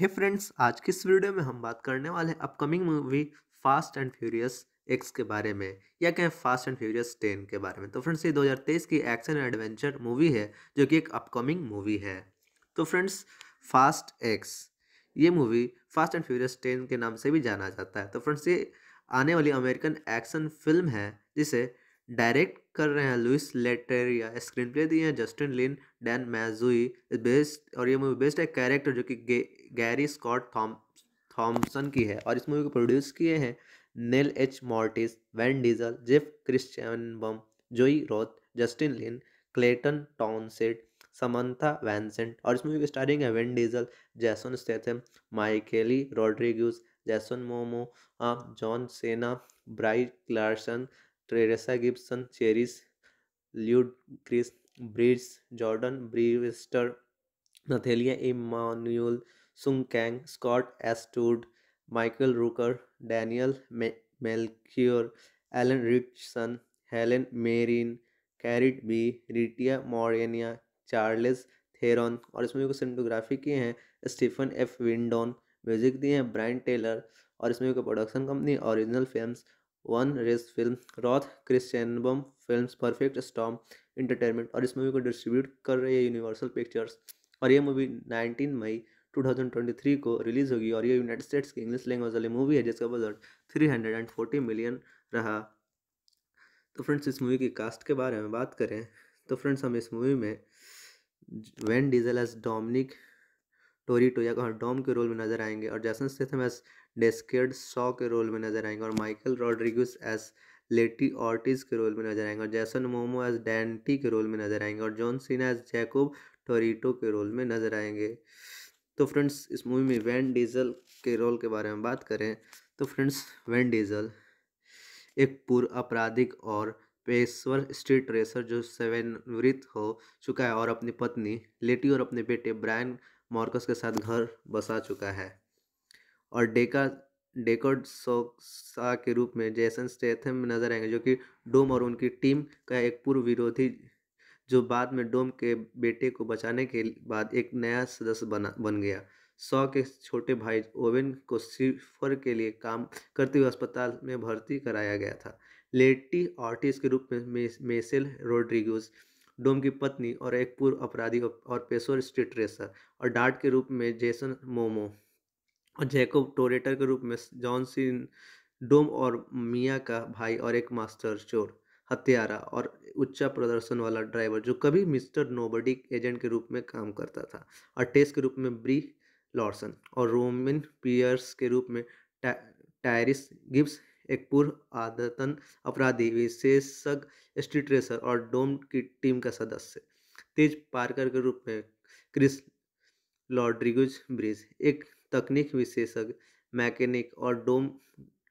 हे hey friends आज की इस वीडियो में हम बात करने वाले हैं upcoming movie fast and furious X के बारे में या कहें फास्ट एंड फ्यूरियस टेन के बारे में तो फ्रेंड्स ये 2023 की एक्शन एंड एडवेंचर मूवी है जो कि एक अपकमिंग मूवी है तो फ्रेंड्स फास्ट एक्स ये movie fast and furious ten के नाम से भी जाना जाता है तो फ्रेंड्स ये आने वाली अमेरिकन एक्शन फिल्म है जिसे डायरेक्ट कर रहे हैं लुइस लेटेरिया स्क्रीन प्ले दिए हैं Justin Lin Dan Mazeau best और ये मूवी बेस्ट है कैरेक्टर जो कि गैरी स्कॉट थॉम थॉम्सन की है और इस मूवी को प्रोड्यूस किए हैं Neal H Moritz Vin Diesel Jeff Kirschenbaum Joe Roth Justin Lin Clayton Townsend Samantha Vincent और इस मूवी की स्टारिंग है Vin Diesel Jason Statham Michelle Rodriguez Jason Momoa John Cena Brie Larson Tyrese Gibson Chris Ludacris Bridges Jordana Brewster Nathalie Emmanuel Sung Kang Scott Eastwood Michael Rooker Daniela Melchior Alan Ritchson Helen Mirren कैरिट B Rita Moreno Charlize Theron और इसमें को cinematography किए हैं Stephen F विंडोन music दिए हैं Brian Tyler और इसमें production company original films one race film Roth Kirschenbaum film perfect storm entertainment और इस मूवी को डिस्ट्रीब्यूट कर रही है यूनिवर्सल पिक्चर्स और यह मूवी नाइनटीन मई 2023 को रिलीज़ होगी और ये यूनाइटेड स्टेट्स की इंग्लिश लैंग्वेज वाली मूवी है जिसका बजट 340 मिलियन रहा तो फ्रेंड्स इस मूवी की कास्ट के बारे में बात करें तो फ्रेंड्स हम इस मूवी में Vin Diesel as Dominic Toretto का डॉम के रोल में नजर आएंगे और Jason Statham as Deckard Shaw के रोल में नजर आएंगे और Michael Rodriguez as Letty Ortiz के रोल में नजर आएंगे और जैसन मोमो एस डेंटी के रोल में नजर आएंगे और जॉन सीना एस जैकोब टोरिटो के रोल में नजर आएंगे तो फ्रेंड्स इस मूवी में वैन डीजल के रोल के बारे में बात करें तो फ्रेंड्स वैन डीजल एक पूर्व आपराधिक और पेशवर स्ट्रीट रेसर जो सेवनवृत हो चुका है और अपनी पत्नी लेटी और अपने बेटे ब्रायन मॉर्कस के साथ घर बसा चुका है और डेका डेकोड सोक्सा के रूप में जैसन स्टेथम नजर आएंगे जो कि डोम और उनकी टीम का एक पूर्व विरोधी जो बाद में डोम के बेटे को बचाने के बाद एक नया सदस्य बना बन गया सौ के छोटे भाई ओवेन को सिफर के लिए काम करते हुए अस्पताल में भर्ती कराया गया था लेटी ऑर्टिस के रूप में मे, मेसेल रोड्रिगोज डोम की पत्नी और एक पूर्व अपराधी और पेशोर स्ट्रीट रेसर और डार्ट के रूप में जेसन मोमो और जैकब टोरेटर के रूप में जॉन सीन डोम और मिया का भाई और एक मास्टर चोर हत्यारा और उच्चा प्रदर्शन वाला ड्राइवर जो कभी मिस्टर नोबडी एजेंट के रूप में काम करता था और टेस्ट के रूप में ब्री लॉर्सन और रोमिन पियर्स के रूप में टायरिस गिब्स एक पूर्व आदतन अपराधी विशेषज्ञ स्ट्रीट रेसर और डोम की टीम का सदस्य तेज पार्कर के रूप में क्रिस लॉड्रिगुज ब्रिज एक तकनीक विशेषज्ञ मैकेनिक और डोम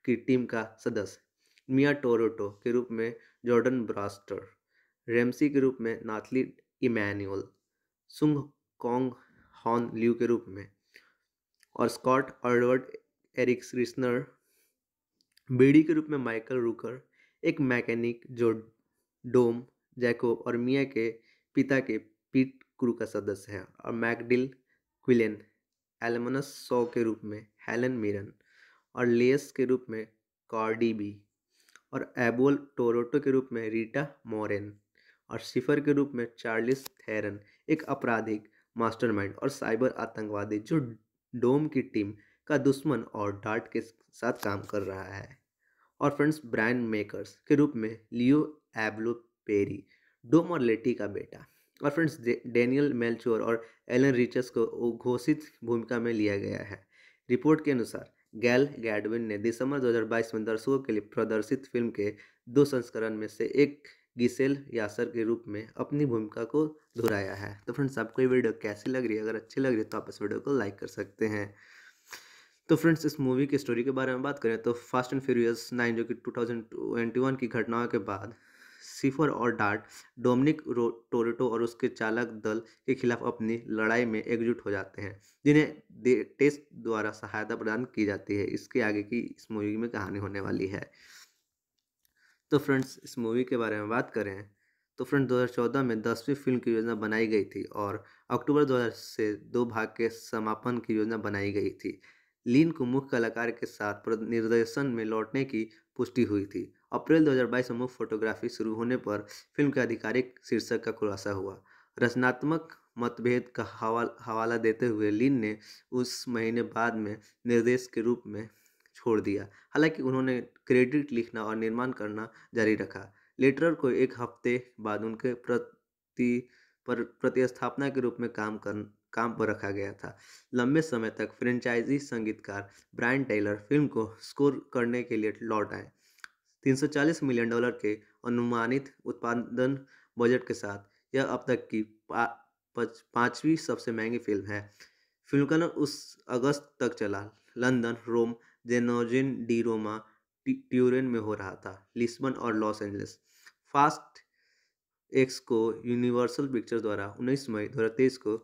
की टीम का सदस्य मिया टोरोटो के रूप में जॉर्डन ब्रास्टर रेमसी के रूप में Nathalie Emmanuel Sung Kang Han Lue के रूप में और स्कॉट अर्डवर्ड एरिक्स रिस्नर बीडी के रूप में माइकल रूकर एक मैकेनिक जो डोम जैकोब और मिया के पिता के पीट क्रू का सदस्य है और मैकडिल क्विलेन एलमनस सॉ के रूप में हेलन मिरन और लेस के रूप में कार्डी बी और एबोल टोरोटो के रूप में रीटा मोरेन और सिफर के रूप में चार्लिस थेरन एक आपराधिक मास्टरमाइंड और साइबर आतंकवादी जो डोम की टीम का दुश्मन और डार्ट के साथ काम कर रहा है और फ्रेंड्स ब्रांड मेकर्स के रूप में लियो एब्लो पेरी डोम और लेटी का बेटा और फ्रेंड्स डेनियल मेल्चोर और एलन रिचर्स को घोषित भूमिका में लिया गया है रिपोर्ट के अनुसार गैल गैडविन ने दिसंबर 2022 में दर्शकों के लिए प्रदर्शित फिल्म के दो संस्करण में से एक गिसेल यासर के रूप में अपनी भूमिका को दोहराया है तो फ्रेंड्स आपको ये वीडियो कैसी लग रही है अगर अच्छी लग रही है तो आप इस वीडियो को लाइक कर सकते हैं तो फ्रेंड्स इस मूवी की स्टोरी के बारे में बात करें तो फास्ट एंड फ्यूरियस नाइन जो कि टू की घटनाओं के बाद सिफर और डार्ट डोमिनिक टोरेटो और उसके चालक दल के खिलाफ अपनी लड़ाई में एकजुट हो जाते हैं जिन्हें टेस्ट द्वारा सहायता प्रदान की जाती है इसके आगे की इस मूवी में कहानी होने वाली है तो फ्रेंड्स इस मूवी के बारे में बात करें तो फ्रेंड्स 2014 में दसवीं फिल्म की योजना बनाई गई थी और अक्टूबर 2000 से दो भाग के समापन की योजना बनाई गई थी लीन को मुख्य कलाकार के साथ निर्देशन में लौटने की पुष्टि हुई थी अप्रैल 2022 में मुफ्त फोटोग्राफी शुरू होने पर फिल्म के आधिकारिक शीर्षक का खुलासा हुआ रचनात्मक मतभेद का हवाला हवाला देते हुए लिन ने उस महीने बाद में निर्देश के रूप में छोड़ दिया हालांकि उन्होंने क्रेडिट लिखना और निर्माण करना जारी रखा लेटरर को एक हफ्ते बाद उनके प्रति पर प्रतिस्थापना के रूप में काम कर काम पर रखा गया था लंबे समय तक फ्रेंचाइजी संगीतकार ब्रायन टेलर फिल्म को स्कोर करने के लिए लौट आए 340 मिलियन डॉलर के अनुमानित उत्पादन बजट के साथ यह अब तक की पा, पांचवी सबसे महंगी फिल्म है फिल्म का नाम उस अगस्त तक चला London Rome Genzano di Roma Turin में हो रहा था लिस्बन और लॉस एंजलिस फास्ट एक्स को यूनिवर्सल पिक्चर्स द्वारा 19 मई दो को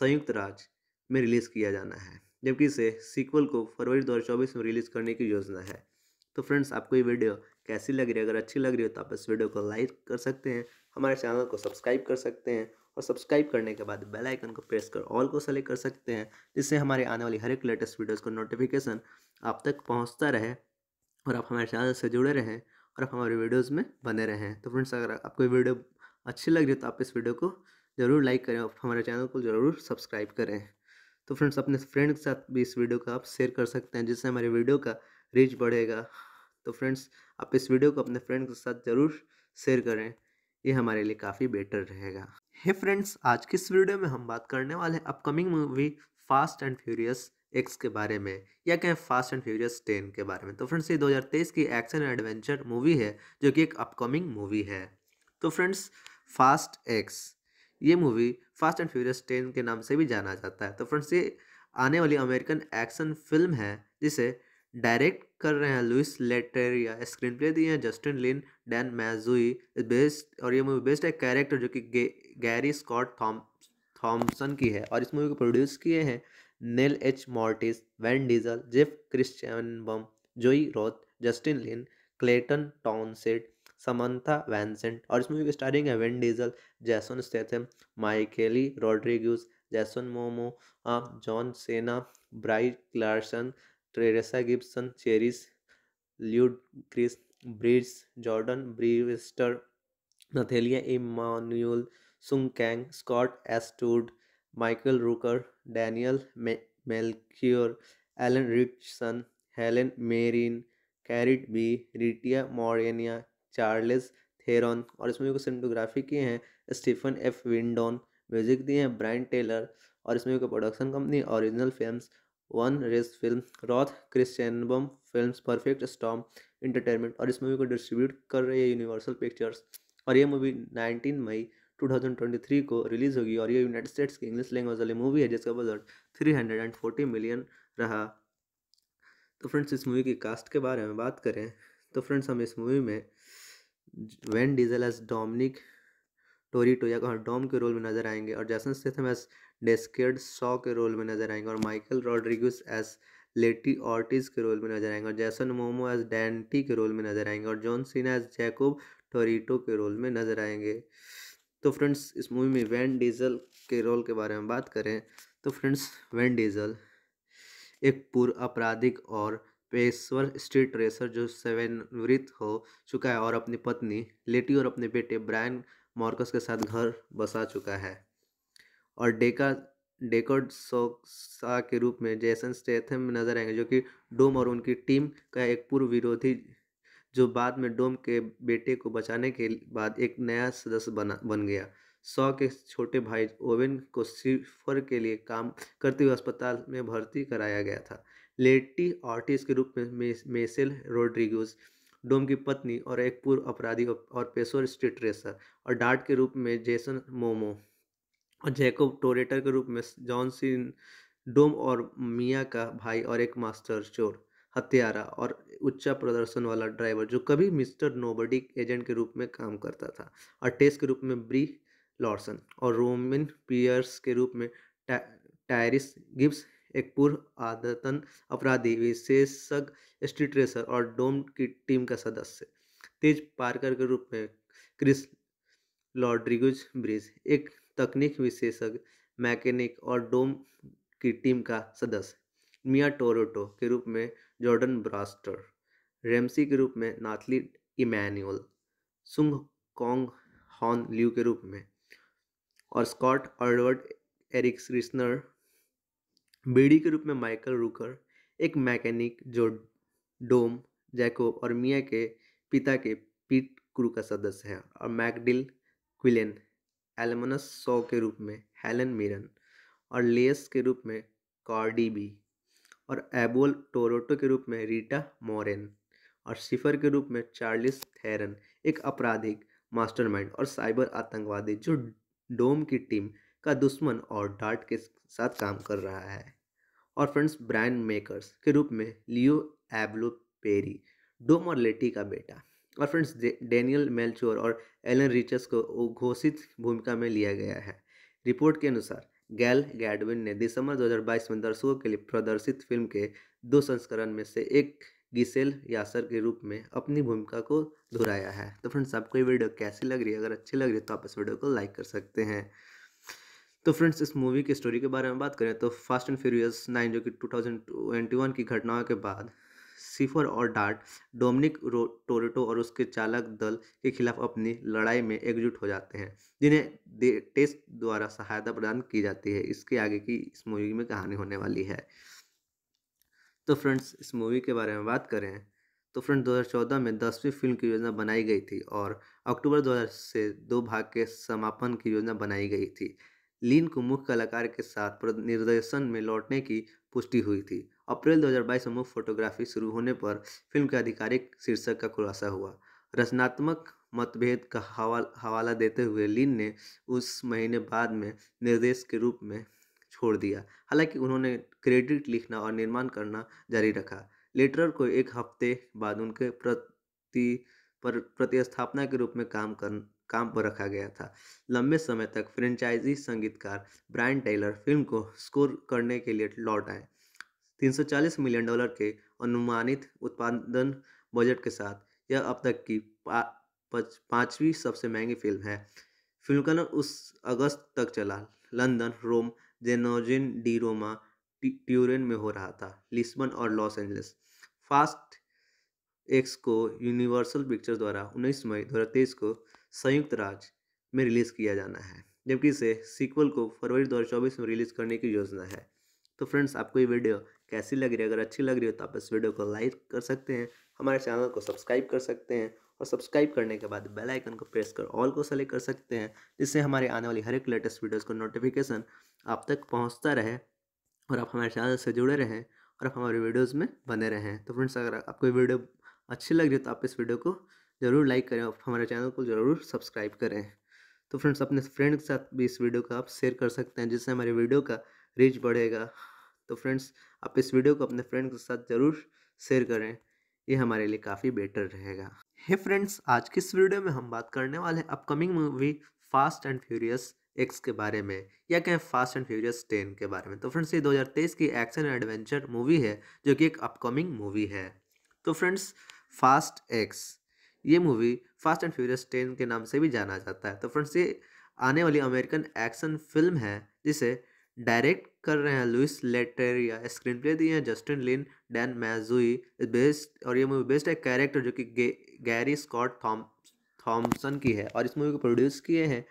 संयुक्त राज्य में रिलीज़ किया जाना है जबकि इसे सीक्वल को फरवरी दो में रिलीज़ करने की योजना है तो फ्रेंड्स आपको ये वीडियो कैसी लग रही है अगर अच्छी लग रही हो तो आप इस वीडियो को लाइक कर सकते हैं हमारे चैनल को सब्सक्राइब कर सकते हैं और सब्सक्राइब करने के बाद बेल आइकन को प्रेस कर ऑल को सेलेक्ट कर सकते हैं जिससे हमारे आने वाली हर एक लेटेस्ट वीडियोस का नोटिफिकेशन आप तक पहुंचता रहे और आप हमारे चैनल से जुड़े रहें और आप हमारे वीडियोस में बने रहें तो फ्रेंड्स अगर आपको वीडियो अच्छी लग रही है तो आप इस वीडियो को ज़रूर लाइक करें और हमारे चैनल को ज़रूर सब्सक्राइब करें तो फ्रेंड्स अपने फ्रेंड के साथ भी इस वीडियो को आप शेयर कर सकते हैं जिससे हमारे वीडियो का रीच बढ़ेगा तो फ्रेंड्स आप इस वीडियो को अपने फ्रेंड के साथ ज़रूर शेयर करें ये हमारे लिए काफ़ी बेटर रहेगा हे फ्रेंड्स आज की इस वीडियो में हम बात करने वाले upcoming movie fast and furious X के बारे में या कहें फास्ट एंड फ्यूरियस टेन के बारे में तो फ्रेंड्स ये 2023 की एक्शन एडवेंचर मूवी है जो कि एक अपकमिंग मूवी है तो फ्रेंड्स फास्ट एक्स ये movie fast and furious ten के नाम से भी जाना जाता है तो फ्रेंड्स ये आने वाली अमेरिकन एक्शन फिल्म है जिसे डायरेक्ट कर रहे हैं लुइस लेटेरिया स्क्रीन प्ले दिए हैं Justin Lin Dan Mazeau best और ये मूवी बेस्ट है कैरेक्टर जो कि गैरी स्कॉट थॉम थॉम्सन की है और इस मूवी को प्रोड्यूस किए हैं Neal H Moritz Vin Diesel Jeff Kirschenbaum Joe Roth Justin Lin Clayton Townsend Samantha Vincent और इस मूवी की स्टारिंग है Vin Diesel Jason Statham Michelle Rodriguez Jason Momoa John Cena Brie Larson Tyrese Gibson Chris Ludacris Bridges Jordana Brewster Nathalie Emmanuel Sung Kang Scott Eastwood Michael Rooker Daniela Melchior Alan Ritchson Helen Mirren कैरिट B Rita Moreno Charlize Theron और इसमें जो cinematography किए हैं Stephen F विंडोन music दिए हैं Brian Tyler और इसमें को production company original films one race film Roth Kirschenbaum film perfect storm entertainment और इस मूवी को डिस्ट्रीब्यूट कर रही है यूनिवर्सल पिक्चर्स और ये मूवी 19 मई 2023 को रिलीज़ होगी और ये यूनाइटेड स्टेट्स की इंग्लिश लैंग्वेज वाली मूवी है जिसका बजट 340 मिलियन रहा तो फ्रेंड्स इस मूवी की कास्ट के बारे में बात करें तो फ्रेंड्स हम इस मूवी में Vin Diesel as Dominic Toretto को डॉम के रोल में नजर आएंगे और जैसन स्टेथम एस डेस्केड शॉ के रोल में नजर आएंगे और Michael Rodriguez as Letty Ortiz के रोल में नजर आएंगे और जैसन मोमो एस डेंटी के रोल में नजर आएंगे और जॉन सीना एस जैकोब टोरिटो के रोल में नजर आएंगे तो फ्रेंड्स इस मूवी में वैन डीजल के रोल के बारे में बात करें तो फ्रेंड्स वैन डीजल एक पूर्व आपराधिक और पेशवर स्ट्रीट रेसर जो सेवनवृत हो चुका है और अपनी पत्नी लेटी और अपने बेटे ब्रायन मॉर्कस के साथ घर बसा चुका है और डेका डेकोड सोक्सा के रूप में जेसन स्टेथम नजर आएंगे जो कि डोम और उनकी टीम का एक पूर्व विरोधी जो बाद में डोम के बेटे को बचाने के बाद एक नया सदस्य बना बन गया सौ के छोटे भाई ओवेन को सिफर के लिए काम करते हुए अस्पताल में भर्ती कराया गया था लेटी ऑर्टिस के रूप में मेसेल रोड्रिगोज डोम की पत्नी और एक पूर्व अपराधी और पेशोर स्ट्रीट रेसर और डार्ट के रूप में जेसन मोमो और जैकोब टोरेटर के रूप में जॉन डोम और मिया का भाई और एक मास्टर चोर हत्यारा और उच्च प्रदर्शन वाला ड्राइवर जो कभी मिस्टर नोबडी एजेंट के रूप में काम करता था और टेस्ट के रूप में ब्री लॉर्सन और रोमिन पियर्स के रूप में टा, टायरिस गिब्स एक पूर्व आदतन अपराधी विशेषज्ञ स्ट्रीट रेसर और डोम की टीम का सदस्य तेज पार्कर के रूप में क्रिस लॉड्रिगुज ब्रिज एक तकनीक विशेषज्ञ मैकेनिक और डोम की टीम का सदस्य मिया टोरोटो के रूप में जॉर्डन ब्रास्टर रेमसी के रूप में Nathalie Emmanuel Sung Kang Han Lue के रूप में और स्कॉट ऑर्डवर्ड एरिक्स रिस्नर बीडी के रूप में माइकल रूकर एक मैकेनिक जो डोम जैकोब और मिया के पिता के पीट क्रू का सदस्य है और मैकडिल क्विलेन एलमनस सो के रूप में हेलन मिरन और लेस के रूप में कार्डी बी और एबोल टोरोटो के रूप में रीटा मोरेन और सिफर के रूप में चार्लिस थेरन एक आपराधिक मास्टरमाइंड और साइबर आतंकवादी जो डोम की टीम का दुश्मन और डार्ट के साथ काम कर रहा है और फ्रेंड्स ब्रांड मेकर्स के रूप में लियो एब्लो पेरी डोम और लेटी का बेटा और फ्रेंड्स डेनियल मेलचोर और एलन रिचर्स को घोषित भूमिका में लिया गया है रिपोर्ट के अनुसार गैल गैडविन ने दिसंबर 2022 में दर्शकों के लिए प्रदर्शित फिल्म के दो संस्करण में से एक गिसेल यासर के रूप में अपनी भूमिका को दोहराया है तो फ्रेंड्स आपको ये वीडियो कैसी लग रही है अगर अच्छी लग रही है तो आप इस वीडियो को लाइक कर सकते हैं तो फ्रेंड्स इस मूवी की स्टोरी के बारे में बात करें तो फास्ट एंड फ्यूरियस नाइन जो कि टू की घटनाओं के बाद सिफर और डार्ट डोमिनिक टोरेटो और उसके चालक दल के खिलाफ अपनी लड़ाई में एकजुट हो जाते हैं जिन्हें टेस्ट द्वारा सहायता प्रदान की जाती है इसके आगे की इस मूवी में कहानी होने वाली है तो फ्रेंड्स इस मूवी के बारे में बात करें तो फ्रेंड्स 2014 में दसवीं फिल्म की योजना बनाई गई थी और अक्टूबर 2000 से दो भाग के समापन की योजना बनाई गई थी लीन को मुख्य कलाकार के साथ निर्देशन में लौटने की पुष्टि हुई थी अप्रैल 2022 में फोटोग्राफी शुरू होने पर फिल्म के आधिकारिक शीर्षक का खुलासा हुआ रचनात्मक मतभेद का हवाला देते हुए लिन ने उस महीने बाद में निर्देश के रूप में छोड़ दिया हालांकि उन्होंने क्रेडिट लिखना और निर्माण करना जारी रखा लेटरर को एक हफ्ते बाद उनके प्रति पर प्रतिस्थापना के रूप में काम कर काम पर रखा गया था लंबे समय तक फ्रेंचाइजी संगीतकार ब्रायन टेलर फिल्म को स्कोर करने के लिए लौट आए 340 मिलियन डॉलर के अनुमानित उत्पादन बजट के साथ यह अब तक की पांचवी सबसे महंगी फिल्म है फिल्म का उस अगस्त तक चला London Rome Genzano di Roma Turin में हो रहा था लिस्बन और लॉस एंजलिस फास्ट एक्स को यूनिवर्सल पिक्चर्स द्वारा 19 मई 2023 को संयुक्त राज्य में रिलीज़ किया जाना है जबकि इसे सीक्वल को फरवरी 2024 में रिलीज़ करने की योजना है तो फ्रेंड्स आपको ये वीडियो कैसी लग रही है अगर अच्छी लग रही हो तो आप इस वीडियो को लाइक कर सकते हैं हमारे चैनल को सब्सक्राइब कर सकते हैं और सब्सक्राइब करने के बाद बेल आइकन को प्रेस कर ऑल को सेलेक्ट कर सकते हैं जिससे हमारे आने वाली हर एक लेटेस्ट वीडियोस का नोटिफिकेशन आप तक पहुंचता रहे और आप हमारे चैनल से जुड़े रहें और आप हमारे वीडियोस में बने रहें तो फ्रेंड्स अगर आपको वीडियो अच्छी लग रही है तो आप इस वीडियो को ज़रूर लाइक करें और हमारे चैनल को ज़रूर सब्सक्राइब करें तो फ्रेंड्स अपने फ्रेंड के साथ भी इस वीडियो का आप शेयर कर सकते हैं जिससे हमारे वीडियो का रीच बढ़ेगा तो फ्रेंड्स आप इस वीडियो को अपने फ्रेंड के साथ ज़रूर शेयर करें ये हमारे लिए काफ़ी बेटर रहेगा हे फ्रेंड्स आज की इस वीडियो में हम बात करने वाले हैं upcoming movie fast and furious X के बारे में या कहें फास्ट एंड फ्यूरियस टेन के बारे में तो फ्रेंड्स ये 2023 की एक्शन एडवेंचर मूवी है जो कि एक अपकमिंग मूवी है तो फ्रेंड्स फास्ट एक्स ये movie fast and furious ten के नाम से भी जाना जाता है तो फ्रेंड्स ये आने वाली अमेरिकन एक्शन फिल्म है जिसे डायरेक्ट कर रहे हैं लुइस लेटेरिया स्क्रीन प्ले दिए हैं Justin Lin Dan Mazeau best और ये मूवी बेस्ट है कैरेक्टर जो कि गैरी स्कॉट थॉम थॉम्सन की है और इस मूवी को प्रोड्यूस किए हैं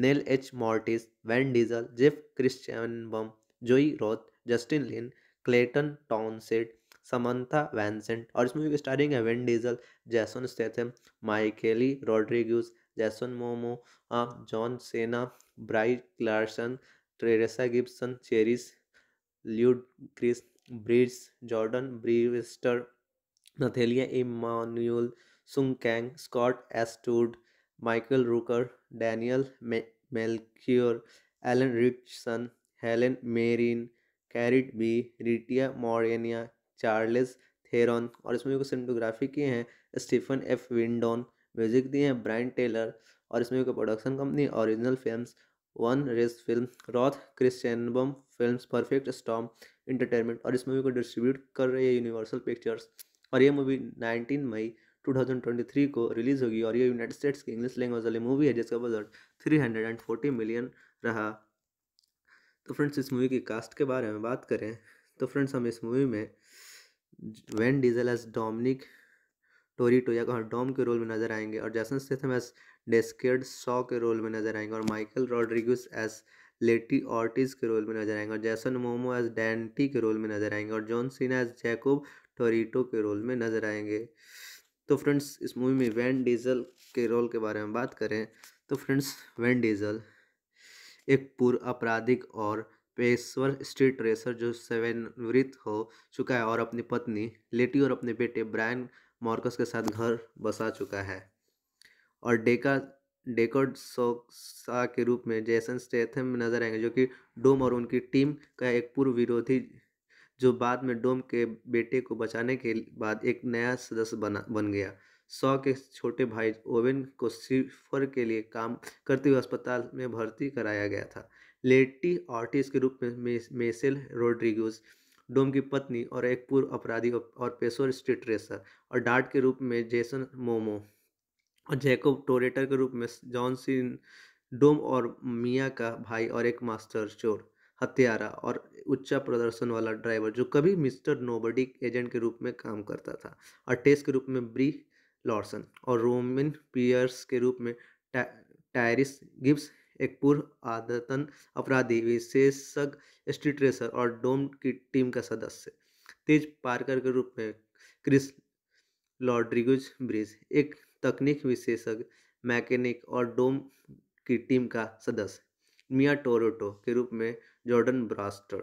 Neal H Moritz Vin Diesel Jeff Kirschenbaum Joe Roth Justin Lin Clayton Townsend Samantha Vincent और इस मूवी की स्टारिंग है Vin Diesel Jason Statham Michelle Rodriguez Jason Momoa John Cena Brie Larson Tyrese Gibson Chris Ludacris Bridges Jordana Brewster Nathalie Emmanuel Sung Kang Scott Eastwood Michael Rooker Daniela Melchior Alan Ritchson Helen Mirren कैरिट B Rita Moreno Charlize Theron और इसमें जो cinematography किए हैं Stephen F विंडोन music दिए हैं Brian Tyler और इसमें production company original films one race film Roth Kirschenbaum film perfect storm entertainment और इस मूवी को डिस्ट्रीब्यूट कर रही है यूनिवर्सल पिक्चर्स और ये मूवी 19 मई 2023 को रिलीज होगी और ये यूनाइटेड स्टेट्स की इंग्लिश लैंग्वेज वाली मूवी है जिसका बजट 340 मिलियन रहा तो फ्रेंड्स इस मूवी की कास्ट के बारे में बात करें तो फ्रेंड्स हम इस मूवी में Vin Diesel as Dominic Toretto या कहा डॉम के रोल में नजर आएंगे और Jason Statham as Deckard Shaw के रोल में नजर आएंगे और Michael Rodriguez as Letty Ortiz के रोल में नजर आएंगे और जैसन मोमो एज डेंटी के रोल में नजर आएंगे और जॉन सीना एज जैकोब टोरिटो के रोल में नजर आएंगे तो फ्रेंड्स इस मूवी में वैन डीजल के रोल के बारे में बात करें तो फ्रेंड्स वैन डीजल एक पूर्व आपराधिक और पेशवर स्ट्रीट रेसर जो सेवनवृत हो चुका है और अपनी पत्नी लेटी और अपने बेटे ब्रायन मॉर्कस के साथ घर बसा चुका है और डेका डेकोड सोक्सा के रूप में जैसन स्टेथम नजर आएंगे जो कि डोम और उनकी टीम का एक पूर्व विरोधी जो बाद में डोम के बेटे को बचाने के बाद एक नया सदस्य बना बन गया सौ के छोटे भाई ओवेन को सिफर के लिए काम करते हुए अस्पताल में भर्ती कराया गया था लेटी ऑर्टिस के रूप में मेसेल रोड्रिगोज डोम की पत्नी और एक पूर्व अपराधी और पेशोर स्ट्रीट रेसर और डार्ट के रूप में जेसन मोमो और जैकोब टोरेटर के रूप में जॉन सीन डोम और मिया का भाई और एक मास्टर चोर हत्यारा और उच्च प्रदर्शन वाला ड्राइवर जो कभी मिस्टर नोबडी एजेंट के रूप में काम करता था और टेस्ट के रूप में ब्री लॉर्सन और रोमिन पियर्स के रूप में टायरिस गिब्स एक पूर्व आदतन अपराधी विशेषज्ञ स्ट्रीट रेसर और डोम की टीम का सदस्य तेज पार्कर के रूप में क्रिस लॉड्रिगुज ब्रिज एक तकनीक विशेषज्ञ मैकेनिक और डोम की टीम का सदस्य मिया टोरोटो के रूप में जॉर्डन ब्रास्टर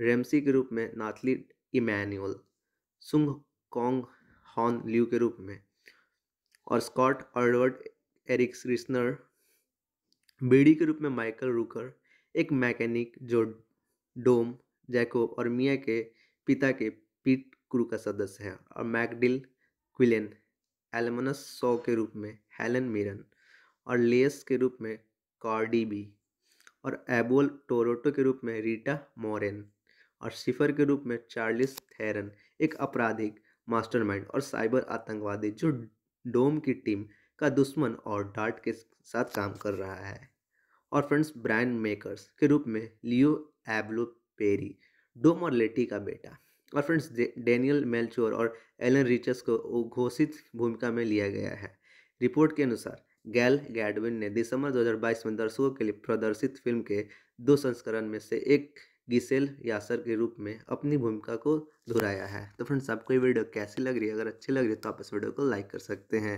रेमसी के रूप में Nathalie Emmanuel Sung Kang Han Lue के रूप में और स्कॉट ऑर्डवर्ड एरिक्स रिस्नर बीडी के रूप में माइकल रूकर एक मैकेनिक जो डोम जैकोब और मिया के पिता के पीट क्रू का सदस्य है और मैकडिल क्विलेन एलमनस सौ के रूप में हेलन मिरन और लेस के रूप में कार्डी बी और एबोल टोरोटो के रूप में रीटा मोरेन और सिफर के रूप में चार्लिस थेरन एक आपराधिक मास्टरमाइंड और साइबर आतंकवादी जो डोम की टीम का दुश्मन और डार्ट के साथ काम कर रहा है और फ्रेंड्स ब्रांड मेकर्स के रूप में लियो एब्लो पेरी डोम और लेटी का बेटा और फ्रेंड्स डेनियल मेल्चोर और एलन रिचर्स को घोषित भूमिका में लिया गया है रिपोर्ट के अनुसार गैल गैडविन ने दिसंबर 2022 में दर्शकों के लिए प्रदर्शित फिल्म के दो संस्करण में से एक गिसेल यासर के रूप में अपनी भूमिका को दोहराया है तो फ्रेंड्स आपको ये वीडियो कैसी लग रही है अगर अच्छी लग रही है तो आप इस वीडियो को लाइक कर सकते हैं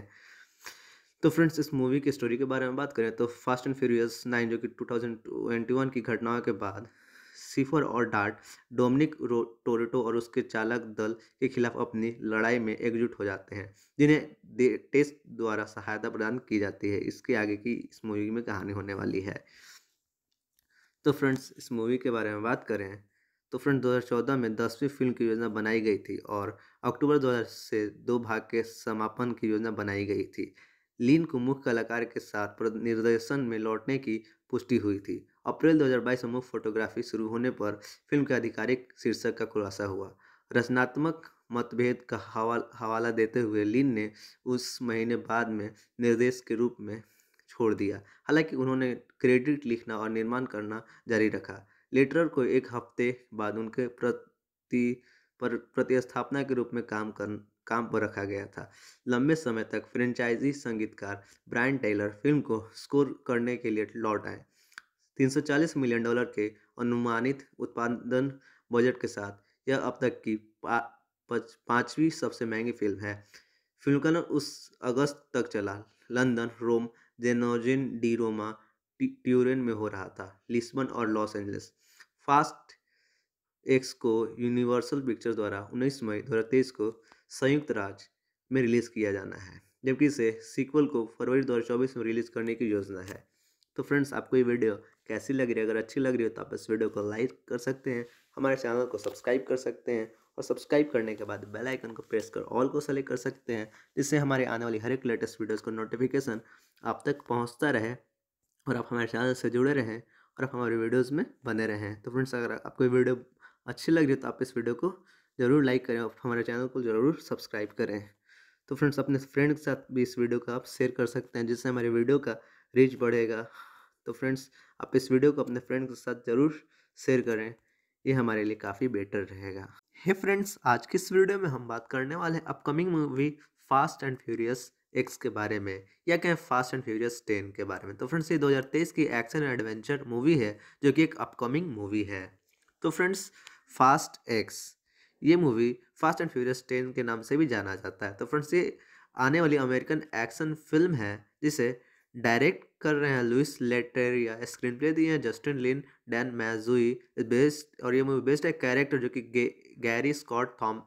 तो फ्रेंड्स इस मूवी की स्टोरी के बारे में बात करें तो फास्ट एंड फ्यूरियस नाइन जो कि टू की घटनाओं के बाद सिफर और डार्ट डोमिनिक टोरेटो और उसके चालक दल के खिलाफ अपनी लड़ाई में एकजुट हो जाते हैं जिन्हें टेस्ट द्वारा सहायता प्रदान की जाती है इसके आगे की इस मूवी में कहानी होने वाली है तो फ्रेंड्स इस मूवी के बारे में बात करें तो फ्रेंड 2014 में दसवीं फिल्म की योजना बनाई गई थी और अक्टूबर 2000 से दो भाग के समापन की योजना बनाई गई थी लीन को मुख्य कलाकार के साथ निर्देशन में लौटने की पुष्टि हुई थी अप्रैल 2022 में फोटोग्राफी शुरू होने पर फिल्म के आधिकारिक शीर्षक का खुलासा हुआ रचनात्मक मतभेद का हवा हवाला देते हुए लिन ने उस महीने बाद में निर्देश के रूप में छोड़ दिया हालांकि उन्होंने क्रेडिट लिखना और निर्माण करना जारी रखा लेटर को एक हफ्ते बाद उनके प्रति पर प्रतिस्थापना के रूप में काम कर काम पर रखा गया था लंबे समय तक फ्रेंचाइजी संगीतकार ब्रायन टेलर फिल्म को स्कोर करने के लिए लौट आए 340 मिलियन डॉलर के अनुमानित उत्पादन बजट के साथ यह अब तक की पाँचवीं पांचवी सबसे महंगी फिल्म है फिल्म का उस अगस्त तक चला London Rome Genzano di Roma Turin में हो रहा था लिस्बन और लॉस एंजलिस फास्ट एक्स को यूनिवर्सल पिक्चर्स द्वारा 19 मई 2023 को संयुक्त राज्य में रिलीज़ किया जाना है जबकि इसे सीक्वल को फरवरी 2024 में रिलीज़ करने की योजना है तो फ्रेंड्स आपको ये वीडियो कैसी लग रही है अगर अच्छी लग रही हो तो आप इस वीडियो को लाइक कर सकते हैं हमारे चैनल को सब्सक्राइब कर सकते हैं और सब्सक्राइब करने के बाद बेल आइकन को प्रेस कर ऑल को सेलेक्ट कर सकते हैं जिससे हमारे आने वाली हर एक लेटेस्ट वीडियोस का नोटिफिकेशन आप तक पहुंचता रहे और आप हमारे चैनल से जुड़े रहें और आप हमारे वीडियोस में बने रहें तो फ्रेंड्स अगर आपको वीडियो अच्छी लग रही है तो आप इस वीडियो को ज़रूर लाइक करें और हमारे चैनल को ज़रूर सब्सक्राइब करें तो फ्रेंड्स अपने फ्रेंड के साथ भी इस वीडियो को आप शेयर कर सकते हैं जिससे हमारे वीडियो का रीच बढ़ेगा तो फ्रेंड्स आप इस वीडियो को अपने फ्रेंड के साथ ज़रूर शेयर करें ये हमारे लिए काफ़ी बेटर रहेगा हे hey फ्रेंड्स आज की इस वीडियो में हम बात करने वाले हैं upcoming movie fast and furious X के बारे में या कहें फास्ट एंड फ्यूरियस टेन के बारे में तो फ्रेंड्स ये 2023 की एक्शन एंड एडवेंचर मूवी है जो कि एक अपकमिंग मूवी है तो फ्रेंड्स फास्ट एक्स ये movie fast and furious ten के नाम से भी जाना जाता है तो फ्रेंड्स ये आने वाली अमेरिकन एक्शन फिल्म है जिसे डायरेक्ट कर रहे हैं लुइस लेटेरिया स्क्रीन प्ले दिए हैं Justin Lin Dan Mazeau best और ये मूवी बेस्ट है कैरेक्टर जो कि गैरी स्कॉट थॉम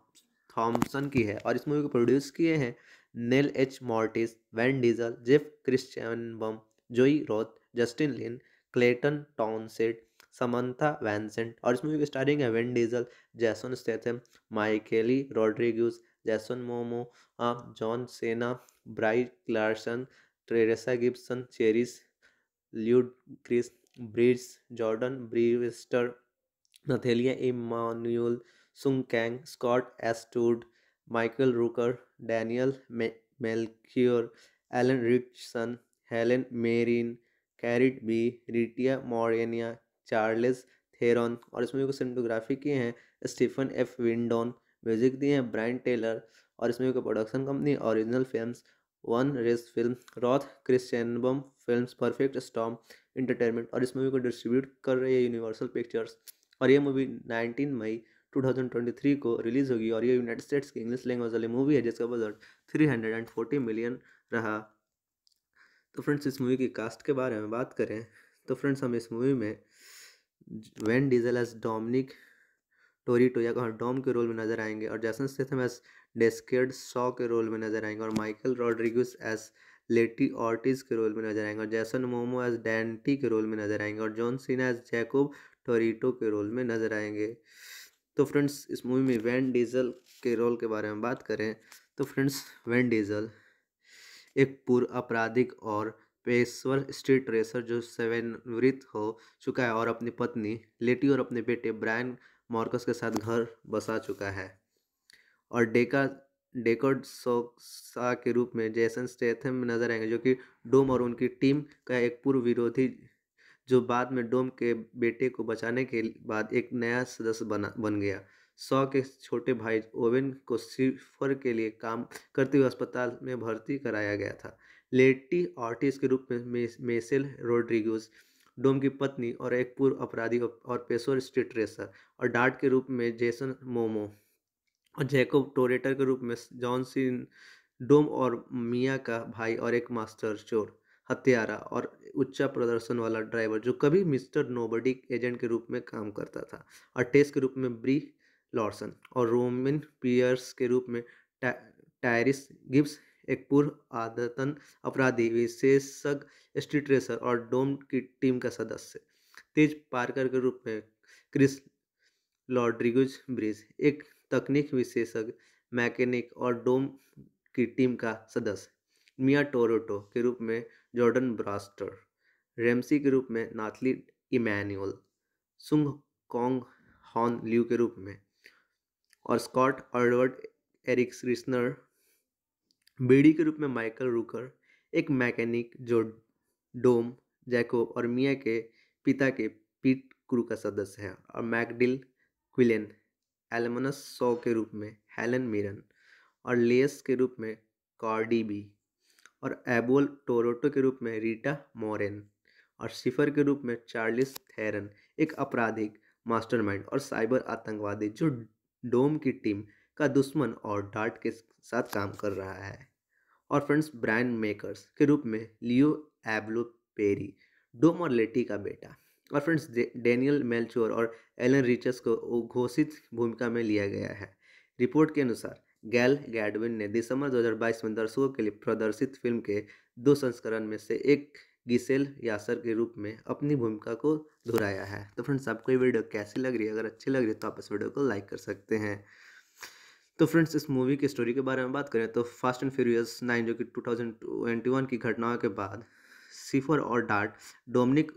थॉम्सन की है और इस मूवी को प्रोड्यूस किए हैं Neal H Moritz Vin Diesel Jeff Kirschenbaum Joe Roth Justin Lin Clayton Townsend Samantha Vincent और इस मूवी की स्टारिंग है Vin Diesel Jason Statham Michelle Rodriguez Jason Momoa John Cena Brie Larson Tyrese Gibson Chris Ludacris Bridges Jordana Brewster Nathalie Emmanuel Sung Kang Scott Eastwood Michael Rooker Daniela Melchior Alan Ritchson Helen Mirren कैरिट B Rita Moreno Charlize Theron और इसमें जो cinematography किए हैं Stephen F विंडोन music दिए हैं Brian Tyler और इसमें को production company original films one race film Roth Kirschenbaum film perfect storm entertainment और इस मूवी को डिस्ट्रीब्यूट कर रही है यूनिवर्सल पिक्चर्स और यह मूवी नाइनटीन मई 2023 को रिलीज़ होगी और ये यूनाइटेड स्टेट्स की इंग्लिश लैंग्वेज वाली मूवी है जिसका बजट 340 मिलियन रहा तो फ्रेंड्स इस मूवी की कास्ट के बारे में बात करें तो फ्रेंड्स हम इस मूवी में Vin Diesel as Dominic Toretto का डॉम के रोल में नजर आएंगे और Jason Statham as Deckard Shaw के रोल में नजर आएंगे और Michael Rodriguez as Letty Ortiz के रोल में नजर आएंगे और जैसन मोमो एस डेंटी के रोल में नजर आएंगे और जॉन सीना एस जैकोब टोरिटो के रोल में नजर आएंगे तो फ्रेंड्स इस मूवी में वैन डीजल के रोल के बारे में बात करें तो फ्रेंड्स वैन डीजल एक पूर्व आपराधिक और पेशवर स्ट्रीट रेसर जो सेवनवृत हो चुका है और अपनी पत्नी लेटी और अपने बेटे ब्रायन मॉर्कस के साथ घर बसा चुका है और डेका डेकोड सोक्सा के रूप में जैसन स्टेथम नजर आएंगे जो कि डोम और उनकी टीम का एक पूर्व विरोधी जो बाद में डोम के बेटे को बचाने के बाद एक नया सदस्य बना बन गया सौ के छोटे भाई ओवेन को सिफर के लिए काम करते हुए अस्पताल में भर्ती कराया गया था लेटी ऑर्टिस के रूप में मेसेल रोड्रिगोज डोम की पत्नी और एक पूर्व अपराधी और पेशोर स्ट्रीट रेसर और डार्ट के रूप में जेसन मोमो और जैकोब टोरेटर के रूप में जॉन सीन डोम और मिया का भाई और एक मास्टर चोर हत्यारा और उच्चा प्रदर्शन वाला ड्राइवर जो कभी मिस्टर नोबडी एजेंट के रूप में काम करता था और टेस्ट के रूप में ब्री लॉर्सन और रोमिन पियर्स के रूप में टायरिस गिब्स एक पूर्व आदतन अपराधी विशेषज्ञ स्ट्रीट रेसर और डोम की टीम का सदस्य तेज पार्कर के रूप में क्रिस लॉड्रिगुज ब्रिज एक तकनीक विशेषज्ञ मैकेनिक और डोम की टीम का सदस्य मिया टोरोटो के रूप में जॉर्डन ब्रास्टर रेमसी के रूप में Nathalie Emmanuel Sung Kang Han Lue के रूप में और स्कॉट ऑर्डवर्ड एरिक्स रिस्नर बीडी के रूप में माइकल रूकर एक मैकेनिक जो डोम जैकोब और मिया के पिता के पीट क्रू का सदस्य है और मैकडिल क्विलेन एलमनस सॉ के रूप में हेलन मिरन और लेस के रूप में कार्डी बी और एबोल टोरोटो के रूप में रीटा मोरेन और सिफर के रूप में चार्लिस थेरन एक आपराधिक मास्टरमाइंड और साइबर आतंकवादी जो डोम की टीम का दुश्मन और डार्ट के साथ काम कर रहा है और फ्रेंड्स ब्रांड मेकर्स के रूप में लियो एब्लो पेरी डोम और लेटी का बेटा और फ्रेंड्स डेनियल मेलचोर और एलन रिचर्स को घोषित भूमिका में लिया गया है रिपोर्ट के अनुसार गैल गैडविन ने दिसंबर 2022 में दर्शकों के लिए प्रदर्शित फिल्म के दो संस्करण में से एक गिसेल यासर के रूप में अपनी भूमिका को दोहराया है तो फ्रेंड्स आपको ये वीडियो कैसी लग रही है अगर अच्छी लग रही है तो आप इस वीडियो को लाइक कर सकते हैं तो फ्रेंड्स इस मूवी की स्टोरी के बारे में बात करें तो फास्ट एंड फ्यूरियस नाइन जो कि टू की घटनाओं के बाद सिफर और डार्ट डोमिनिक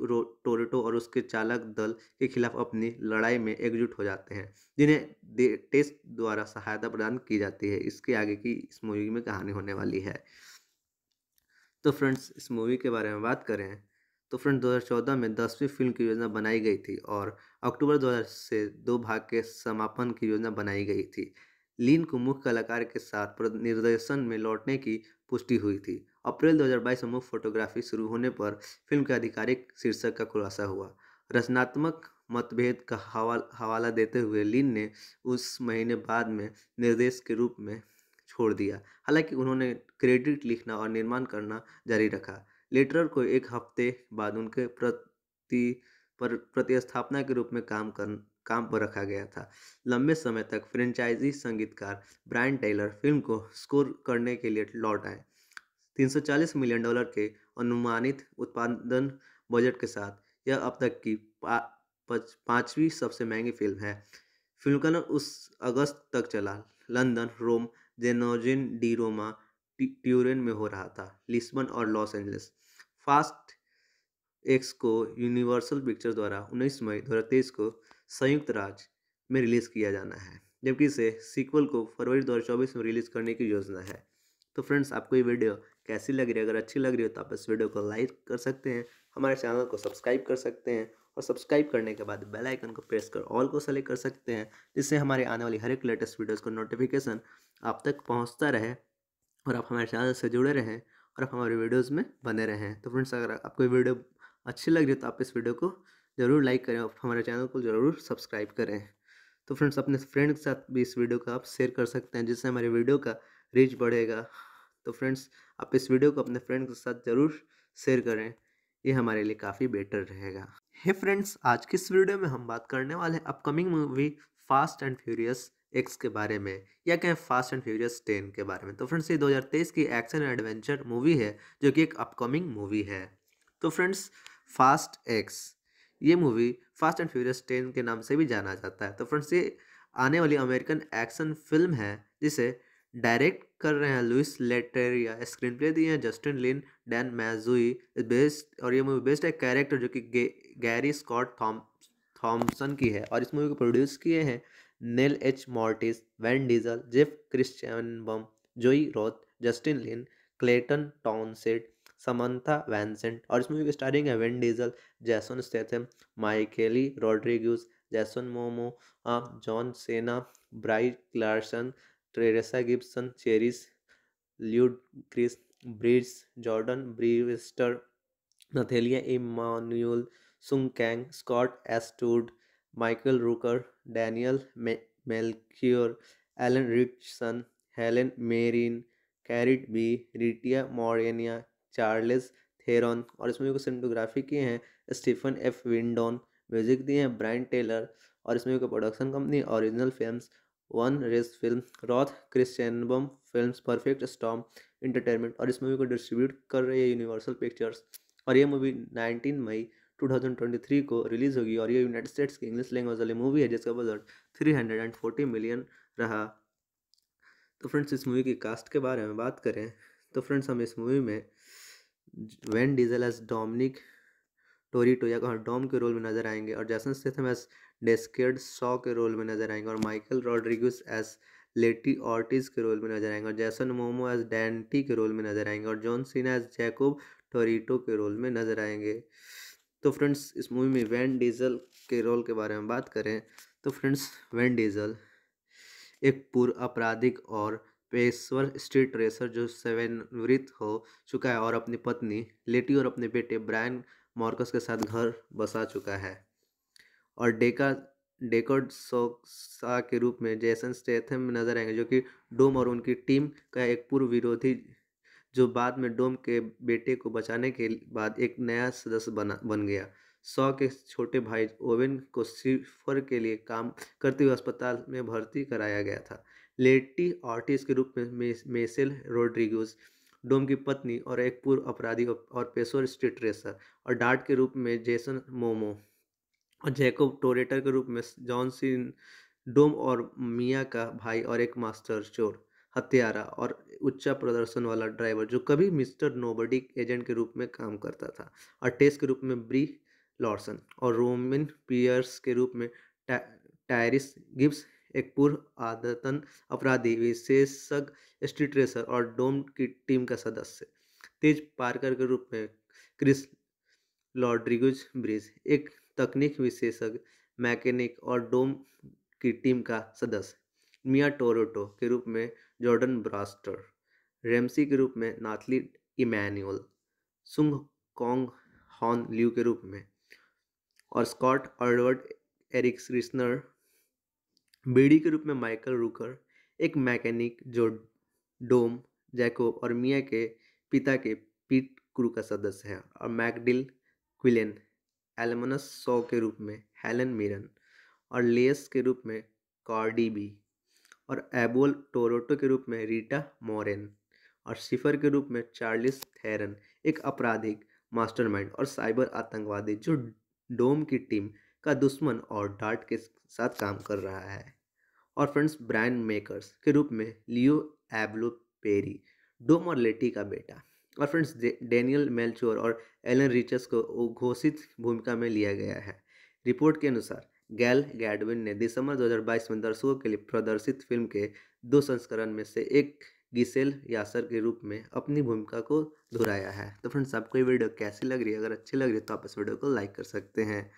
टोरेटो और उसके चालक दल के खिलाफ अपनी लड़ाई में एकजुट हो जाते हैं जिन्हें टेस्ट द्वारा सहायता प्रदान की जाती है इसके आगे की इस मूवी में कहानी होने वाली है तो फ्रेंड्स इस मूवी के बारे में बात करें तो फ्रेंड्स 2014 में दसवीं फिल्म की योजना बनाई गई थी और अक्टूबर 2000 से दो भाग के समापन की योजना बनाई गई थी लीन को मुख्य कलाकार के साथ निर्देशन में लौटने की पुष्टि हुई थी अप्रैल 2022 में मुफ्त फोटोग्राफी शुरू होने पर फिल्म के आधिकारिक शीर्षक का खुलासा हुआ रचनात्मक मतभेद का हवाला हवाला देते हुए लिन ने उस महीने बाद में निर्देश के रूप में छोड़ दिया हालांकि उन्होंने क्रेडिट लिखना और निर्माण करना जारी रखा लेटरर को एक हफ्ते बाद उनके प्रति पर प्रतिस्थापना के रूप में काम कर काम पर रखा गया था लंबे समय तक फ्रेंचाइजी संगीतकार ब्रायन टेलर फिल्म को स्कोर करने के लिए लौट आए 340 मिलियन डॉलर के अनुमानित उत्पादन बजट के साथ यह अब तक की पा, पांचवी सबसे महंगी फिल्म है फिल्म का नाम उस अगस्त तक चला London Rome Genzano di Roma Turin में हो रहा था लिस्बन और लॉस एंजलिस फास्ट एक्स को यूनिवर्सल पिक्चर्स द्वारा 19 मई दो को संयुक्त राज्य में रिलीज़ किया जाना है जबकि इसे सीक्वल को फरवरी दो में रिलीज़ करने की योजना है तो फ्रेंड्स आपको ये वीडियो कैसी लग रही है अगर अच्छी लग रही हो तो आप इस वीडियो को लाइक कर सकते हैं हमारे चैनल को सब्सक्राइब कर सकते हैं और सब्सक्राइब करने के बाद बेल आइकन को प्रेस कर ऑल को सेलेक्ट कर सकते हैं जिससे हमारे आने वाली हर एक लेटेस्ट वीडियोस का नोटिफिकेशन आप तक पहुंचता रहे और आप हमारे चैनल से जुड़े रहें और आप हमारे वीडियोस में बने रहें तो फ्रेंड्स अगर आपको वीडियो अच्छी लग रही है तो आप इस वीडियो को ज़रूर लाइक करें और हमारे चैनल को ज़रूर सब्सक्राइब करें तो फ्रेंड्स अपने फ्रेंड के साथ भी इस वीडियो को आप शेयर कर सकते हैं जिससे हमारे वीडियो का रीच बढ़ेगा तो फ्रेंड्स आप इस वीडियो को अपने फ्रेंड के साथ ज़रूर शेयर करें ये हमारे लिए काफ़ी बेटर रहेगा हे फ्रेंड्स आज की इस वीडियो में हम बात करने वाले हैं upcoming movie fast and furious X के बारे में या कहें फास्ट एंड फ्यूरियस टेन के बारे में तो फ्रेंड्स ये 2023 की एक्शन एडवेंचर मूवी है जो कि एक अपकमिंग मूवी है तो फ्रेंड्स फास्ट एक्स ये movie fast and furious ten के नाम से भी जाना जाता है तो फ्रेंड्स ये आने वाली अमेरिकन एक्शन फिल्म है जिसे डायरेक्ट कर रहे हैं लुइस लेटेरिया स्क्रीन प्ले दिए हैं Justin Lin Dan Mazeau best और ये मूवी बेस्ट है कैरेक्टर जो कि गैरी स्कॉट थॉम थॉम्सन की है और इस मूवी को प्रोड्यूस किए हैं Neal H Moritz Vin Diesel Jeff Kirschenbaum Joe Roth Justin Lin Clayton Townsend Samantha Vincent और इस मूवी की स्टारिंग है Vin Diesel Jason Statham Michelle Rodriguez Jason Momoa John Cena Brie Larson Tyrese Gibson Chris Ludacris Bridges Jordana Brewster Nathalie Emmanuel Sung Kang Scott Eastwood Michael Rooker Daniela Melchior Alan Ritchson Helen Mirren कैरिट B Rita Moreno Charlize Theron और इसमें जो cinematography किए हैं Stephen F विंडोन music दिए हैं Brian Tyler और इसमें को production company original films one race film Roth Kirschenbaum film perfect storm entertainment और इस मूवी को डिस्ट्रीब्यूट कर रही है यूनिवर्सल पिक्चर्स और ये मूवी 19 मई 2023 को रिलीज़ होगी और ये यूनाइटेड स्टेट्स की इंग्लिश लैंग्वेज वाली मूवी है जिसका बजट 340 मिलियन रहा तो फ्रेंड्स इस मूवी की कास्ट के बारे में बात करें तो फ्रेंड्स हम इस मूवी में Vin Diesel as Dominic Toretto या डॉम के रोल में नजर आएंगे और Jason Statham as Deckard Shaw के रोल में नजर आएंगे और Michael Rodriguez as Letty Ortiz के रोल में नजर आएंगे और जैसन मोमो एस डेंटी के रोल में नजर आएंगे और जॉन सीना एस जैकोब टोरीटो के रोल में नजर आएंगे तो फ्रेंड्स इस मूवी में वैन डीजल के रोल के बारे में बात करें तो फ्रेंड्स वैन डीजल एक पूर्व आपराधिक और पेशवर स्ट्रीट रेसर जो सेवनवृत हो चुका है और अपनी पत्नी लेटी और अपने बेटे ब्रायन मॉर्कस के साथ घर बसा चुका है और डेका डेकोड सोक्सा के रूप में जेसन स्टेथम नजर आएंगे जो कि डोम और उनकी टीम का एक पूर्व विरोधी जो बाद में डोम के बेटे को बचाने के बाद एक नया सदस्य बना बन गया सौ के छोटे भाई ओवेन को सिफर के लिए काम करते हुए अस्पताल में भर्ती कराया गया था लेटी ऑर्टिस के रूप में मेसेल रोड्रिगोज़ डोम की पत्नी और एक पूर्व अपराधी और पेशोर स्ट्रीट रेसर और डार्ट के रूप में जेसन मोमो और जैकोब टोरेटर के रूप में जॉन सीन डोम और मिया का भाई और एक मास्टर चोर हत्यारा और उच्च प्रदर्शन वाला ड्राइवर जो कभी मिस्टर नोबडी एजेंट के रूप में काम करता था और टेस्ट के रूप में ब्री लॉर्सन और रोमिन पियर्स के रूप में टायरिस गिब्स एक पूर्व आदतन अपराधी विशेषज्ञ स्ट्रीटरेसर और डोम की टीम का सदस्य तेज पार्कर के रूप में क्रिस लॉड्रिगुज ब्रिज एक तकनीक विशेषज्ञ मैकेनिक और डोम की टीम का सदस्य मिया टोरोटो के रूप में जॉर्डन ब्रास्टर रेमसी के रूप में Nathalie Emmanuel Sung Kang Han Lue के रूप में और स्कॉट ऑर्डवर्ड एरिक बेड़ी के रूप में माइकल रूकर एक मैकेनिक जो डोम जैकोब और मिया के पिता के पीट क्रू का सदस्य है और मैकडिल क्विलेन एलमनस सौ के रूप में हेलन मिरन और लेस के रूप में कार्डी बी और एबोल टोरोटो के रूप में रीटा मोरेन और सिफर के रूप में चार्लिस थेरन एक आपराधिक मास्टरमाइंड और साइबर आतंकवादी जो डोम की टीम का दुश्मन और डार्ट के साथ काम कर रहा है और फ्रेंड्स ब्रांड मेकर्स के रूप में लियो एब्लो पेरी डोम और लेटी का बेटा और फ्रेंड्स डेनियल मेलचोर और एलन रिचर्स को घोषित भूमिका में लिया गया है रिपोर्ट के अनुसार गैल गैडविन ने दिसंबर 2022 में दर्शकों के लिए प्रदर्शित फिल्म के दो संस्करण में से एक गिसेल यासर के रूप में अपनी भूमिका को दोहराया है तो फ्रेंड्स आपको ये वीडियो कैसी लग रही है अगर अच्छी लग रही है तो आप इस वीडियो को लाइक कर सकते हैं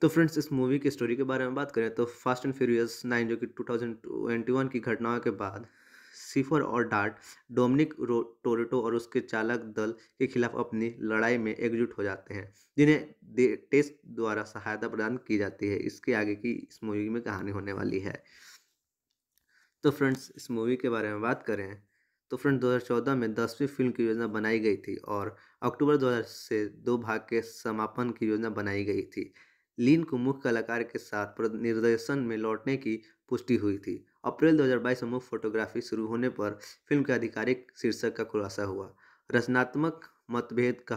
तो फ्रेंड्स इस मूवी की स्टोरी के बारे में बात करें तो फास्ट एंड फ्यूरियस नाइन जो कि टू थाउजेंड ट्वेंटी वन की घटनाओं के बाद सीफर और डार्ट डोमिनिक टोरेटो और उसके चालक दल के खिलाफ अपनी लड़ाई में एकजुट हो जाते हैं जिन्हें टेस्ट द्वारा सहायता प्रदान की जाती है इसके आगे की इस मूवी में कहानी होने वाली है तो फ्रेंड्स इस मूवी के बारे में बात करें तो फ्रेंड्स 2014 में दसवीं फिल्म की योजना बनाई गई थी और अक्टूबर दो से दो भाग के समापन की योजना बनाई गई थी लीन को मुख्य कलाकार के साथ निर्देशन में लौटने की पुष्टि हुई थी अप्रैल 2022 में मुख्य फोटोग्राफी शुरू होने पर फिल्म के आधिकारिक शीर्षक का खुलासा हुआ रचनात्मक मतभेद का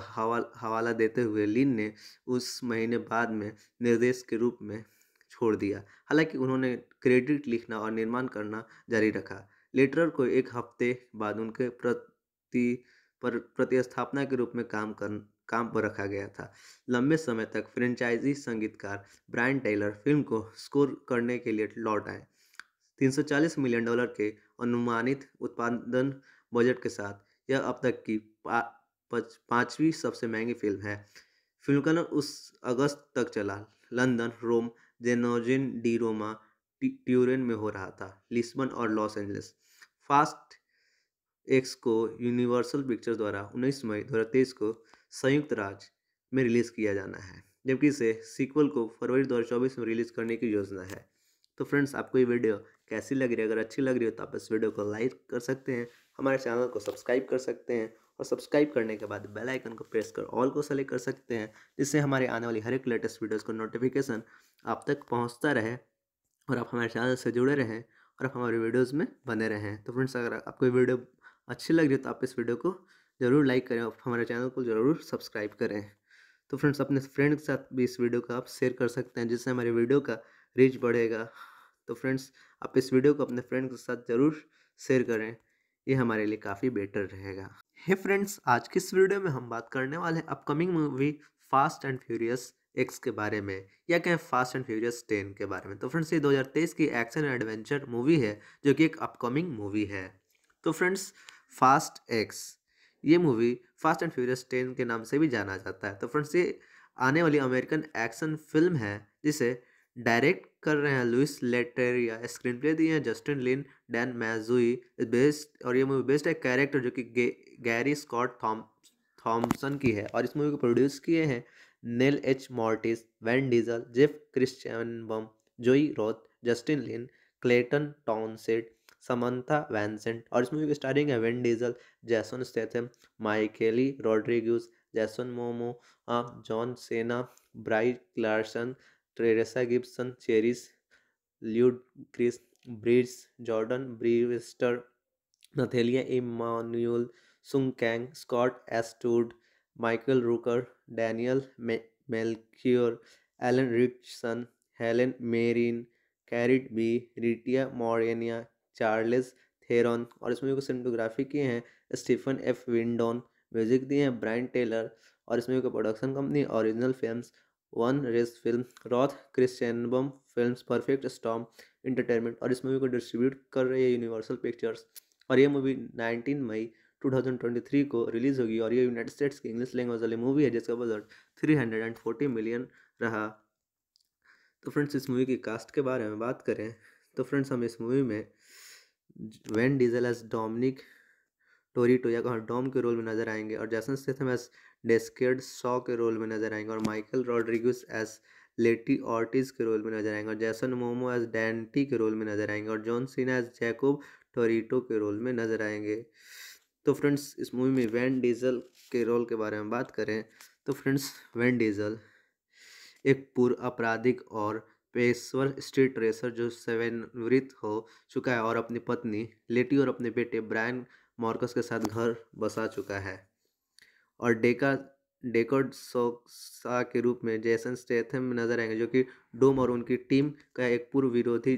हवाला देते हुए लीन ने उस महीने बाद में निर्देश के रूप में छोड़ दिया हालांकि उन्होंने क्रेडिट लिखना और निर्माण करना जारी रखा लेटरर को एक हफ्ते बाद उनके प्रति पर प्रतिस्थापना के रूप में काम कर काम पर रखा गया था लंबे समय तक फ्रेंचाइजी संगीतकार ब्रायन टेलर फिल्म को स्कोर करने के लिए लौट आए 340 मिलियन डॉलर के अनुमानित उत्पादन बजट के साथ यह अब तक की पांचवी सबसे महंगी फिल्म है फिल्म का उस अगस्त तक चला London Rome Genzano di Roma Turin में हो रहा था लिस्बन और लॉस एंजलिस फास्ट एक्स को यूनिवर्सल पिक्चर्स द्वारा 19 मई 2023 को संयुक्त राज्य में रिलीज़ किया जाना है जबकि इसे सीक्वल को फरवरी दो में रिलीज़ करने की योजना है तो फ्रेंड्स आपको ये वीडियो कैसी लग रही है अगर अच्छी लग रही हो तो आप इस वीडियो को लाइक कर सकते हैं हमारे चैनल को सब्सक्राइब कर सकते हैं और सब्सक्राइब करने के बाद बेल आइकन को प्रेस कर ऑल को सेलेक्ट कर सकते हैं जिससे हमारे आने वाली हर एक लेटेस्ट वीडियोस का नोटिफिकेशन आप तक पहुंचता रहे और आप हमारे चैनल से जुड़े रहें और आप हमारे वीडियोज़ में बने रहें तो फ्रेंड्स अगर आपको वीडियो अच्छी लग रही है तो आप इस वीडियो को ज़रूर लाइक करें और हमारे चैनल को ज़रूर सब्सक्राइब करें तो फ्रेंड्स अपने फ्रेंड के साथ भी इस वीडियो का आप शेयर कर सकते हैं जिससे हमारे वीडियो का रीच बढ़ेगा तो फ्रेंड्स आप इस वीडियो को अपने फ्रेंड के साथ ज़रूर शेयर करें ये हमारे लिए काफ़ी बेटर रहेगा हे फ्रेंड्स आज की इस वीडियो में हम बात करने वाले हैं upcoming movie fast and furious X के बारे में या कहें फास्ट एंड फ्यूरियस टेन के बारे में तो फ्रेंड्स ये 2023 की एक्शन एडवेंचर मूवी है जो कि एक अपकमिंग मूवी है तो फ्रेंड्स फास्ट एक्स ये movie fast and furious ten के नाम से भी जाना जाता है तो फ्रेंड्स ये आने वाली अमेरिकन एक्शन फिल्म है जिसे डायरेक्ट कर रहे हैं लुइस लेटेरिया स्क्रीन प्ले दिए हैं Justin Lin Dan Mazeau best और ये मूवी बेस्ट है कैरेक्टर जो कि गे, गैरी स्कॉट थॉम थॉम्सन की है और इस मूवी को प्रोड्यूस किए हैं Neal H Moritz Vin Diesel Jeff Kirschenbaum Joe Roth Justin Lin Clayton Townsend Samantha Vincent और इस मूवी की स्टारिंग है Vin Diesel Jason Statham Michelle Rodriguez Jason Momoa John Cena Brie Larson Tyrese Gibson Chris Ludacris Bridges Jordana Brewster Nathalie Emmanuel Sung Kang Scott Eastwood Michael Rooker Daniela Melchior Alan Ritchson Helen Mirren कैरिट B Rita Moreno Charlize Theron और इस movie को cinematography किए हैं Stephen F विंडोन music दिए हैं Brian Tyler और इस movie production company original films one race film Roth Kirschenbaum film perfect storm entertainment और इस मूवी को डिस्ट्रीब्यूट कर रही है यूनिवर्सल पिक्चर्स और ये मूवी 19 मई 2023 को रिलीज होगी और ये यूनाइटेड स्टेट्स की इंग्लिश लैंग्वेज वाली मूवी है जिसका बजट 340 मिलियन रहा तो फ्रेंड्स इस मूवी की कास्ट के बारे में बात करें तो फ्रेंड्स हम इस मूवी में Vin Diesel as Dominic Toretto या कहा डॉम के रोल में नजर आएंगे और Jason Statham as Deckard Shaw के रोल में नजर आएंगे और Michael Rodriguez as Letty Ortiz के रोल में नजर आएंगे और जैसन मोमो एस डेंटी के रोल में नजर आएंगे और जॉन सीना एस जैकोब टोरीटो के रोल में नजर आएंगे तो फ्रेंड्स इस मूवी में वैन डीजल के रोल के बारे में बात करें तो फ्रेंड्स वैन डीजल एक पूर्व आपराधिक और पेशवर स्ट्रीट रेसर जो सेवनवृत हो चुका है और अपनी पत्नी लेटी और अपने बेटे ब्रायन मॉर्कस के साथ घर बसा चुका है और डेका डेकोड सोक्सा के रूप में जेसन स्टेथम नजर आएंगे जो कि डोम और उनकी टीम का एक पूर्व विरोधी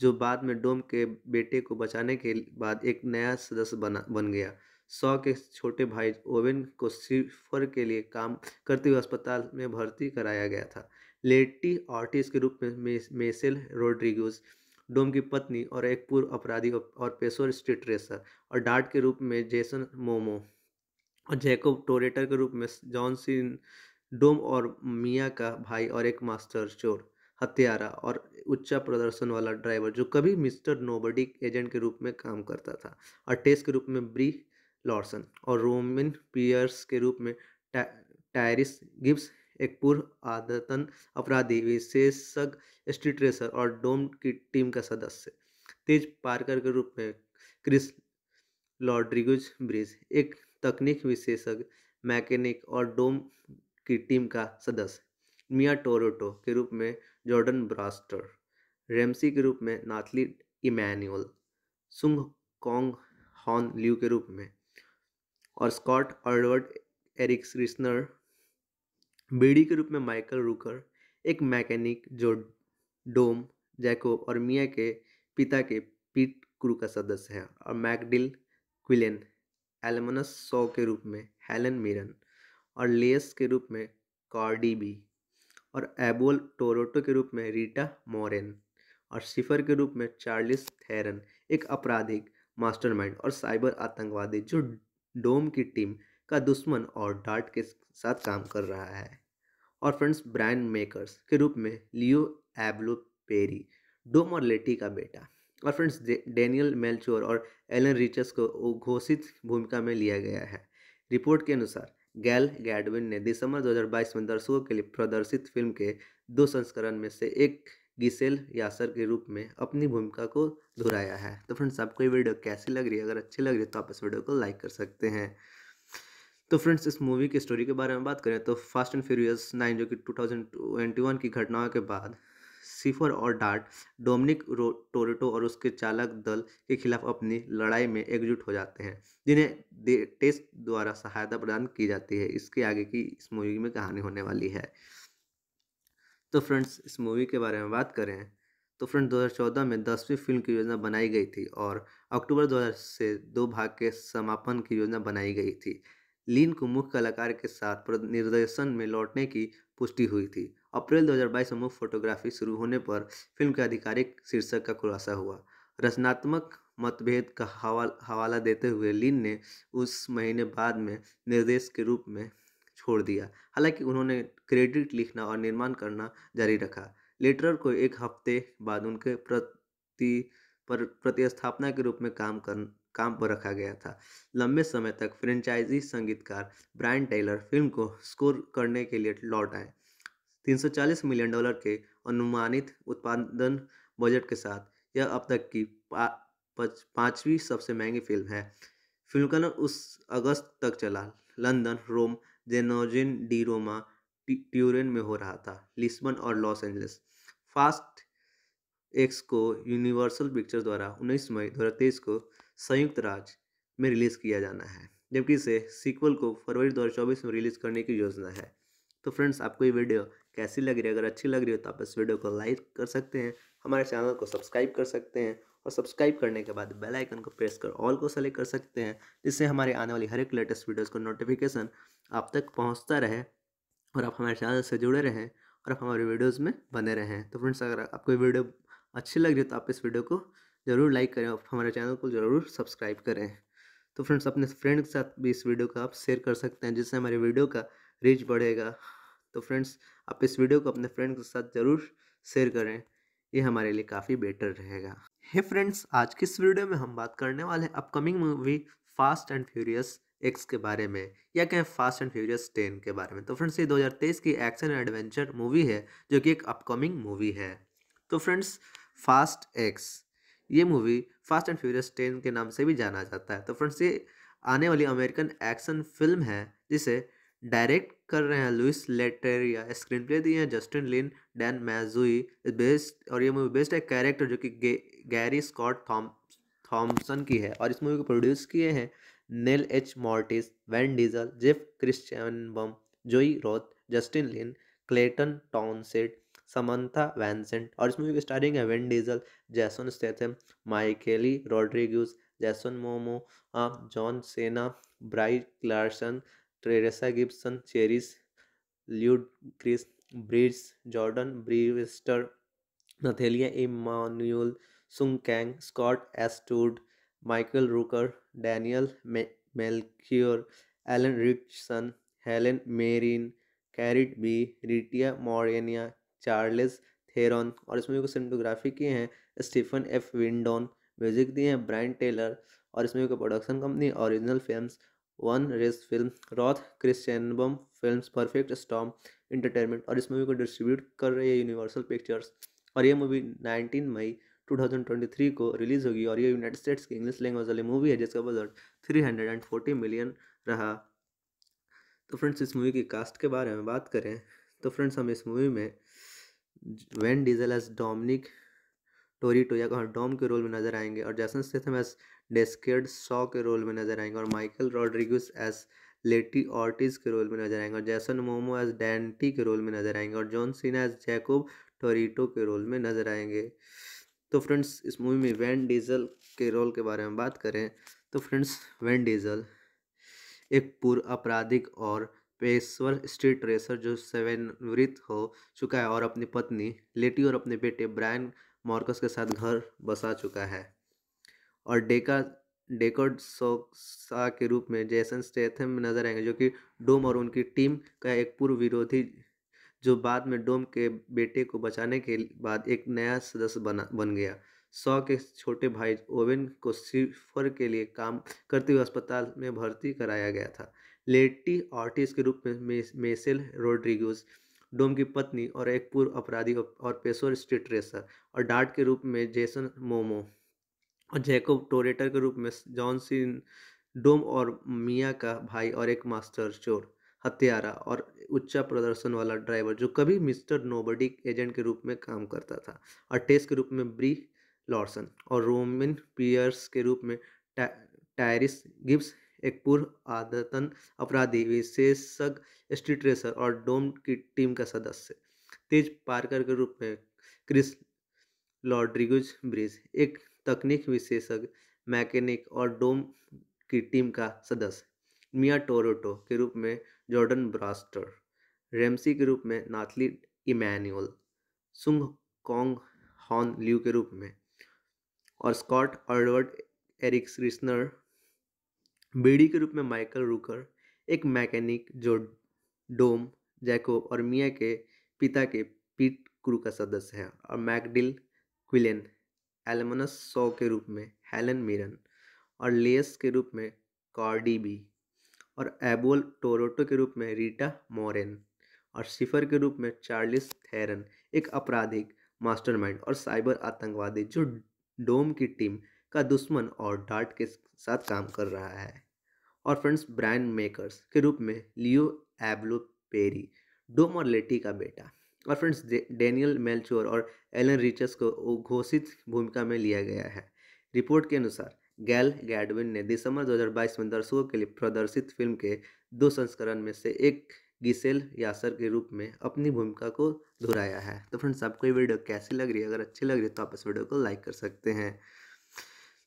जो बाद में डोम के बेटे को बचाने के बाद एक नया सदस्य बना बन गया सौ के छोटे भाई ओवेन को सिफर के लिए काम करते हुए अस्पताल में भर्ती कराया गया था लेटी ऑर्टिस के रूप में मेसेल रोड्रिगोज डोम की पत्नी और एक पूर्व अपराधी और पेशोर स्ट्रीट रेसर और डार्ट के रूप में जेसन मोमो और जैकोब टोरेटर के रूप में जॉन सीन डोम और मिया का भाई और एक मास्टर चोर हत्यारा और उच्चा प्रदर्शन वाला ड्राइवर जो कभी मिस्टर नोबडी एजेंट के रूप में काम करता था और टेस्ट के रूप में ब्री लॉर्सन और रोमिन पियर्स के रूप में टायरिस गिब्स एक पूर्व आदतन अपराधी विशेषज्ञ स्ट्रीट रेसर और डोम की टीम का सदस्य तेज पार्कर के रूप में क्रिस लॉड्रिगुज ब्रिज एक तकनीक विशेषज्ञ मैकेनिक और डोम की टीम का सदस्य मिया टोरोटो के रूप में जॉर्डन ब्रास्टर रेमसी के रूप में Nathalie Emmanuel Sung Kang Han Lue के रूप में और स्कॉट ऑर्डवर्ड एरिक्स रिस्नर बेड़ी के रूप में माइकल रूकर एक मैकेनिक जो डोम जैकोब और मिया के पिता के पीट क्रू का सदस्य हैं और मैकडिल क्विलेन एलमनस सॉ के रूप में हेलन मिरन और लेस के रूप में कार्डी बी और एबोल टोरोटो के रूप में रीटा मोरेन और शिफर के रूप में चार्लिस थेरन एक आपराधिक मास्टरमाइंड और साइबर आतंकवादी जो डोम की टीम का दुश्मन और डार्ट के साथ काम कर रहा है और फ्रेंड्स ब्रांड मेकर्स के रूप में लियो एब्लो पेरी डोम और लेटी का बेटा और फ्रेंड्स डेनियल मेल्चोर और एलन रिचर्स को घोषित भूमिका में लिया गया है रिपोर्ट के अनुसार गैल गैडविन ने दिसंबर 2022 में दर्शकों के लिए प्रदर्शित फिल्म के दो संस्करण में से एक गिसेल यासर के रूप में अपनी भूमिका को दोहराया है तो फ्रेंड्स आपको ये वीडियो कैसी लग रही है अगर अच्छी लग रही है तो आप इस वीडियो को लाइक कर सकते हैं तो फ्रेंड्स इस मूवी की स्टोरी के बारे में बात करें तो फास्ट एंड फ्यूरियस नाइन जो कि टू थाउजेंड ट्वेंटी वन की घटनाओं के बाद सिफर और डार्ट डोमिनिक टोरेटो और उसके चालक दल के खिलाफ अपनी लड़ाई में एकजुट हो जाते हैं जिन्हें टेस्ट द्वारा सहायता प्रदान की जाती है इसके आगे की इस मूवी में कहानी होने वाली है तो फ्रेंड्स इस मूवी के बारे में बात करें तो फ्रेंड 2014 में दसवीं फिल्म की योजना बनाई गई थी और अक्टूबर दो से दो भाग के समापन की योजना बनाई गई थी लीन को मुख्य कलाकार के साथ निर्देशन में लौटने की पुष्टि हुई थी अप्रैल 2022 में मुख्य फोटोग्राफी शुरू होने पर फिल्म के आधिकारिक शीर्षक का खुलासा हुआ रचनात्मक मतभेद का हवाला देते हुए लीन ने उस महीने बाद में निर्देश के रूप में छोड़ दिया हालांकि उन्होंने क्रेडिट लिखना और निर्माण करना जारी रखा लेटर को एक हफ्ते बाद उनके प्रति पर प्रतिस्थापना के रूप में काम कर काम पर रखा गया था लंबे समय तक फ्रेंचाइजी संगीतकार ब्रायन टेलर फिल्म को स्कोर करने के लिए लौट आए 340 मिलियन डॉलर के अनुमानित उत्पादन बजट के साथ यह अब तक की पा, पांचवी सबसे महंगी फिल्म है फिल्म का नाम उस अगस्त तक चला London Rome Genzano di Roma Turin में हो रहा था लिस्बन और लॉस एंजलिस फास्ट एक्स को यूनिवर्सल पिक्चर्स द्वारा 19 मई 2023 को संयुक्त राज्य में रिलीज़ किया जाना है जबकि इसे सीक्वल को फरवरी दो में रिलीज़ करने की योजना है तो फ्रेंड्स आपको ये वीडियो कैसी लग रही है अगर अच्छी लग रही हो तो आप इस वीडियो को लाइक कर सकते हैं हमारे चैनल को सब्सक्राइब कर सकते हैं और सब्सक्राइब करने के बाद बेल आइकन को प्रेस कर ऑल को सेलेक्ट कर सकते हैं जिससे हमारे आने वाली हर एक लेटेस्ट वीडियोज़ का नोटिफिकेशन आप तक पहुँचता रहे और आप हमारे चैनल से जुड़े रहें और आप हमारे वीडियोज़ में बने रहें तो फ्रेंड्स अगर आपको वीडियो अच्छी लग रही है तो आप इस वीडियो को ज़रूर लाइक करें और हमारे चैनल को ज़रूर सब्सक्राइब करें तो फ्रेंड्स अपने फ्रेंड के साथ भी इस वीडियो को आप शेयर कर सकते हैं जिससे हमारे वीडियो का रीच बढ़ेगा तो फ्रेंड्स आप इस वीडियो को अपने फ्रेंड के साथ ज़रूर शेयर करें ये हमारे लिए काफ़ी बेटर रहेगा हे hey फ्रेंड्स आज की इस वीडियो में हम बात करने वाले हैं upcoming movie fast and furious X के बारे में या कहें फास्ट एंड फ्यूरियस टेन के बारे में तो फ्रेंड्स ये 2023 की एक्शन एंड एडवेंचर मूवी है जो कि एक अपकमिंग मूवी है तो फ्रेंड्स फास्ट एक्स ये movie fast and furious ten के नाम से भी जाना जाता है तो फ्रेंड्स ये आने वाली अमेरिकन एक्शन फिल्म है जिसे डायरेक्ट कर रहे हैं लुइस लेटेरिया स्क्रीन प्ले दिए हैं Justin Lin Dan Mazeau based और ये मूवी बेस्ड है कैरेक्टर जो कि गे, गैरी स्कॉट थॉम थॉम्सन की है और इस मूवी को प्रोड्यूस किए हैं Neal H Moritz Vin Diesel Jeff Kirschenbaum Joe Roth Justin Lin Clayton Townsend Samantha Vincent और इस मूवी की स्टारिंग है Vin Diesel Jason Statham Michelle Rodriguez Jason Momoa John Cena Brie Larson Tyrese Gibson Chris Ludacris Bridges Jordana Brewster Nathalie Emmanuel Sung Kang Scott Eastwood Michael Rooker Daniela Melchior Alan Ritchson Helen Mirren कैरिट B Rita Moreno Charlize Theron और इस movie को cinematography किए हैं Stephen F विंडोन music दिए हैं Brian Tyler और इस movie को production company original film one race film Roth Kirschenbaum film perfect storm entertainment और इस मूवी को डिस्ट्रीब्यूट कर रही है यूनिवर्सल पिक्चर्स और ये मूवी 19 मई 2023 को रिलीज़ होगी और ये यूनाइटेड स्टेट्स की इंग्लिश लैंग्वेज वाली मूवी है जिसका बजट 340 मिलियन रहा तो फ्रेंड्स इस मूवी की कास्ट के बारे में बात करें तो फ्रेंड्स हम इस मूवी में Vin Diesel as Dominic Toretto या डॉम के रोल में नजर आएंगे और Jason Statham as Deckard Shaw के रोल में नजर आएंगे और Michael Rodriguez as Letty Ortiz के रोल में नजर आएंगे और जैसन मोमो एस डेंटी के रोल में नजर आएंगे और जॉन सीना एस जैकोब टोरीटो के रोल में नजर आएंगे तो फ्रेंड्स इस मूवी में वैन डीजल के रोल के बारे में बात करें तो फ्रेंड्स वैन डीजल एक पूर्व आपराधिक और पेशवर स्ट्रीट रेसर जो सेवनवृत हो चुका है और अपनी पत्नी लेटी और अपने बेटे ब्रायन मॉर्कस के साथ घर बसा चुका है और डेका डेकर्ड सोक्सा के रूप में जेसन स्टेथम नजर आएंगे जो कि डोम और उनकी टीम का एक पूर्व विरोधी जो बाद में डोम के बेटे को बचाने के बाद एक नया सदस्य बना बन गया सौ के छोटे भाई ओवेन को सिफर के लिए काम करते हुए अस्पताल में भर्ती कराया गया था लेटी ऑर्टिस के रूप में मेसेल रोड्रिगोज डोम की पत्नी और एक पूर्व अपराधी और पेशोर स्ट्रीट रेसर और डार्ट के रूप में जेसन मोमो और जैकोब टोरेटर के रूप में जॉन सीन डोम और मिया का भाई और एक मास्टर चोर हत्यारा और उच्चा प्रदर्शन वाला ड्राइवर जो कभी मिस्टर नोबडी एजेंट के रूप में काम करता था और टेस्ट के रूप में ब्री लॉर्सन और रोमिन पियर्स के रूप में टायरिस गिब्स एक पूर्व आदतन अपराधी विशेषज्ञ स्ट्रीट रेसर और डोम की टीम का सदस्य तेज पार्कर के रूप में क्रिस लॉड्रिगुज ब्रिज एक तकनीक विशेषज्ञ मैकेनिक और डोम की टीम का सदस्य मिया टोरोटो के रूप में जॉर्डन ब्रास्टर रेमसी के रूप में Nathalie Emmanuel Sung Kang Han Lue के रूप में और स्कॉट अर्डवर्ड एरिक रिस्नर बीड़ी के रूप में माइकल रूकर एक मैकेनिक जो डोम जैकोब और मिया के पिता के पीट क्रू का सदस्य है और मैकडिल क्विलेन एलमनस सौ के रूप में हेलन मिरन और लेस के रूप में कार्डी बी और एबोल टोरोटो के रूप में रीटा मोरेन और सिफर के रूप में चार्लिस थेरन एक आपराधिक मास्टरमाइंड और साइबर आतंकवादी जो डोम की टीम का दुश्मन और डार्ट के साथ काम कर रहा है और फ्रेंड्स ब्रांड मेकर्स के रूप में लियो एब्लो पेरी डोम और लेटी का बेटा और फ्रेंड्स डेनियल मेल्चोर और एलन रिचर्स को घोषित भूमिका में लिया गया है रिपोर्ट के अनुसार गैल गैडविन ने दिसंबर 2022 में दर्शकों के लिए प्रदर्शित फिल्म के दो संस्करण में से एक गिसेल यासर के रूप में अपनी भूमिका को दोहराया है तो फ्रेंड्स आपको ये वीडियो कैसी लग रही है अगर अच्छी लग रही है तो आप इस वीडियो को लाइक कर सकते हैं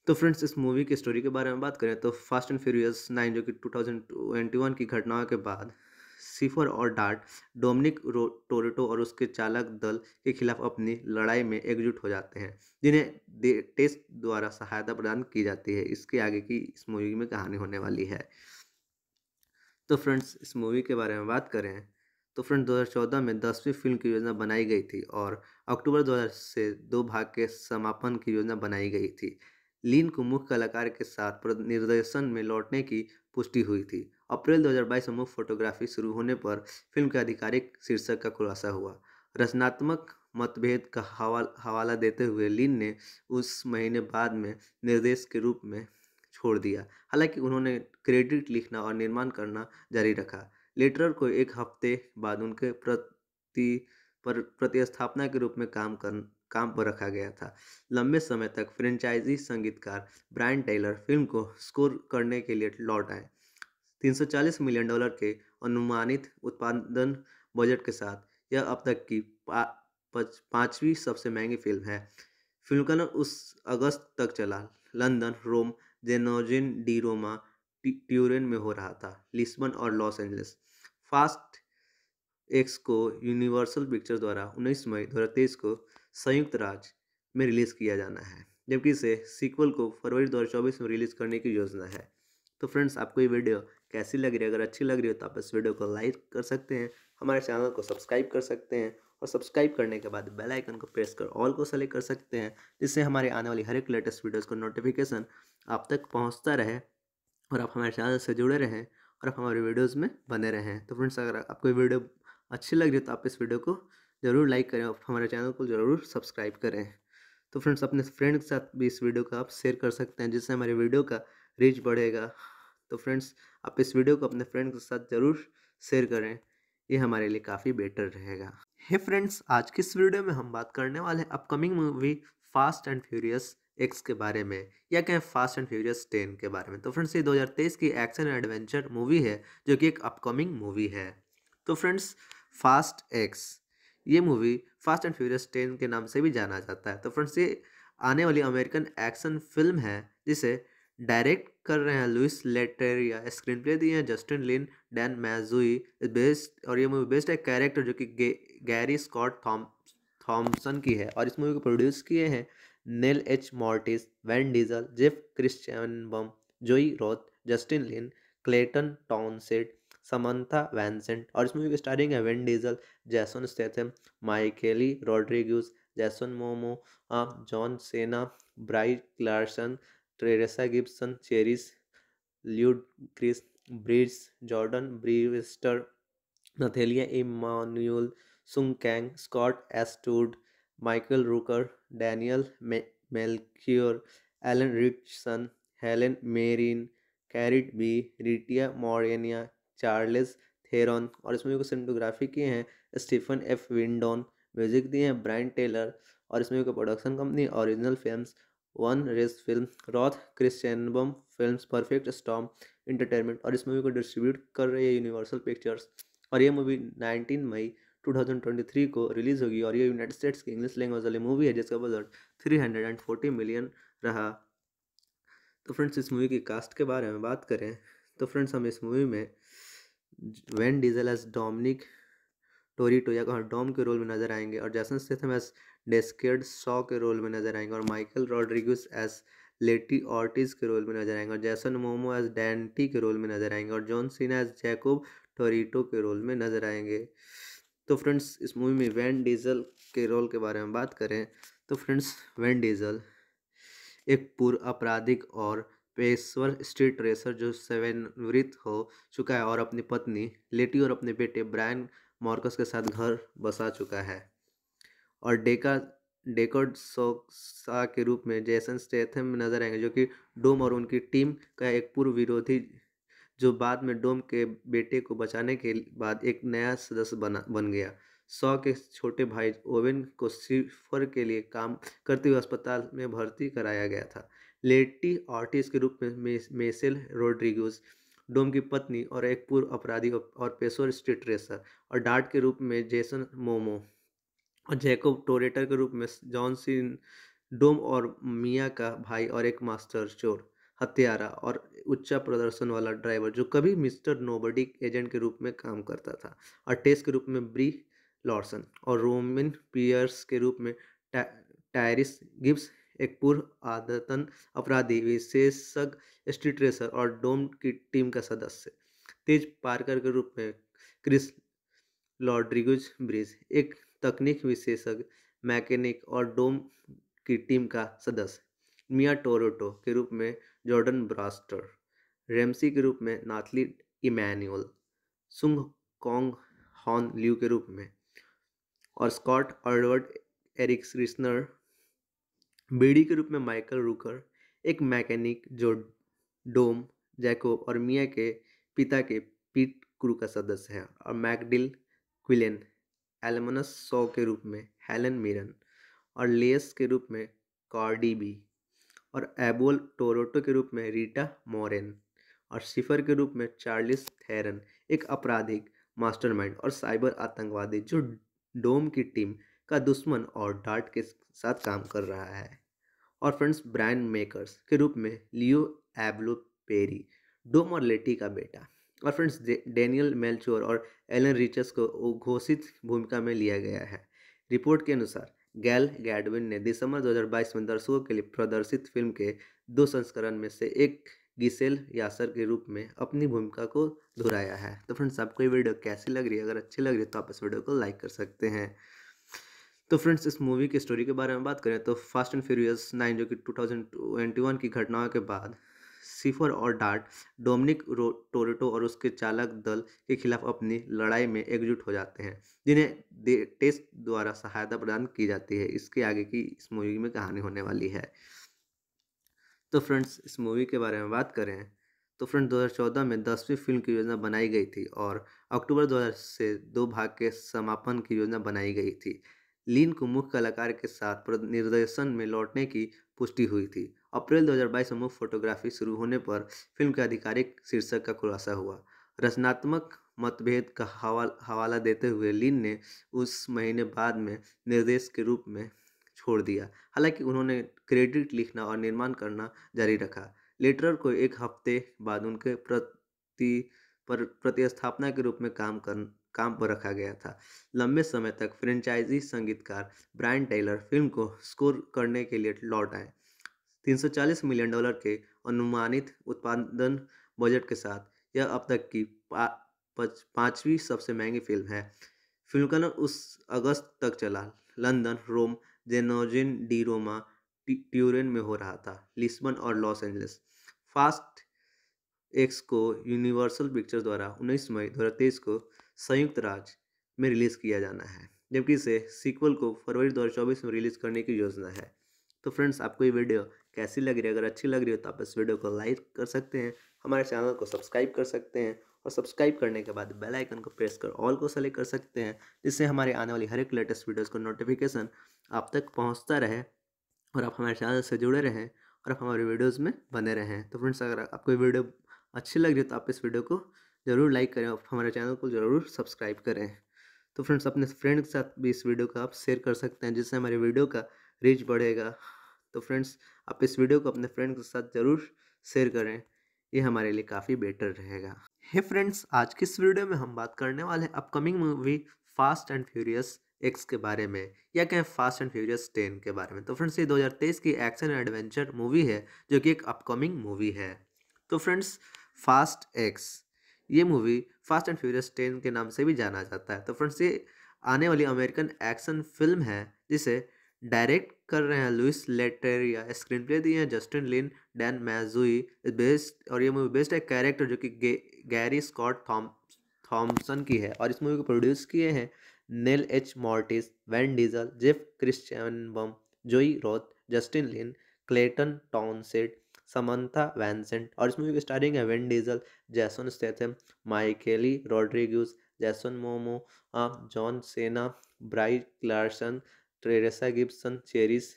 तो फ्रेंड्स इस मूवी की स्टोरी के बारे में बात करें तो फास्ट एंड फ्यूरियस नाइन जो कि वन की घटनाओं के बाद सिफर और डार्ट डोमिनिक टोरेटो और उसके चालक दल के खिलाफ अपनी लड़ाई में एकजुट हो जाते हैं जिन्हें टेस्ट द्वारा सहायता प्रदान की जाती है इसके आगे की इस मूवी में कहानी होने वाली है तो फ्रेंड्स इस मूवी के बारे में बात करें तो फ्रेंड्स 2014 में दसवीं फिल्म की योजना बनाई गई थी और अक्टूबर 2000 से दो भाग के समापन की योजना बनाई गई थी लीन को मुख्य कलाकार के साथ निर्देशन में लौटने की पुष्टि हुई थी अप्रैल 2022 में मुख्य फोटोग्राफी शुरू होने पर फिल्म के आधिकारिक शीर्षक का खुलासा हुआ रचनात्मक मतभेद का हवाला देते हुए लीन ने उस महीने बाद में निर्देश के रूप में छोड़ दिया हालांकि उन्होंने क्रेडिट लिखना और निर्माण करना जारी रखा लेटरर को एक हफ्ते बाद उनके प्रति पर प्रतिस्थापना के रूप में काम कर काम पर रखा गया था लंबे समय तक फ्रेंचाइजी संगीतकार ब्रायन टेलर फिल्म को स्कोर करने के लिए लौट आए 340 मिलियन डॉलर के अनुमानित उत्पादन बजट के साथ यह अब तक की पांचवी सबसे महंगी फिल्म है फिल्म का नाम उस अगस्त तक चला London Rome Genzano di Roma Turin में हो रहा था लिस्बन और लॉस एंजलिस फास्ट एक्स को यूनिवर्सल पिक्चर्स द्वारा 19 मई दो को संयुक्त राज्य में रिलीज़ किया जाना है जबकि इसे सीक्वल को फरवरी दो में रिलीज़ करने की योजना है तो फ्रेंड्स आपको ये वीडियो कैसी लग रही है अगर अच्छी लग रही हो तो आप इस वीडियो को लाइक कर सकते हैं हमारे चैनल को सब्सक्राइब कर सकते हैं और सब्सक्राइब करने के बाद बेल आइकन को प्रेस कर ऑल को सेलेक्ट कर सकते हैं जिससे हमारे आने वाली हर एक लेटेस्ट वीडियोस का नोटिफिकेशन आप तक पहुंचता रहे और आप हमारे चैनल से जुड़े रहें और आप हमारे वीडियोज़ में बने रहें तो फ्रेंड्स अगर आपको वीडियो अच्छी लग रही है तो आप इस वीडियो को ज़रूर लाइक करें और हमारे चैनल को ज़रूर सब्सक्राइब करें तो फ्रेंड्स अपने फ्रेंड के साथ भी इस वीडियो को आप शेयर कर सकते हैं जिससे हमारे वीडियो का रीच बढ़ेगा तो फ्रेंड्स आप इस वीडियो को अपने फ्रेंड के साथ ज़रूर शेयर करें ये हमारे लिए काफ़ी बेटर रहेगा हे फ्रेंड्स आज की इस वीडियो में हम बात करने वाले हैं upcoming movie fast and furious X के बारे में या कहें फास्ट एंड फ्यूरियस टेन के बारे में तो फ्रेंड्स ये 2023 की एक्शन एडवेंचर मूवी है जो कि एक अपकमिंग मूवी है तो फ्रेंड्स फास्ट एक्स ये movie fast and furious ten के नाम से भी जाना जाता है तो फ्रेंड्स ये आने वाली अमेरिकन एक्शन फिल्म है जिसे डायरेक्ट कर रहे हैं लुइस लेटेरिया स्क्रीन प्ले दिए हैं Justin Lin Dan Mazeau best और ये मूवी बेस्ट है कैरेक्टर जो कि गैरी स्कॉट थॉम थॉम्सन की है और इस मूवी को प्रोड्यूस किए हैं Neal H Moritz Vin Diesel Jeff Kirschenbaum Joe Roth Justin Lin Clayton Townsend Samantha Vincent और इस मूवी की स्टारिंग है Vin Diesel Jason Statham Michelle Rodriguez Jason Momoa John Cena Brie Larson Tyrese Gibson Chris Ludacris Bridges Jordana Brewster Nathalie Emmanuel Sung Kang Scott Eastwood Michael Rooker Daniela Melchior Alan Ritchson Helen Mirren कैरिट B Rita Moreno Charlize Theron और इस movie को cinematography किए हैं Stephen F विंडोन music दिए हैं Brian Tyler और इस movie को production company original film one race film Roth Kirschenbaum film perfect storm entertainment और इस मूवी को डिस्ट्रीब्यूट कर रही है यूनिवर्सल पिक्चर्स और ये मूवी 19 मई 2023 को रिलीज़ होगी और ये यूनाइटेड स्टेट्स की इंग्लिश लैंग्वेज वाली मूवी है जिसका बजट 340 मिलियन रहा तो फ्रेंड्स इस मूवी की कास्ट के बारे में बात करें तो फ्रेंड्स हम इस मूवी में Vin Diesel as Dominic Toretto या डॉम के रोल में नजर आएंगे और Jason Statham as Deckard Shaw के रोल में नजर आएंगे और Michael Rodriguez as Letty Ortiz के रोल में नजर आएंगे और जैसन मोमो एस डेंटी के रोल में नजर आएंगे और जॉन सीना एस जैकोब टोरिटो के रोल में नजर आएंगे तो फ्रेंड्स इस मूवी में वैन डीजल के रोल के बारे में बात करें तो फ्रेंड्स वैन डीजल एक पूर्व आपराधिक और पेशवर स्ट्रीट रेसर जो वृत हो चुका है और अपनी पत्नी लेटी और अपने बेटे ब्रायन मॉर्कस के साथ घर बसा चुका है और डेका डेकोड सोक्सा के रूप में जेसन स्टेथम नजर आएंगे जो कि डोम और उनकी टीम का एक पूर्व विरोधी जो बाद में डोम के बेटे को बचाने के बाद एक नया सदस्य बना बन गया सौ के छोटे भाई ओवेन को सिफर के लिए काम करते हुए अस्पताल में भर्ती कराया गया था लेटी ऑर्टिस के रूप में मेसेल रोड्रिगोज डोम की पत्नी और एक पूर्व अपराधी और पेशोर स्ट्रीट रेसर और डार्ट के रूप में जेसन मोमो और जैकोब टोरेटर के रूप में जॉन सीन डोम और मिया का भाई और एक मास्टर चोर हत्यारा और उच्च प्रदर्शन वाला ड्राइवर जो कभी मिस्टर नोबडी एजेंट के रूप में काम करता था और टेस्ट के रूप में ब्री लॉर्सन और रोमिन पियर्स के रूप में टायरिस गिब्स एक पूर्व आदतन अपराधी विशेषज्ञ स्ट्रीट और डोम की टीम का सदस्य तेज पार्कर के रूप में क्रिस लॉड्रिगुज ब्रिज एक तकनीक विशेषज्ञ मैकेनिक और डोम की टीम का सदस्य मिया टोरोटो के रूप में जॉर्डन ब्रास्टर रेमसी के रूप में Nathalie Emmanuel Sung Kang Han Lue के रूप में और स्कॉट ऑर्डवर्ड एरिक बेड़ी के रूप में माइकल रूकर एक मैकेनिक जो डोम जैकोब और मिया के पिता के पीट क्रू का सदस्य है और मैकडिल क्विलेन एलमनस सौ के रूप में हेलन मिरन और लेस के रूप में कार्डी बी और एबोल टोरोटो के रूप में रीटा मोरेन और सिफर के रूप में चार्लिस थेरन एक आपराधिक मास्टरमाइंड और साइबर आतंकवादी जो डोम की टीम का दुश्मन और डार्ट के साथ काम कर रहा है और फ्रेंड्स ब्रांड मेकर्स के रूप में लियो एब्लो पेरी डोम और लेटी का बेटा और फ्रेंड्स डेनियल मेलचोर और एलन रिचर्स को घोषित भूमिका में लिया गया है रिपोर्ट के अनुसार गैल गैडविन ने दिसंबर 2022 में दर्शकों के लिए प्रदर्शित फिल्म के दो संस्करण में से एक गिसेल यासर के रूप में अपनी भूमिका को दोहराया है तो फ्रेंड्स आपको ये वीडियो कैसी लग रही है अगर अच्छी लग रही है तो आप इस वीडियो को लाइक कर सकते हैं तो फ्रेंड्स इस मूवी की स्टोरी के बारे में बात करें तो फास्ट एंड फ्यूरियस नाइन जो कि टू थाउजेंड ट्वेंटी वन की घटनाओं के बाद सीफर और डार्ट डोमिनिक टोरेटो और उसके चालक दल के खिलाफ अपनी लड़ाई में एकजुट हो जाते हैं जिन्हें टेस्ट द्वारा सहायता प्रदान की जाती है इसके आगे की इस मूवी में कहानी होने वाली है तो फ्रेंड्स इस मूवी के बारे में बात करें तो फ्रेंड्स 2014 में दसवीं फिल्म की योजना बनाई गई थी और अक्टूबर दो से दो भाग के समापन की योजना बनाई गई थी लीन को मुख्य कलाकार के साथ निर्देशन में लौटने की पुष्टि हुई थी अप्रैल 2022 में मुख्य फोटोग्राफी शुरू होने पर फिल्म के आधिकारिक शीर्षक का खुलासा हुआ रचनात्मक मतभेद का हवाला देते हुए लीन ने उस महीने बाद में निर्देश के रूप में छोड़ दिया हालांकि उन्होंने क्रेडिट लिखना और निर्माण करना जारी रखा लेटरर को एक हफ्ते बाद उनके प्रति पर प्रतिस्थापना के रूप में काम कर काम पर रखा गया था लंबे समय तक फ्रेंचाइजी संगीतकार ब्रायन टेलर फिल्म को स्कोर करने के लिए लौट आए 340 मिलियन डॉलर के अनुमानित उत्पादन बजट के साथ यह अब तक की पांचवी सबसे महंगी फिल्म है फिल्म का उस अगस्त तक चला London Rome Genzano di Roma Turin में हो रहा था लिस्बन और लॉस एंजलिस फास्ट एक्स को यूनिवर्सल पिक्चर्स द्वारा 19 मई 2023 को संयुक्त राज्य में रिलीज़ किया जाना है जबकि इसे सीक्वल को फरवरी दो में रिलीज़ करने की योजना है तो फ्रेंड्स आपको ये वीडियो कैसी लग रही है अगर अच्छी लग रही हो तो आप इस वीडियो को लाइक कर सकते हैं हमारे चैनल को सब्सक्राइब कर सकते हैं और सब्सक्राइब करने के बाद बेल आइकन को प्रेस कर ऑल को सेलेक्ट कर सकते हैं जिससे हमारे आने वाली हर एक लेटेस्ट वीडियोस का नोटिफिकेशन आप तक पहुंचता रहे और आप हमारे चैनल से जुड़े रहें और आप हमारे वीडियोज़ में बने रहें तो फ्रेंड्स अगर आपको वीडियो अच्छी लग रही है तो आप इस वीडियो को ज़रूर लाइक करें और हमारे चैनल को ज़रूर सब्सक्राइब करें तो फ्रेंड्स अपने फ्रेंड के साथ भी इस वीडियो का आप शेयर कर सकते हैं जिससे हमारे वीडियो का रीच बढ़ेगा तो फ्रेंड्स आप इस वीडियो को अपने फ्रेंड के साथ ज़रूर शेयर करें ये हमारे लिए काफ़ी बेटर रहेगा हे फ्रेंड्स आज की इस वीडियो में हम बात करने वाले हैं upcoming movie fast and furious X के बारे में या कहें फास्ट एंड फ्यूरियस टेन के बारे में तो फ्रेंड्स ये 2023 की एक्शन एडवेंचर मूवी है जो कि एक अपकमिंग मूवी है तो फ्रेंड्स फास्ट एक्स ये movie fast and furious ten के नाम से भी जाना जाता है तो फ्रेंड्स ये आने वाली अमेरिकन एक्शन फिल्म है जिसे डायरेक्ट कर रहे हैं लुइस लेटेरिया स्क्रीन प्ले दिए हैं Justin Lin Dan Mazeau best और ये मूवी बेस्ट है कैरेक्टर जो कि गे, गैरी स्कॉट थॉम थॉम्सन की है और इस मूवी को प्रोड्यूस किए हैं Neal H Moritz Vin Diesel Jeff Kirschenbaum Joe Roth Justin Lin Clayton Townsend Samantha Vincent और इस मूवी की स्टारिंग है Vin Diesel Jason Statham Michelle Rodriguez Jason Momoa John Cena Brie Larson Tyrese Gibson Chris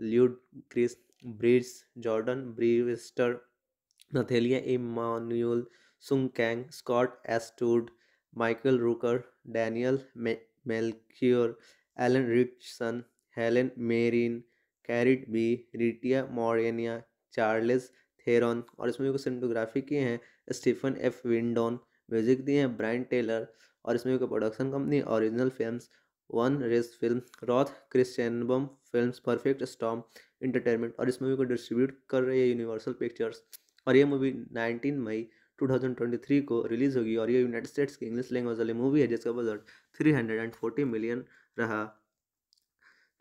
Ludacris Bridges Jordana Brewster Nathalie Emmanuel Sung Kang Scott Eastwood Michael Rooker Daniela Melchior Alan Ritchson Helen Mirren कैरिट B Rita Moreno Charlize Theron और इस movie को cinematography किए हैं Stephen F विंडोन music दिए हैं Brian Tyler और इस movie को production company original films one race film Roth Kirschenbaum film perfect storm entertainment और इस मूवी को डिस्ट्रीब्यूट कर रही है यूनिवर्सल पिक्चर्स और ये मूवी 19 मई 2023 को रिलीज होगी और ये यूनाइटेड स्टेट्स की इंग्लिश लैंग्वेज वाली मूवी है जिसका बजट 340 मिलियन रहा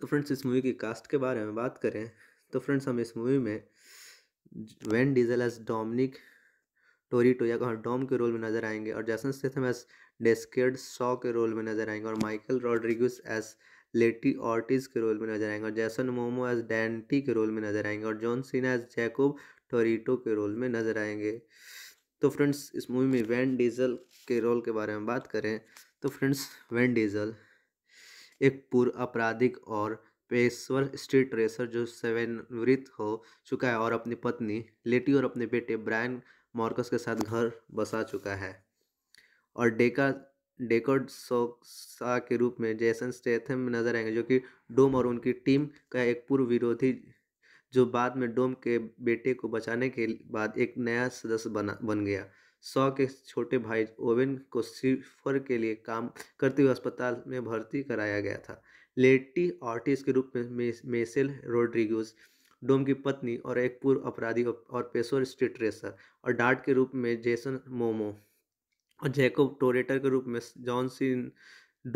तो फ्रेंड्स इस मूवी की कास्ट के बारे में बात करें तो फ्रेंड्स हम इस मूवी में वैन डीजल एस डोमिनिक टोया का डॉम के रोल में नजर आएंगे और Jason Statham as Deckard Shaw के रोल में नजर आएंगे और Michael Rodriguez as Letty Ortiz के रोल में नजर आएंगे और जैसन मोमो एस डेंटी के रोल में नजर आएंगे और जॉन सीना एस जैकोब टोरीटो के रोल में नजर आएंगे तो फ्रेंड्स इस मूवी में वैन डीजल के रोल के बारे में बात करें तो फ्रेंड्स वैन डीजल एक पूर्व आपराधिक और पेशवर स्ट्रीट रेसर जो सेवनवृत हो चुका है और अपनी पत्नी लेटी और अपने बेटे ब्रायन मॉर्कस के साथ घर बसा चुका है और डेका डेकोड सोक्सा के रूप में जेसन स्टेथम नजर आएंगे जो कि डोम और उनकी टीम का एक पूर्व विरोधी जो बाद में डोम के बेटे को बचाने के बाद एक नया सदस्य बना बन गया सौ के छोटे भाई ओवेन को सिफर के लिए काम करते हुए अस्पताल में भर्ती कराया गया था लेटी ऑर्टिस के रूप में मेसेल रोड्रिगोज डोम की पत्नी और एक पूर्व अपराधी और पेशोर स्ट्रीट रेसर और डार्ट के रूप में जेसन मोमो और जैकोब टोरेटर के रूप में जॉन सिन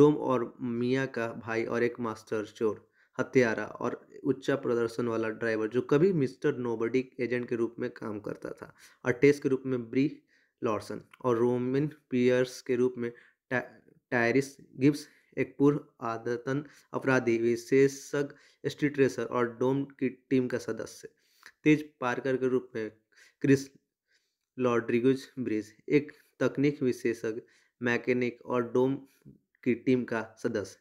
डोम और मिया का भाई और एक मास्टर चोर हत्यारा और उच्चा प्रदर्शन वाला ड्राइवर जो कभी मिस्टर नोबडी एजेंट के रूप में काम करता था और टेस्ट के रूप में ब्री लॉर्सन और रोमिन पियर्स के रूप में टायरिस गिब्स एक पूर्व आदतन अपराधी विशेषज्ञ स्ट्रीट रेसर और डोम की टीम का सदस्य तेज पार्कर के रूप में क्रिस लॉड्रिगुज ब्रिज एक तकनीक विशेषज्ञ मैकेनिक और डोम की टीम का सदस्य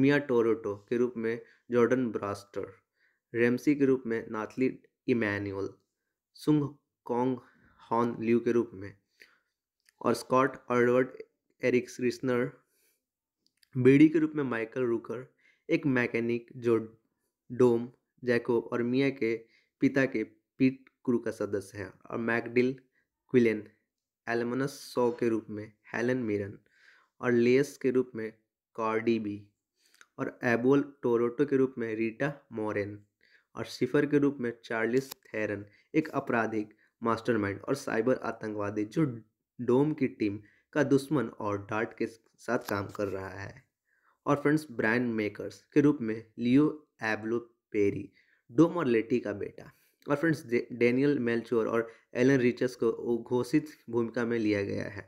मिया टोरोटो के रूप में जॉर्डन ब्रास्टर रेमसी के रूप में Nathalie Emmanuel Sung Kang Han Lue के रूप में और स्कॉट ऑर्डवर्ड एरिक रिस्नर बेड़ी के रूप में माइकल रूकर एक मैकेनिक जो डोम जैको और मिया के पिता के पीट क्रू का सदस्य हैं और मैकडिल क्विलेन एलमनस सॉ के रूप में हेलन मिरन और लेस के रूप में कार्डी बी और एबोल टोरोटो के रूप में रीटा मोरेन और सिफर के रूप में चार्लिस थेरन एक आपराधिक मास्टरमाइंड और साइबर आतंकवादी जो डोम की टीम का दुश्मन और डार्ट के साथ काम कर रहा है और फ्रेंड्स ब्रांड मेकर्स के रूप में लियो एब्लो पेरी डोम और लेटी का बेटा और फ्रेंड्स डेनियल मेल्चोर और एलन रिचर्स को घोषित भूमिका में लिया गया है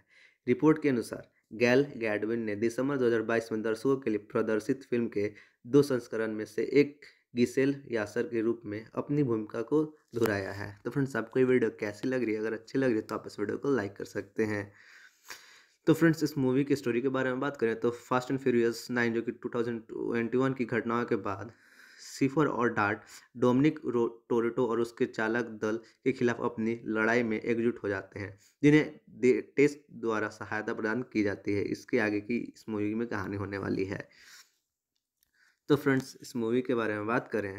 रिपोर्ट के अनुसार गैल गैडविन ने दिसंबर 2022 में दर्शकों के लिए प्रदर्शित फिल्म के दो संस्करण में से एक गिसेल यासर के रूप में अपनी भूमिका को दोहराया है तो फ्रेंड्स आपको ये वीडियो कैसी लग रही है अगर अच्छी लग रही है तो आप इस वीडियो को लाइक कर सकते हैं तो फ्रेंड्स इस मूवी की स्टोरी के बारे में बात करें तो फास्ट एंड फ्यूरियस नाइन जो कि टू थाउजेंड ट्वेंटी वन की घटनाओं के बाद सीफर और डार्ट डोमिनिक टोरेटो और उसके चालक दल के खिलाफ अपनी लड़ाई में एकजुट हो जाते हैं जिन्हें टेस्ट द्वारा सहायता प्रदान की जाती है इसके आगे की इस मूवी में कहानी होने वाली है तो फ्रेंड्स इस मूवी के बारे में बात करें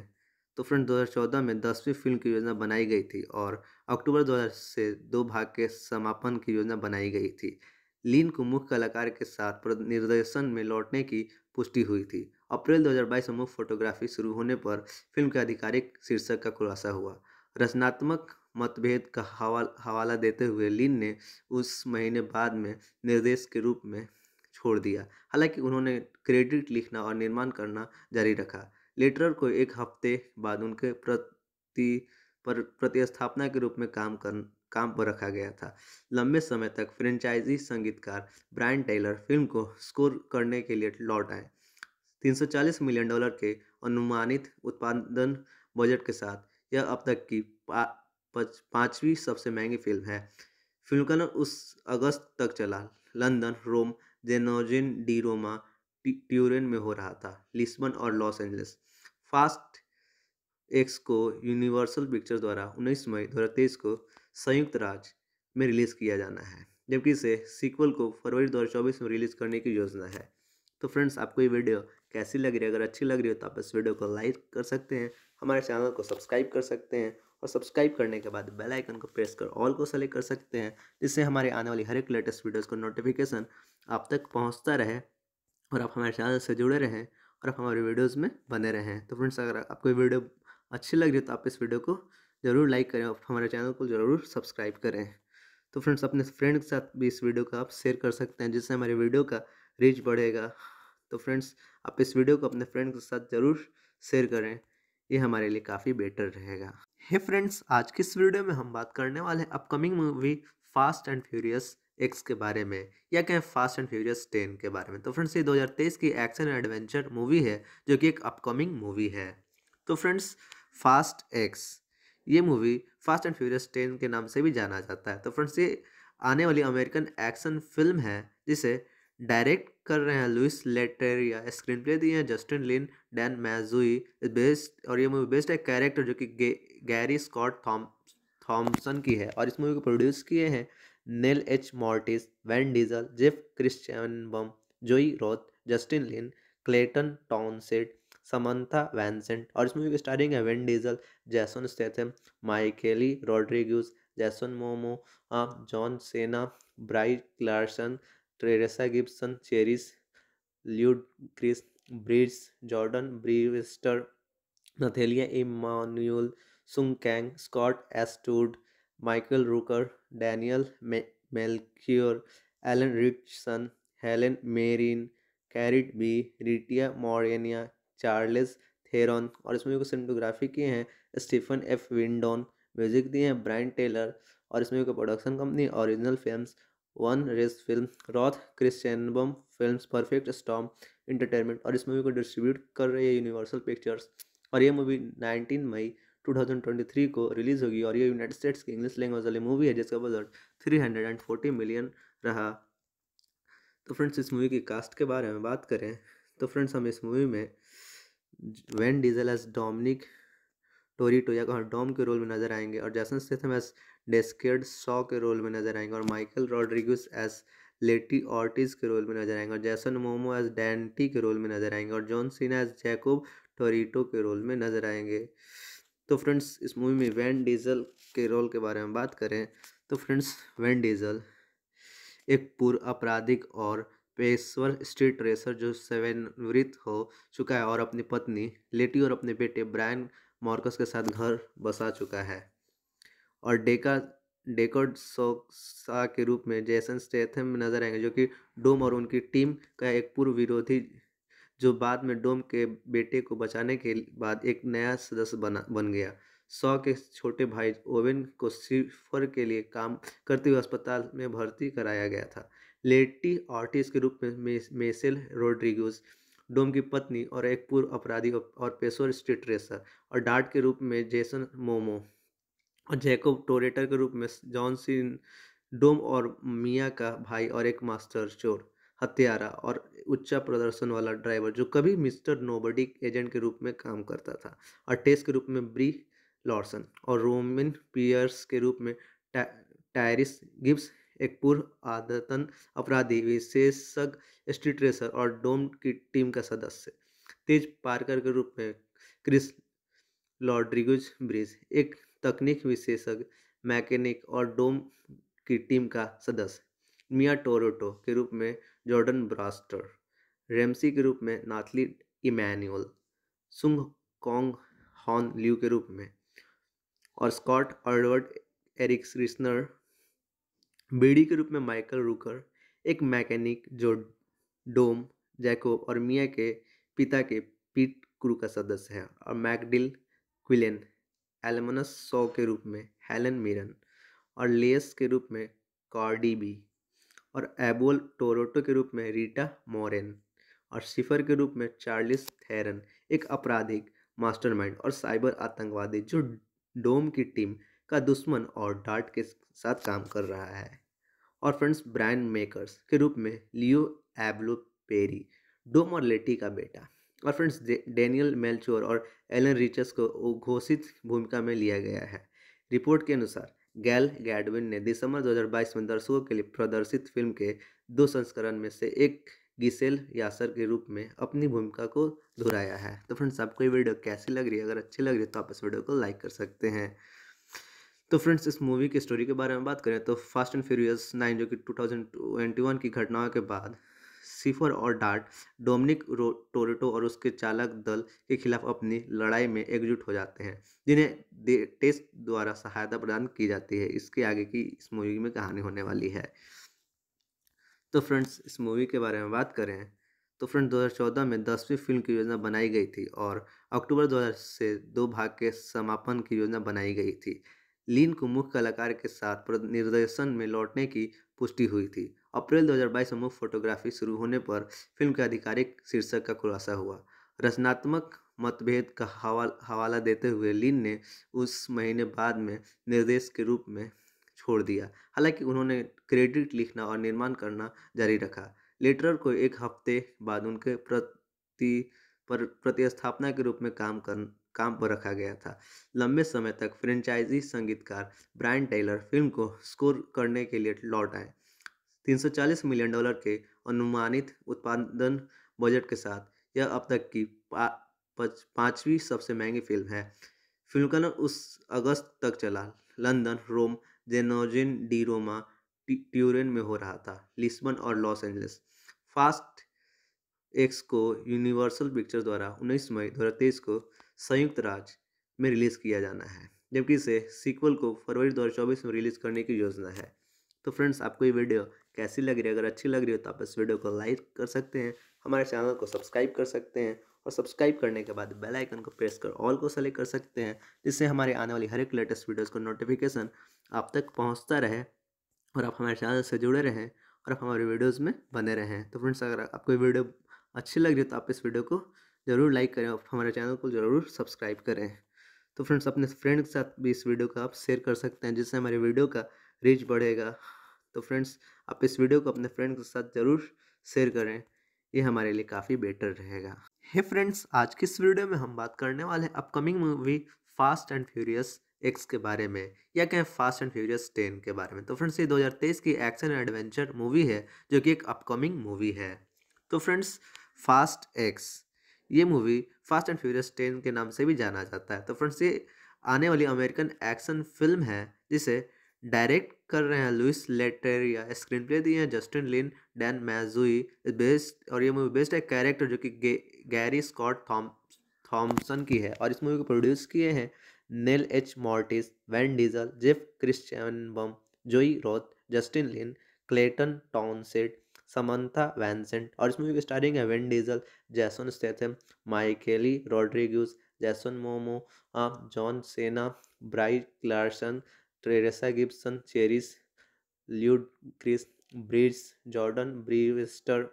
तो फ्रेंड 2014 में दसवीं फिल्म की योजना बनाई गई थी और अक्टूबर 2000 से दो भाग के समापन की योजना बनाई गई थी लीन को मुख्य कलाकार के साथ निर्देशन में लौटने की पुष्टि हुई थी अप्रैल 2022 में मुख्य फोटोग्राफी शुरू होने पर फिल्म के आधिकारिक शीर्षक का खुलासा हुआ रचनात्मक मतभेद का हवाला देते हुए लीन ने उस महीने बाद में निर्देश के रूप में छोड़ दिया हालांकि उन्होंने क्रेडिट लिखना और निर्माण करना जारी रखा लेटर को एक हफ्ते बाद उनके प्रति पर प्रतिस्थापना के रूप में काम कर काम पर रखा गया था लंबे समय तक फ्रेंचाइजी संगीतकार ब्रायन टेलर फिल्म को स्कोर करने के लिए लौट आए 340 मिलियन डॉलर के अनुमानित उत्पादन बजट के साथ यह अब तक की पा, पांचवी सबसे महंगी फिल्म है फिल्म का नाम उस अगस्त तक चला London Rome Genzano di Roma Turin में हो रहा था लिस्बन और लॉस एंजलिस फास्ट एक्स को यूनिवर्सल पिक्चर्स द्वारा 19 मई 2023 को संयुक्त राज्य में रिलीज़ किया जाना है जबकि इसे सीक्वल को फरवरी दो में रिलीज़ करने की योजना है तो फ्रेंड्स आपको ये वीडियो कैसी लग रही है अगर अच्छी लग रही हो तो आप इस वीडियो को लाइक कर सकते हैं हमारे चैनल को सब्सक्राइब कर सकते हैं और सब्सक्राइब करने के बाद बेल आइकन को प्रेस कर ऑल को सेलेक्ट कर सकते हैं जिससे हमारे आने वाली हर एक लेटेस्ट वीडियोज़ का नोटिफिकेशन आप तक पहुँचता रहे और आप हमारे चैनल से जुड़े रहें और आप हमारे वीडियोज़ में बने रहें तो फ्रेंड्स अगर आपको वीडियो अच्छी लग रही है तो आप इस वीडियो को ज़रूर लाइक करें और हमारे चैनल को ज़रूर सब्सक्राइब करें तो फ्रेंड्स अपने फ्रेंड के साथ भी इस वीडियो को आप शेयर कर सकते हैं जिससे हमारे वीडियो का रीच बढ़ेगा तो फ्रेंड्स आप इस वीडियो को अपने फ्रेंड के साथ ज़रूर शेयर करें ये हमारे लिए काफ़ी बेटर रहेगा हे फ्रेंड्स आज की इस वीडियो में हम बात करने वाले हैं upcoming movie fast and furious X के बारे में या कहें फास्ट एंड फ्यूरियस टेन के बारे में तो फ्रेंड्स ये 2023 की एक्शन एंड एडवेंचर मूवी है जो कि एक अपकमिंग मूवी है तो फ्रेंड्स फास्ट एक्स ये movie fast and furious ten के नाम से भी जाना जाता है तो फ्रेंड्स ये आने वाली अमेरिकन एक्शन फिल्म है जिसे डायरेक्ट कर रहे हैं लुइस लेटेरिया स्क्रीन प्ले दिए हैं Justin Lin Dan Mazeau based और ये मूवी बेस्ड है कैरेक्टर जो कि गे, गैरी स्कॉट थॉम थॉम्सन की है और इस मूवी को प्रोड्यूस किए हैं Neal H Moritz Vin Diesel Jeff Kirschenbaum Joe Roth Justin Lin Clayton Townsend Samantha Vincent और इस मूवी स्टारिंग है Vin Diesel Jason Statham Michelle Rodriguez Jason Momoa John Cena Brie Larson Tyrese Gibson Chris Ludacris Bridges Jordana Brewster Nathalie Emmanuel Sung Kang Scott Eastwood Michael Rooker Daniela Melchior Alan Ritchson Helen Mirren कैरिट B Rita Moreno Charlize Theron और इस movie को cinematography किए हैं Stephen F विंडोन music दिए हैं Brian Tyler और इस movie को production company original film one race film Roth Kirschenbaum film perfect storm entertainment और इस मूवी को डिस्ट्रीब्यूट कर रही है यूनिवर्सल पिक्चर्स और ये मूवी 19 मई 2023 को रिलीज़ होगी और ये यूनाइटेड स्टेट्स की इंग्लिश लैंग्वेज वाली मूवी है जिसका बजट 340 मिलियन रहा तो फ्रेंड्स इस मूवी की कास्ट के बारे में बात करें तो फ्रेंड्स हम इस मूवी में Vin Diesel as Dominic Toretto या डॉम के रोल में नजर आएंगे और Jason Statham as Deckard Shaw के रोल में नजर आएंगे और Michael Rodriguez as Letty Ortiz के रोल में नजर आएंगे और जैसन मोमो एस डेंटी के रोल में नजर आएंगे और जॉन सीना एस जैकोब टोरीटो के रोल में नजर आएंगे तो फ्रेंड्स इस मूवी में वैन डीजल के रोल के बारे में बात करें तो फ्रेंड्स वैन डीजल एक पूर्व आपराधिक और पेशवर स्ट्रीट रेसर जो सेवनवृत हो चुका है और अपनी पत्नी लेटी और अपने बेटे ब्रायन मॉर्कस के साथ घर बसा चुका है और डेका डेकर्ड सोक्सा के रूप में जेसन स्टेथम नजर आएंगे जो कि डोम और उनकी टीम का एक पूर्व विरोधी जो बाद में डोम के बेटे को बचाने के बाद एक नया सदस्य बना बन गया सौ के छोटे भाई ओवेन को सिफर के लिए काम करते हुए अस्पताल में भर्ती कराया गया था लेटी ऑर्टिस के रूप में मेसेल रोड्रिगोज डोम की पत्नी और एक पूर्व अपराधी और पेशोर स्ट्रीट रेसर और डार्ट के रूप में जेसन मोमो और जैकोब टोरेटर के रूप में जॉन सीन डोम और मिया का भाई और एक मास्टर चोर हत्यारा और उच्चा प्रदर्शन वाला ड्राइवर जो कभी मिस्टर नोबडी एजेंट के रूप में काम करता था और टेस्ट के रूप में ब्री लॉर्सन और रोमिन पियर्स के रूप में टायरिस गिब्स एक पूर्व आदतन अपराधी विशेषज्ञ स्ट्रीट रेसर और डोम की टीम का सदस्य तेज पार्कर के रूप में क्रिस लॉड्रिगुज ब्रिज एक तकनीक विशेषज्ञ मैकेनिक और डोम की टीम का सदस्य मिया टोरोटो के रूप में जॉर्डन ब्रास्टर रेमसी के रूप में Nathalie Emmanuel Sung Kang Han Lue के रूप में और स्कॉट अर्डवर्ड एरिक रिस्नर बीड़ी के रूप में माइकल रूकर एक मैकेनिक जो डोम जैकोब और मिया के पिता के पीट क्रू का सदस्य है और मैकडिल क्विलेन एलमनस सौ के रूप में हेलन मिरन और लेस के रूप में कार्डी बी और एबोल टोरोटो के रूप में रीटा मोरेन और सिफर के रूप में चार्लिस थेरन एक आपराधिक मास्टरमाइंड और साइबर आतंकवादी जो डोम की टीम का दुश्मन और डार्ट के साथ काम कर रहा है और फ्रेंड्स ब्रांड मेकर्स के रूप में लियो एब्लो पेरी डोम और लेटी का बेटा और फ्रेंड्स डेनियल मेल्चोर और एलन रिचर्स को घोषित भूमिका में लिया गया है रिपोर्ट के अनुसार गैल गैडविन ने दिसंबर 2022 में दर्शकों के लिए प्रदर्शित फिल्म के दो संस्करण में से एक गिसेल यासर के रूप में अपनी भूमिका को दोहराया है तो फ्रेंड्स आपको ये वीडियो कैसी लग रही है अगर अच्छी लग रही है तो आप इस वीडियो को लाइक कर सकते हैं तो फ्रेंड्स इस मूवी की स्टोरी के बारे में बात करें तो फास्ट एंड फ्यूरियस नाइन जो कि वन की घटनाओं के बाद सिफर और डार्ट डोमिनिक टोरेटो और उसके चालक दल के खिलाफ अपनी लड़ाई में एकजुट हो जाते हैं जिन्हें टेस्ट द्वारा सहायता प्रदान की जाती है इसके आगे की इस मूवी में कहानी होने वाली है तो फ्रेंड्स इस मूवी के बारे में बात करें तो फ्रेंड्स 2014 में दसवीं फिल्म की योजना बनाई गई थी और अक्टूबर 2000 से दो भाग के समापन की योजना बनाई गई थी लीन को मुख्य कलाकार के साथ निर्देशन में लौटने की पुष्टि हुई थी अप्रैल 2022 में मुख्य फोटोग्राफी शुरू होने पर फिल्म के आधिकारिक शीर्षक का खुलासा हुआ रचनात्मक मतभेद का हवाला देते हुए लीन ने उस महीने बाद में निर्देश के रूप में छोड़ दिया हालांकि उन्होंने क्रेडिट लिखना और निर्माण करना जारी रखा लेटरर को एक हफ्ते बाद उनके प्रति पर प्रतिस्थापना के रूप में काम कर काम पर रखा गया था लंबे समय तक फ्रेंचाइजी संगीतकार ब्रायन टेलर फिल्म को स्कोर करने के लिए लौट आए 340 मिलियन डॉलर के अनुमानित उत्पादन बजट के साथ यह अब तक की पांचवी सबसे महंगी फिल्म है फिल्म का नाम उस अगस्त तक चला London Rome Genzano di Roma Turin में हो रहा था लिस्बन और लॉस एंजलिस फास्ट एक्स को यूनिवर्सल पिक्चर्स द्वारा 19 मई दो को संयुक्त राज्य में रिलीज़ किया जाना है जबकि इसे सीक्वल को फरवरी दो में रिलीज़ करने की योजना है तो फ्रेंड्स आपको ये वीडियो कैसी लग रही है अगर अच्छी लग रही हो तो आप इस वीडियो को लाइक कर सकते हैं हमारे चैनल को सब्सक्राइब कर सकते हैं और सब्सक्राइब करने के बाद बेल आइकन को प्रेस कर ऑल को सेलेक्ट कर सकते हैं जिससे हमारे आने वाली हर एक लेटेस्ट वीडियोस का नोटिफिकेशन आप तक पहुंचता रहे और आप हमारे चैनल से जुड़े रहें और आप हमारे वीडियोज़ में बने रहें तो फ्रेंड्स अगर आपको वीडियो अच्छी लग रही है तो आप इस वीडियो को ज़रूर लाइक करें और हमारे चैनल को ज़रूर सब्सक्राइब करें तो फ्रेंड्स अपने फ्रेंड के साथ भी इस वीडियो को आप शेयर कर सकते हैं जिससे हमारे वीडियो का रीच बढ़ेगा तो फ्रेंड्स आप इस वीडियो को अपने फ्रेंड के साथ ज़रूर शेयर करें ये हमारे लिए काफ़ी बेटर रहेगा हे फ्रेंड्स आज की इस वीडियो में हम बात करने वाले हैं upcoming movie fast and furious X के बारे में या कहें फास्ट एंड फ्यूरियस टेन के बारे में तो फ्रेंड्स ये 2023 की एक्शन एडवेंचर मूवी है जो कि एक अपकमिंग मूवी है तो फ्रेंड्स फास्ट एक्स ये movie fast and furious ten के नाम से भी जाना जाता है तो फ्रेंड्स ये आने वाली अमेरिकन एक्शन फिल्म है जिसे डायरेक्ट कर रहे हैं लुइस लेटेरिया स्क्रीन प्ले दिए हैं Justin Lin Dan Mazeau best और ये मूवी बेस्ट है कैरेक्टर जो कि गे, गैरी स्कॉट थॉम थॉम्सन की है और इस मूवी को प्रोड्यूस किए हैं Neal H Moritz Vin Diesel Jeff Kirschenbaum Joe Roth Justin Lin Clayton Townsend Samantha Vincent और इस मूवी की स्टारिंग है Vin Diesel Jason Statham Michelle Rodriguez Jason Momoa John Cena Brie Larson Tyrese Gibson Chris Ludacris Bridges Jordana Brewster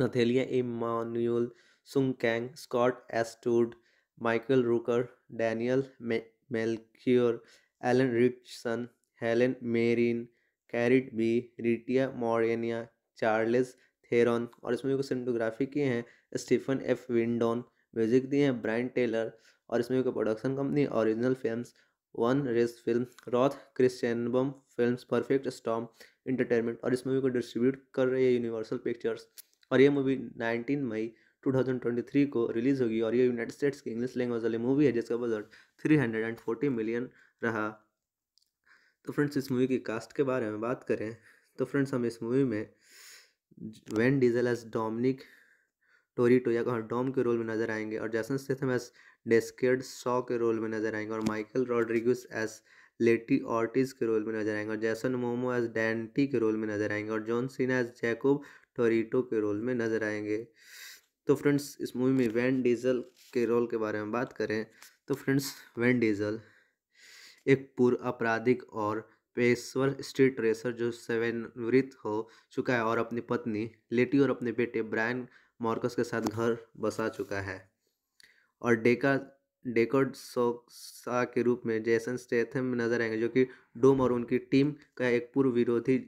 Nathalie Emmanuel Sung Kang Scott Eastwood Michael Rooker Daniela Melchior Alan Ritchson Helen Mirren कैरिट B Rita Moreno Charlize Theron और इस movie को cinematography किए हैं Stephen F विंडोन music दिए हैं Brian Tyler और इस movie को production company original film one race film Roth Kirschenbaum film perfect storm entertainment और इस मूवी को डिस्ट्रीब्यूट कर रही है यूनिवर्सल पिक्चर्स और ये मूवी 19 मई 2023 को रिलीज़ होगी और ये यूनाइटेड स्टेट्स की इंग्लिश लैंग्वेज वाली मूवी है जिसका बजट 340 मिलियन रहा तो फ्रेंड्स इस मूवी की कास्ट के बारे में बात करें तो फ्रेंड्स हम इस मूवी में Vin Diesel as Dominic Toretto या डॉम के रोल में नजर आएंगे और Jason Statham as Deckard Shaw के रोल में नजर आएंगे और Michael Rodriguez as Letty Ortiz के रोल में नजर आएंगे और जैसन मोमो एस डेंटी के रोल में नजर आएंगे और जॉन सीना एस जैकोब टोरीटो के रोल में नजर आएंगे तो फ्रेंड्स इस मूवी में वैन डीजल के रोल के बारे में बात करें तो फ्रेंड्स वैन डीजल एक पूर्व आपराधिक और पेशवर स्ट्रीट रेसर जो वृत हो चुका है और अपनी पत्नी लेटी और अपने बेटे ब्रायन मॉर्कस के साथ घर बसा चुका है और डेका डेकोड सोक्सा के रूप में जेसन स्टेथम नजर आएंगे जो कि डोम और उनकी टीम का एक पूर्व विरोधी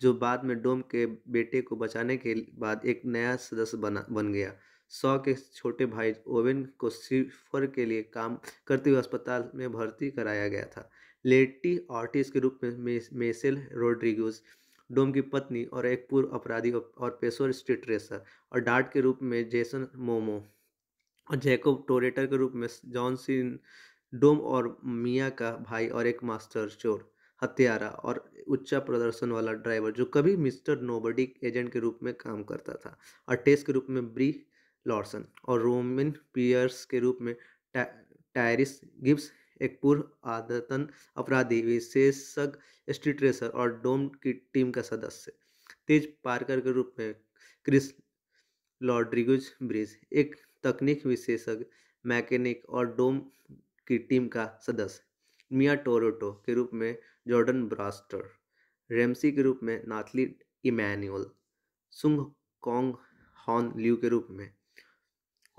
जो बाद में डोम के बेटे को बचाने के बाद एक नया सदस्य बना बन गया सौ के छोटे भाई ओवेन को सिफर के लिए काम करते हुए अस्पताल में भर्ती कराया गया था लेटी ऑर्टिस के रूप में मेसेल रोड्रिगोज डोम की पत्नी और एक पूर्व अपराधी और पेशोर स्ट्रीट रेसर और डार्ट के रूप में जेसन मोमो और जैकोब टोरेटर के रूप में जॉन सीन डोम और मिया का भाई और एक मास्टर चोर हत्यारा और उच्च प्रदर्शन वाला ड्राइवर जो कभी मिस्टर नोबडी एजेंट के रूप में काम करता था और टेस्ट के रूप में ब्री लॉर्सन और रोमिन पियर्स के रूप में टायरिस गिब्स एक पूर्व आदतन अपराधी विशेषज्ञ स्ट्रीट और डोम की टीम का सदस्य तेज पार्कर के रूप में क्रिस लॉड्रिगुज ब्रिज एक तकनीक विशेषज्ञ मैकेनिक और डोम की टीम का सदस्य मिया टोरोटो के रूप में जॉर्डन ब्रास्टर रेमसी के रूप में Nathalie Emmanuel Sung Kang Han Lue के रूप में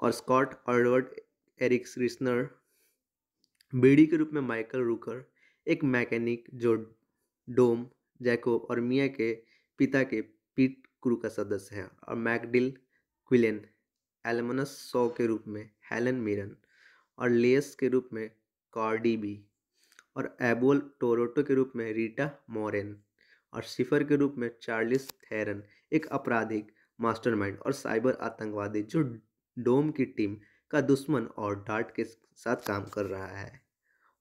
और स्कॉट ऑर्डवर्ड एरिक बेड़ी के रूप में माइकल रूकर एक मैकेनिक जो डोम जैकोब और मिया के पिता के पीट क्रू का सदस्य है और मैकडिल क्विलेन एलमनस सौ के रूप में हेलन मिरन और लेस के रूप में कार्डी बी और एबोल टोरोटो के रूप में रीटा मोरेन और सिफर के रूप में चार्लिस थेरन एक आपराधिक मास्टरमाइंड और साइबर आतंकवादी जो डोम की टीम का दुश्मन और डार्ट केस साथ काम कर रहा है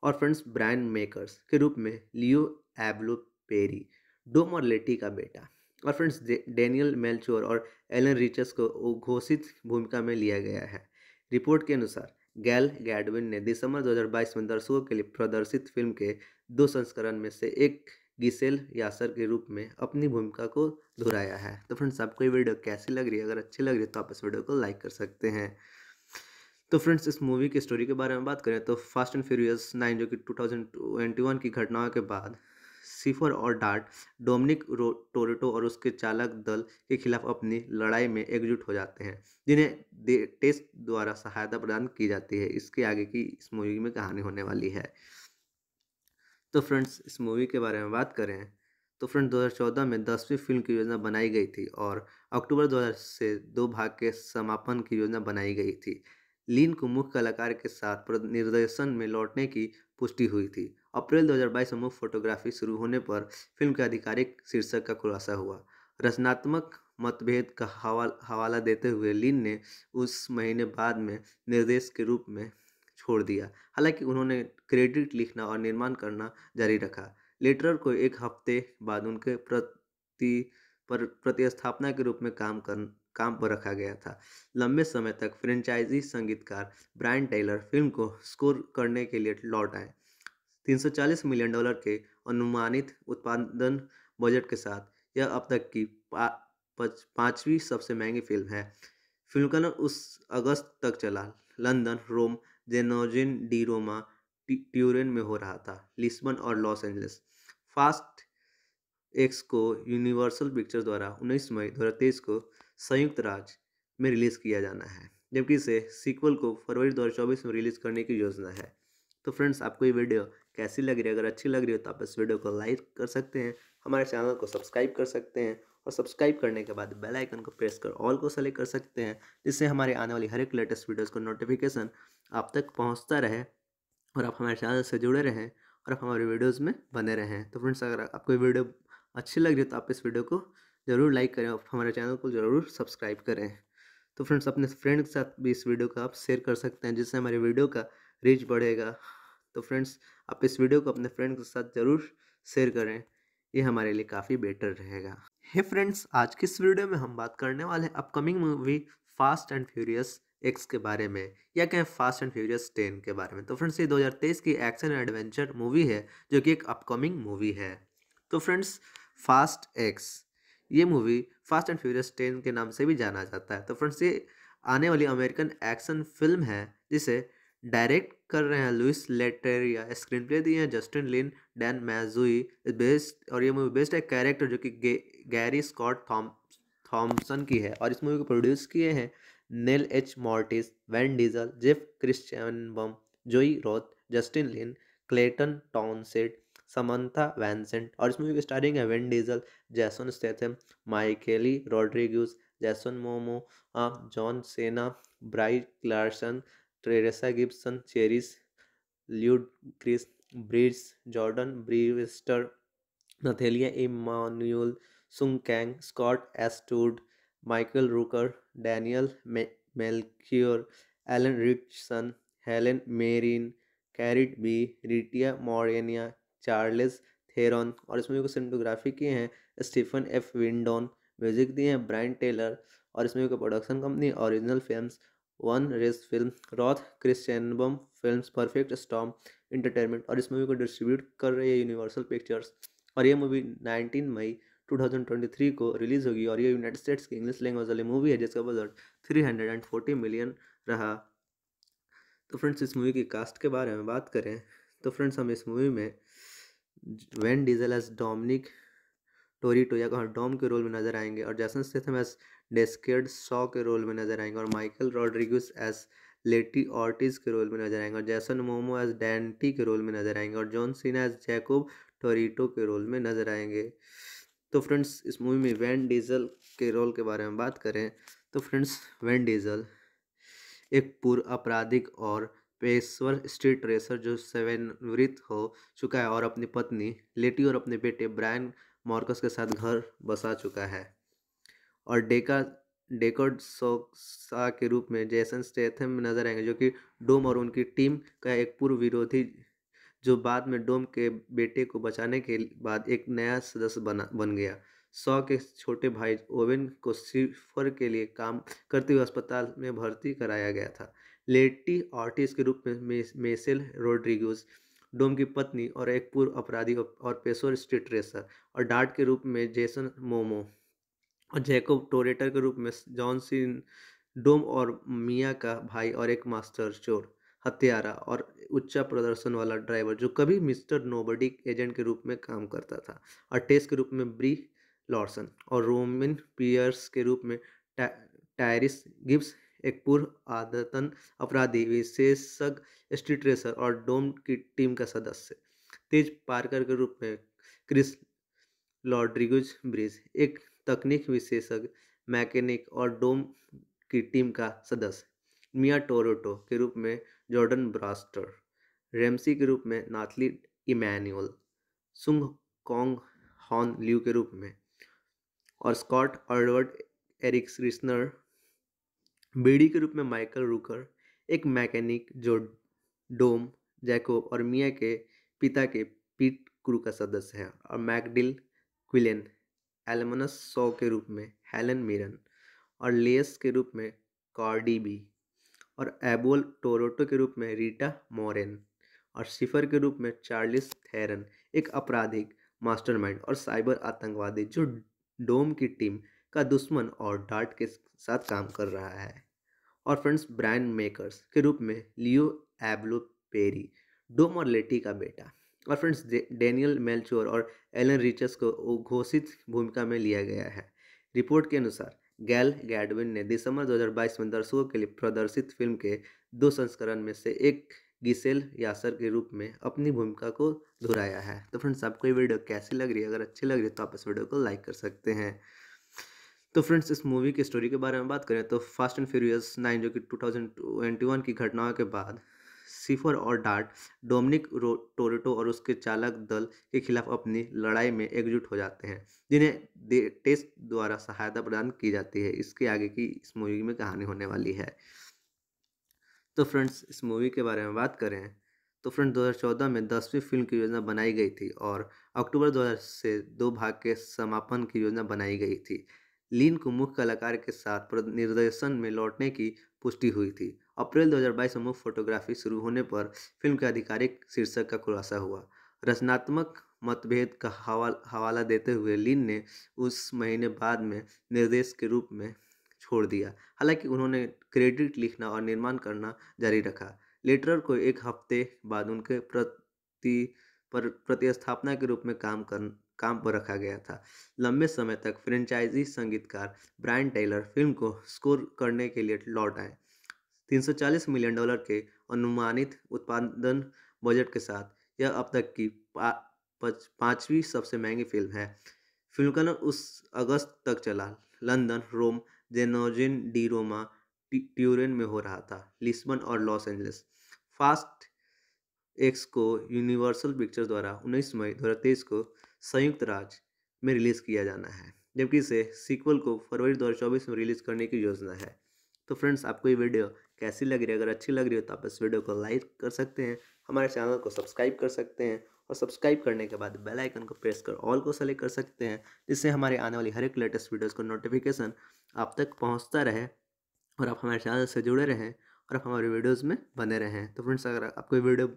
और फ्रेंड्स ब्रांड मेकर्स के रूप में लियो एब्लो पेरी डोम और लेटी का बेटा और फ्रेंड्स डेनियल मेलचोर और एलन रिचर्स को घोषित भूमिका में लिया गया है रिपोर्ट के अनुसार गैल गैडविन ने दिसंबर 2022 में दर्शकों के लिए प्रदर्शित फिल्म के दो संस्करण में से एक गिसेल यासर के रूप में अपनी भूमिका को दोहराया है तो फ्रेंड्स आपको ये वीडियो कैसी लग रही है अगर अच्छी लग रही है तो आप इस वीडियो को लाइक कर सकते हैं तो फ्रेंड्स इस मूवी की स्टोरी के बारे में बात करें तो फास्ट एंड फ्यूरियस नाइन जो कि टू थाउजेंड ट्वेंटी वन की घटनाओं के बाद सीफर और डार्ट डोमिनिक टोरेटो और उसके चालक दल के खिलाफ अपनी लड़ाई में एकजुट हो जाते हैं जिन्हें टेस्ट द्वारा सहायता प्रदान की जाती है इसके आगे की इस मूवी में कहानी होने वाली है तो फ्रेंड्स इस मूवी के बारे में बात करें तो फ्रेंड्स 2014 में दसवीं फिल्म की योजना बनाई गई थी और अक्टूबर दो से दो भाग के समापन की योजना बनाई गई थी लीन को मुख्य कलाकार के साथ निर्देशन में लौटने की पुष्टि हुई थी अप्रैल 2022 में मुख्य फोटोग्राफी शुरू होने पर फिल्म के आधिकारिक शीर्षक का खुलासा हुआ रचनात्मक मतभेद का हवाला देते हुए लीन ने उस महीने बाद में निर्देश के रूप में छोड़ दिया हालांकि उन्होंने क्रेडिट लिखना और निर्माण करना जारी रखा लेटरर को एक हफ्ते बाद उनके प्रति पर प्रतिस्थापना के रूप में काम कर काम पर रखा गया था लंबे समय तक फ्रेंचाइजी संगीतकार ब्रायन टेलर फिल्म को स्कोर करने के लिए लौट आए 340 मिलियन डॉलर के अनुमानित उत्पादन बजट के साथ यह अब तक की पांचवी सबसे महंगी फिल्म है फिल्म का उस अगस्त तक चला London Rome Genzano di Roma Turin में हो रहा था लिस्बन और लॉस एंजलिस फास्ट एक्स को यूनिवर्सल पिक्चर्स द्वारा 19 मई दो को संयुक्त राज्य में रिलीज़ किया जाना है जबकि इसे सीक्वल को फरवरी दो में रिलीज़ करने की योजना है तो फ्रेंड्स आपको ये वीडियो कैसी लग रही है अगर अच्छी लग रही हो तो आप इस वीडियो को लाइक कर सकते हैं हमारे चैनल को सब्सक्राइब कर सकते हैं और सब्सक्राइब करने के बाद बेल आइकन को प्रेस कर ऑल को सेलेक्ट कर सकते हैं जिससे हमारे आने वाली हर एक लेटेस्ट वीडियोस का नोटिफिकेशन आप तक पहुंचता रहे और आप हमारे चैनल से जुड़े रहें और आप हमारे वीडियोज़ में बने रहें तो फ्रेंड्स अगर आपको वीडियो अच्छी लग रही है तो आप इस वीडियो को ज़रूर लाइक करें और हमारे चैनल को ज़रूर सब्सक्राइब करें तो फ्रेंड्स अपने फ्रेंड के साथ भी इस वीडियो का आप शेयर कर सकते हैं जिससे हमारे वीडियो का रीच बढ़ेगा तो फ्रेंड्स आप इस वीडियो को अपने फ्रेंड के साथ ज़रूर शेयर करें ये हमारे लिए काफ़ी बेटर रहेगा हे फ्रेंड्स आज की इस वीडियो में हम बात करने वाले हैं upcoming movie fast and furious X के बारे में या कहें फास्ट एंड फ्यूरियस टेन के बारे में तो फ्रेंड्स ये 2023 की एक्शन एडवेंचर मूवी है जो कि एक अपकमिंग मूवी है तो फ्रेंड्स फास्ट एक्स ये movie fast and furious ten के नाम से भी जाना जाता है तो फ्रेंड्स ये आने वाली अमेरिकन एक्शन फिल्म है जिसे डायरेक्ट कर रहे हैं लुइस लेटेरिया स्क्रीन प्ले दिए हैं Justin Lin Dan Mazeau best और ये मूवी बेस्ट है कैरेक्टर जो कि गे, गैरी स्कॉट थॉम थॉम्सन की है और इस मूवी को प्रोड्यूस किए हैं Neal H Moritz Vin Diesel Jeff Kirschenbaum Joe Roth Justin Lin Clayton Townsend Samantha Vincent और इस मूवी की स्टारिंग है Vin Diesel Jason Statham Michelle Rodriguez Jason Momoa John Cena Brie Larson Tyrese Gibson Chris Ludacris Bridges Jordana Brewster Nathalie Emmanuel Sung Kang Scott Eastwood Michael Rooker Daniela Melchior Alan Ritchson Helen Mirren कैरिट B Rita Moreno Charlize Theron और इस movie को cinematography किए हैं Stephen F विंडोन music दिए हैं Brian Tyler और इस movie production company original films one race film Roth Kirschenbaum film perfect storm entertainment और इस मूवी को डिस्ट्रीब्यूट कर रही है यूनिवर्सल पिक्चर्स और ये मूवी 19 मई 2023 को रिलीज होगी और ये यूनाइटेड स्टेट्स की इंग्लिश लैंग्वेज वाली मूवी है जिसका बजट 340 मिलियन रहा तो फ्रेंड्स इस मूवी की कास्ट के बारे में बात करें तो फ्रेंड्स हम इस मूवी में वैन डीजल एस डोमिनिक टोया का डॉम के रोल में नजर आएंगे और Jason Statham as Deckard Shaw के रोल में नजर आएंगे और Michael Rodriguez as Letty Ortiz के रोल में नजर आएंगे और जैसन मोमो एस डैंटी के रोल में नजर आएंगे और जॉन सीना एस जैकोब टोरीटो के रोल में नजर आएंगे तो फ्रेंड्स इस मूवी में वैन डीजल के रोल के बारे में बात करें तो फ्रेंड्स वैन डीजल एक पूर्व आपराधिक और पेशवर स्ट्रीट रेसर जो सेवनवृत हो चुका है और अपनी पत्नी लेटी और अपने बेटे ब्रायन मॉर्कस के साथ घर बसा चुका है और डेका डेकोड सोक्सा के रूप में जेसन स्टेथम नजर आएंगे जो कि डोम और उनकी टीम का एक पूर्व विरोधी जो बाद में डोम के बेटे को बचाने के बाद एक नया सदस्य बना बन गया सौ के छोटे भाई ओवेन को सिफर के लिए काम करते हुए अस्पताल में भर्ती कराया गया था लेटी ऑर्टिस के रूप में मेसेल रोड्रिगोज डोम की पत्नी और एक पूर्व अपराधी और पेशोर स्ट्रीट रेसर और डार्ट के रूप में जेसन मोमो और जैकोब टोरेटर के रूप में जॉन सिन डोम और मिया का भाई और एक मास्टर चोर हत्यारा और उच्चा प्रदर्शन वाला ड्राइवर जो कभी मिस्टर नोबडी एजेंट के रूप में काम करता था और टेस्ट के रूप में ब्री लॉर्सन और रोमिन पियर्स के रूप में टायरिस गिब्स एक पूर्व आदतन अपराधी विशेषज्ञ स्ट्रीट रेसर और डोम की टीम का सदस्य तेज पार्कर के रूप में क्रिस लॉड्रिगुज ब्रिज एक तकनीक विशेषज्ञ मैकेनिक और डोम की टीम का सदस्य मिया टोरोटो के रूप में जॉर्डन ब्रास्टर रेमसी के रूप में Nathalie Emmanuel Sung Kang Han Lue के रूप में और स्कॉट ऑर्डवर्ड एरिक रिस्नर बेड़ी के रूप में माइकल रूकर एक मैकेनिक जो डोम जैकोब और मिया के पिता के पीट क्रू का सदस्य है और मैकडिल क्विलेन एलमनस सॉ के रूप में हेलन मिरन और लेस के रूप में कार्डी बी और एबोल टोरोटो के रूप में रीटा मोरेन और शिफर के रूप में चार्लिस थेरन एक आपराधिक मास्टरमाइंड और साइबर आतंकवादी जो डोम की टीम का दुश्मन और डार्ट के साथ काम कर रहा है और फ्रेंड्स ब्रांड मेकर्स के रूप में लियो एब्लो पेरी डोम और लेटी का बेटा और फ्रेंड्स डेनियल मेल्चोर और एलन रिचर्स को घोषित भूमिका में लिया गया है रिपोर्ट के अनुसार गैल गैडविन ने दिसंबर 2022 में दर्शकों के लिए प्रदर्शित फिल्म के दो संस्करण में से एक गिसेल यासर के रूप में अपनी भूमिका को दोहराया है तो फ्रेंड्स आपको ये वीडियो कैसी लग रही है अगर अच्छी लग रही है तो आप इस वीडियो को लाइक कर सकते हैं तो फ्रेंड्स इस मूवी की स्टोरी के बारे में बात करें तो फास्ट एंड फ्यूरियस नाइन जो कि टू थाउजेंड ट्वेंटी वन की घटनाओं के बाद सीफर और डार्ट डोमिनिक टोरेटो और उसके चालक दल के खिलाफ अपनी लड़ाई में एकजुट हो जाते हैं जिन्हें टेस्ट द्वारा सहायता प्रदान की जाती है इसके आगे की इस मूवी में कहानी होने वाली है तो फ्रेंड्स इस मूवी के बारे में बात करें तो फ्रेंड 2014 में दसवीं फिल्म की योजना बनाई गई थी और अक्टूबर दो से दो भाग के समापन की योजना बनाई गई थी लीन को मुख्य कलाकार के साथ निर्देशन में लौटने की पुष्टि हुई थी अप्रैल 2022 में मुख्य फोटोग्राफी शुरू होने पर फिल्म के आधिकारिक शीर्षक का खुलासा हुआ रचनात्मक मतभेद का हवाला देते हुए लीन ने उस महीने बाद में निर्देश के रूप में छोड़ दिया हालांकि उन्होंने क्रेडिट लिखना और निर्माण करना जारी रखा लेटर को एक हफ्ते बाद उनके प्रति पर प्रतिस्थापना के रूप में काम कर काम पर रखा गया था लंबे समय तक फ्रेंचाइजी संगीतकार ब्रायन टेलर फिल्म को स्कोर करने के लिए लौट आए 340 मिलियन डॉलर के अनुमानित उत्पादन बजट के साथ यह अब तक की पा, पांचवी सबसे महंगी फिल्म है फिल्म का नाम उस अगस्त तक चला London Rome Genzano di Roma Turin में हो रहा था लिस्बन और लॉस एंजलिस फास्ट एक्स को यूनिवर्सल पिक्चर्स द्वारा 19 मई 2023 को संयुक्त राज्य में रिलीज़ किया जाना है जबकि इसे सीक्वल को फरवरी दो में रिलीज़ करने की योजना है तो फ्रेंड्स आपको ये वीडियो कैसी लग रही है अगर अच्छी लग रही हो तो आप इस वीडियो को लाइक कर सकते हैं हमारे चैनल को सब्सक्राइब कर सकते हैं और सब्सक्राइब करने के बाद बेल आइकन को प्रेस कर ऑल को सेलेक्ट कर सकते हैं जिससे हमारे आने वाली हर एक लेटेस्ट वीडियोज़ का नोटिफिकेशन आप तक पहुँचता रहे और आप हमारे चैनल से जुड़े रहें और आप हमारे वीडियोज़ में बने रहें तो फ्रेंड्स अगर आपको वीडियो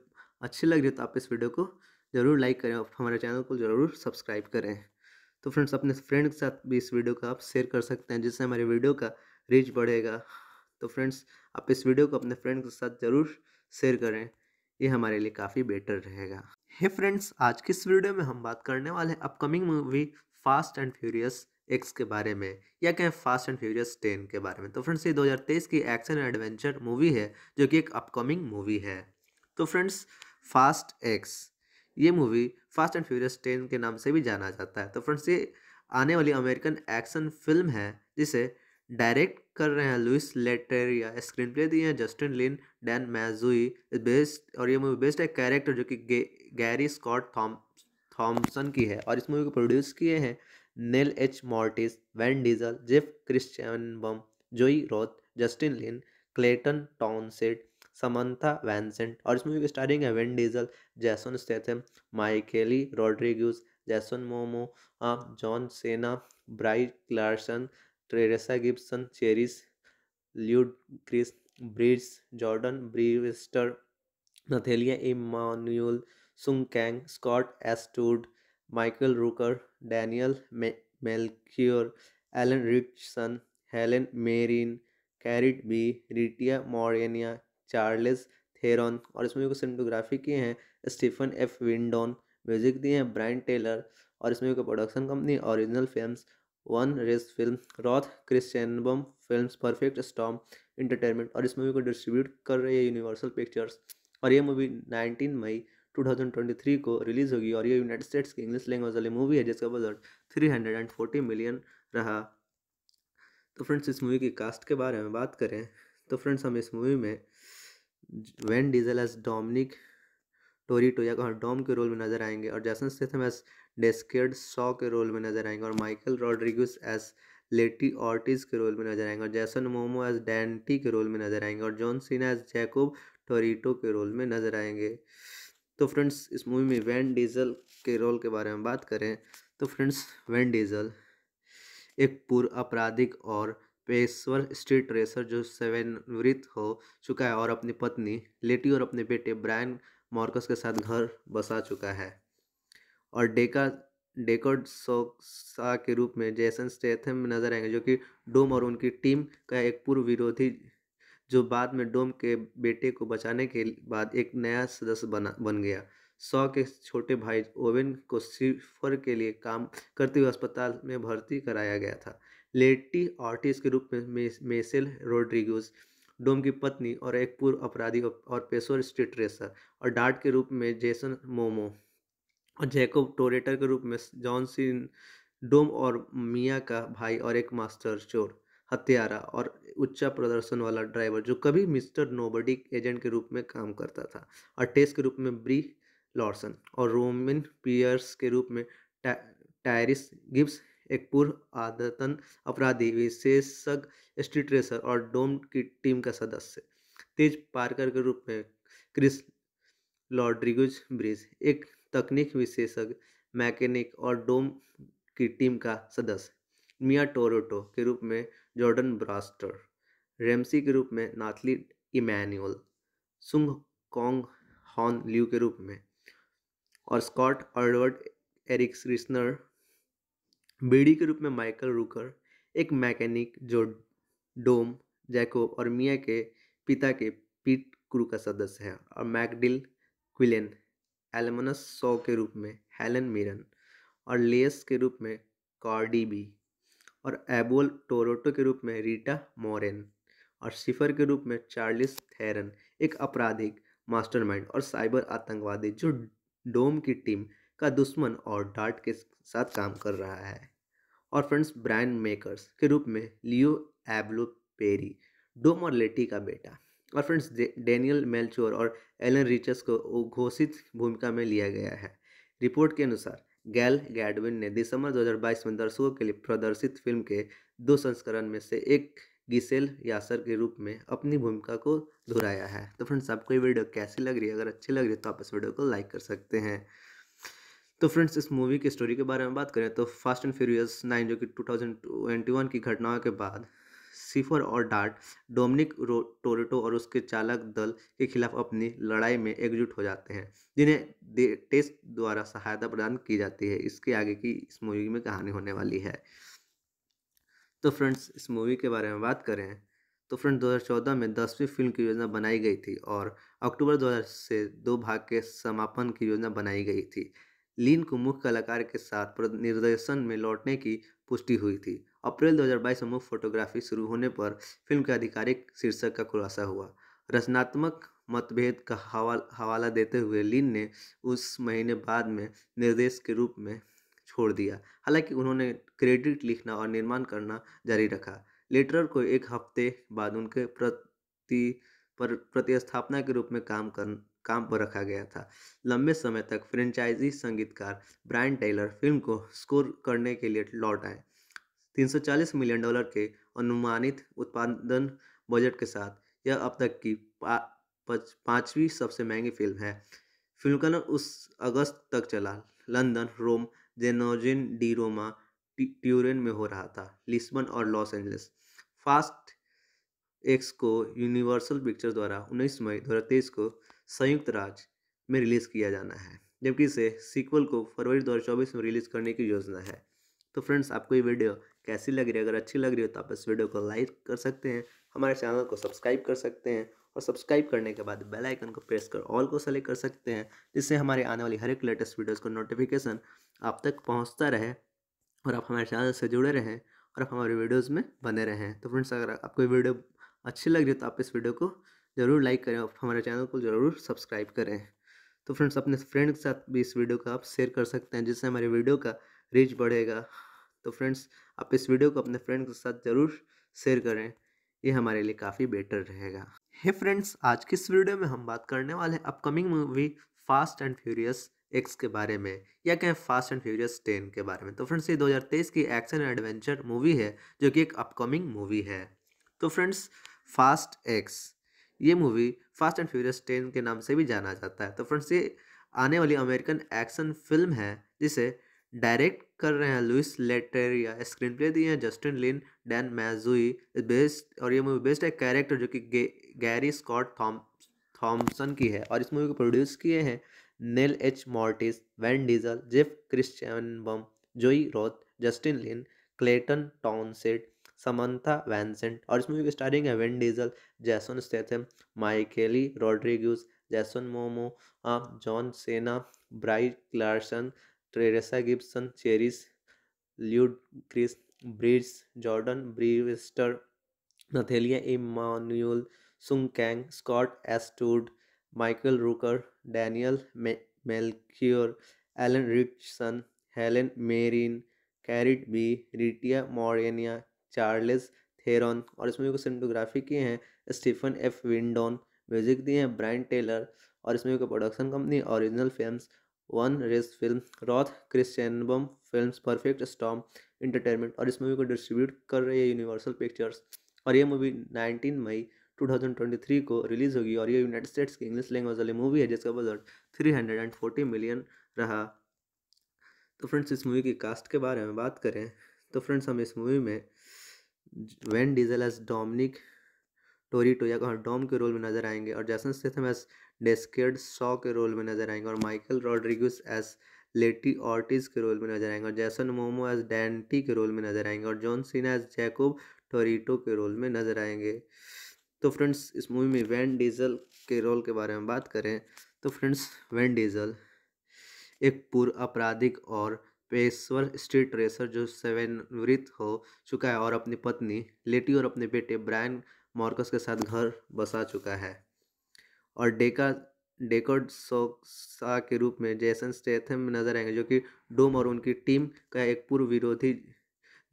अच्छी लग रही है तो आप इस वीडियो को ज़रूर लाइक करें और हमारे चैनल को ज़रूर सब्सक्राइब करें तो फ्रेंड्स अपने फ्रेंड के साथ भी इस वीडियो को आप शेयर कर सकते हैं जिससे हमारे वीडियो का रीच बढ़ेगा तो फ्रेंड्स आप इस वीडियो को अपने फ्रेंड के साथ ज़रूर शेयर करें ये हमारे लिए काफ़ी बेटर रहेगा हे hey फ्रेंड्स आज की इस वीडियो में हम बात करने वाले हैं upcoming movie fast and furious X के बारे में या कहें फास्ट एंड फ्यूरियस टेन के बारे में तो फ्रेंड्स ये 2023 की एक्शन एंड एडवेंचर मूवी है जो कि एक अपकमिंग मूवी है तो फ्रेंड्स फास्ट एक्स ये movie fast and furious ten के नाम से भी जाना जाता है तो फ्रेंड्स ये आने वाली अमेरिकन एक्शन फिल्म है जिसे डायरेक्ट कर रहे हैं लुइस लेटेरिया स्क्रीन प्ले दिए हैं Justin Lin Dan Mazeau based और ये मूवी बेस्ड है कैरेक्टर जो कि गे, गैरी स्कॉट थॉम थॉम्सन की है और इस मूवी को प्रोड्यूस किए हैं Neal H Moritz Vin Diesel Jeff Kirschenbaum Joe Roth Justin Lin Clayton Townsend Samantha Vincent और इस मूवी की स्टारिंग है Vin Diesel Jason Statham Michelle Rodriguez Jason Momoa John Cena Brie Larson Tyrese Gibson Chris Ludacris Bridges Jordana Brewster Nathalie Emmanuel Sung Kang Scott Eastwood Michael Rooker Daniela Melchior Alan Ritchson Helen Mirren कैरिट B Rita Moreno Charlize Theron और इस movie को cinematography किए हैं Stephen F विंडोन music दिए हैं Brian Tyler और इस movie को production company original film one race film Roth Kirschenbaum film perfect storm entertainment और इस मूवी को डिस्ट्रीब्यूट कर रही है यूनिवर्सल पिक्चर्स और ये मूवी 19 मई 2023 को रिलीज़ होगी और ये यूनाइटेड स्टेट्स की इंग्लिश लैंग्वेज वाली मूवी है जिसका बजट 340 मिलियन रहा तो फ्रेंड्स इस मूवी की कास्ट के बारे में बात करें तो फ्रेंड्स हम इस मूवी में Vin Diesel as Dominic Toretto या डॉम के रोल में नजर आएंगे और जैसन स्टेथम एस डेस्केड शॉ के रोल में नजर आएंगे और Michael Rodriguez as Letty Ortiz के रोल में नजर आएंगे और जैसन मोमो एस डेंटी के रोल में नजर आएंगे और जॉन सीना एस जैकोब टोरीटो के रोल में नजर आएंगे तो फ्रेंड्स इस मूवी में वैन डीजल के रोल के बारे में बात करें तो फ्रेंड्स वैन डीजल एक पूर्व आपराधिक और पेशवर स्ट्रीट रेसर जो सेवनवृत हो चुका है और अपनी पत्नी लेटी और अपने बेटे ब्रायन मॉर्कस के साथ घर बसा चुका है और डेका डेकर्ड सोक्सा के रूप में जेसन स्टेथम नजर आएंगे जो कि डोम और उनकी टीम का एक पूर्व विरोधी जो बाद में डोम के बेटे को बचाने के बाद एक नया सदस्य बना बन गया सौ के छोटे भाई ओवेन को सिफर के लिए काम करते हुए अस्पताल में भर्ती कराया गया था लेटी ऑर्टिस के रूप में मेसेल रोड्रिगोज डोम की पत्नी और एक पूर्व अपराधी और पेशोर स्ट्रीट रेसर और डार्ट के रूप में जेसन मोमो और जैकोब टोरेटर के रूप में जॉन सीन डोम और मिया का भाई और एक मास्टर चोर हत्यारा और उच्चा प्रदर्शन वाला ड्राइवर जो कभी मिस्टर नोबडी एजेंट के रूप में काम करता था और टेस्ट के रूप में ब्री लॉर्सन और रोमिन पियर्स के रूप में टायरिस गिब्स एक पूर्व आदतन अपराधी विशेषज्ञ स्ट्रीट रेसर और डोम की टीम का सदस्य तेज पार्कर के रूप में क्रिस लॉड्रिगुज ब्रिज एक तकनीक विशेषज्ञ मैकेनिक और डोम की टीम का सदस्य मिया टोरोटो के रूप में जॉर्डन ब्रास्टर रेमसी के रूप में Nathalie Emmanuel Sung Kang Han Lue के रूप में और स्कॉट अर्डवर्ड एरिक रिस्नर बीड़ी के रूप में माइकल रूकर एक मैकेनिक जो डोम जैकोब और मिया के पिता के पीट क्रू का सदस्य है और मैकडिल क्विलेन एलमनस सौ के रूप में हेलन मिरन और लेस के रूप में कार्डी बी और एबोल टोरोटो के रूप में रीटा मोरेन और सिफर के रूप में चार्लिस थेरन एक आपराधिक मास्टरमाइंड और साइबर आतंकवादी जो डोम की टीम का दुश्मन और डार्ट के साथ काम कर रहा है और फ्रेंड्स ब्रांड मेकर्स के रूप में लियो एब्लो पेरी डोम और लेटी का बेटा और फ्रेंड्स डेनियल मेल्चोर और एलन रिचर्स को घोषित भूमिका में लिया गया है रिपोर्ट के अनुसार गैल गैडविन ने दिसंबर 2022 में दर्शकों के लिए प्रदर्शित फिल्म के दो संस्करण में से एक गिसेल यासर के रूप में अपनी भूमिका को दोहराया है तो फ्रेंड्स आपको ये वीडियो कैसी लग रही है अगर अच्छी लग रही है तो आप इस वीडियो को लाइक कर सकते हैं तो फ्रेंड्स इस मूवी की स्टोरी के बारे में बात करें तो फास्ट एंड फ्यूरियस नाइन जो कि वन की घटनाओं के बाद सिफर और डार्ट डोमिनिक टोरेटो और उसके चालक दल के खिलाफ अपनी लड़ाई में एकजुट हो जाते हैं जिन्हें टेस्ट द्वारा सहायता प्रदान की जाती है इसके आगे की इस मूवी में कहानी होने वाली है तो फ्रेंड्स इस मूवी के बारे में बात करें तो फ्रेंड्स 2014 में दसवीं फिल्म की योजना बनाई गई थी और अक्टूबर 2000 से दो भाग के समापन की योजना बनाई गई थी लीन को मुख्य कलाकार के साथ निर्देशन में लौटने की पुष्टि हुई थी अप्रैल 2022 में मुख्य फोटोग्राफी शुरू होने पर फिल्म के आधिकारिक शीर्षक का खुलासा हुआ रचनात्मक मतभेद का हवाला देते हुए लीन ने उस महीने बाद में निर्देश के रूप में छोड़ दिया हालांकि उन्होंने क्रेडिट लिखना और निर्माण करना जारी रखा लेटरर को एक हफ्ते बाद उनके प्रति पर प्रतिस्थापना के रूप में काम कर काम पर रखा गया था लंबे समय तक फ्रेंचाइजी संगीतकार ब्रायन टेलर फिल्म को स्कोर करने के लिए लौट आए 340 मिलियन डॉलर के अनुमानित उत्पादन बजट के साथ यह अब तक की पांचवी सबसे महंगी फिल्म है फिल्म का नाम उस अगस्त तक चला London Rome Genzano di Roma Turin में हो रहा था लिस्बन और लॉस एंजलिस फास्ट एक्स को यूनिवर्सल पिक्चर्स द्वारा 19 मई दो को संयुक्त राज्य में रिलीज़ किया जाना है जबकि इसे सीक्वल को फरवरी दो में रिलीज़ करने की योजना है तो फ्रेंड्स आपको ये वीडियो कैसी लग रही है अगर अच्छी लग रही हो तो आप इस वीडियो को लाइक कर सकते हैं हमारे चैनल को सब्सक्राइब कर सकते हैं और सब्सक्राइब करने के बाद बेल आइकन को प्रेस कर ऑल को सेलेक्ट कर सकते हैं जिससे हमारे आने वाली हर एक लेटेस्ट वीडियोस का नोटिफिकेशन आप तक पहुंचता रहे और आप हमारे चैनल से जुड़े रहें और आप हमारे वीडियोज़ में बने रहें तो फ्रेंड्स अगर आपको वीडियो अच्छी लग रही है तो आप इस वीडियो को ज़रूर लाइक करें और हमारे चैनल को ज़रूर सब्सक्राइब करें तो फ्रेंड्स अपने फ्रेंड के साथ भी इस वीडियो को आप शेयर कर सकते हैं जिससे हमारे वीडियो का रीच बढ़ेगा तो फ्रेंड्स आप इस वीडियो को अपने फ्रेंड के साथ ज़रूर शेयर करें ये हमारे लिए काफ़ी बेटर रहेगा हे फ्रेंड्स आज की इस वीडियो में हम बात करने वाले हैं upcoming movie fast and furious X के बारे में या कहें फास्ट एंड फ्यूरियस टेन के बारे में तो फ्रेंड्स ये 2023 की एक्शन एडवेंचर मूवी है जो कि एक अपकमिंग मूवी है तो फ्रेंड्स फास्ट एक्स ये movie fast and furious ten के नाम से भी जाना जाता है तो फ्रेंड्स ये आने वाली अमेरिकन एक्शन फिल्म है जिसे डायरेक्ट कर रहे हैं लुइस लेटेरिया स्क्रीन प्ले दिए हैं Justin Lin Dan Mazeau best और ये मूवी बेस्ट है कैरेक्टर जो कि गैरी स्कॉट थॉम थॉम्सन की है और इस मूवी को प्रोड्यूस किए हैं Neal H Moritz Vin Diesel Jeff Kirschenbaum Joe Roth Justin Lin Clayton Townsend Samantha Vincent और इस मूवी की स्टारिंग है Vin Diesel Jason Statham Michelle Rodriguez Jason Momoa John Cena Brie Larson Tyrese Gibson Chris Ludacris Bridges Jordana Brewster Nathalie Emmanuel Sung Kang Scott Eastwood Michael Rooker Daniela Melchior Alan Ritchson Helen Mirren कैरिट B Rita Moreno Charlize Theron और इस movie को cinematography किए हैं Stephen F विंडोन music दिए हैं Brian Tyler और इस movie को production company original film one race film Roth Kirschenbaum film perfect storm entertainment और इस मूवी को डिस्ट्रीब्यूट कर रही है यूनिवर्सल पिक्चर्स और ये मूवी 19 मई 2023 को रिलीज़ होगी और ये यूनाइटेड स्टेट्स की इंग्लिश लैंग्वेज वाली मूवी है जिसका बजट 340 मिलियन रहा तो फ्रेंड्स इस मूवी की कास्ट के बारे में बात करें तो फ्रेंड्स हम इस मूवी में Vin Diesel as Dominic Toretto या डॉम के रोल में नजर आएंगे और Jason Statham as Deckard Shaw के रोल में नजर आएंगे और Michael Rodriguez as Letty Ortiz के रोल में नजर आएंगे और जैसन मोमो एस डेंटी के रोल में नजर आएंगे और जॉन सीना एस जैकोब टोरीटो के रोल में नजर आएंगे तो फ्रेंड्स इस मूवी में वैन डीजल के रोल के बारे में बात करें तो फ्रेंड्स वैन डीजल एक पूर्व आपराधिक और पेशवर स्ट्रीट रेसर जो वृत हो चुका है और अपनी पत्नी लेटी और अपने बेटे ब्रायन मॉर्कस के साथ घर बसा चुका है और डेका डेकोड सोक्सा के रूप में जेसन स्टेथम नजर आएंगे जो कि डोम और उनकी टीम का एक पूर्व विरोधी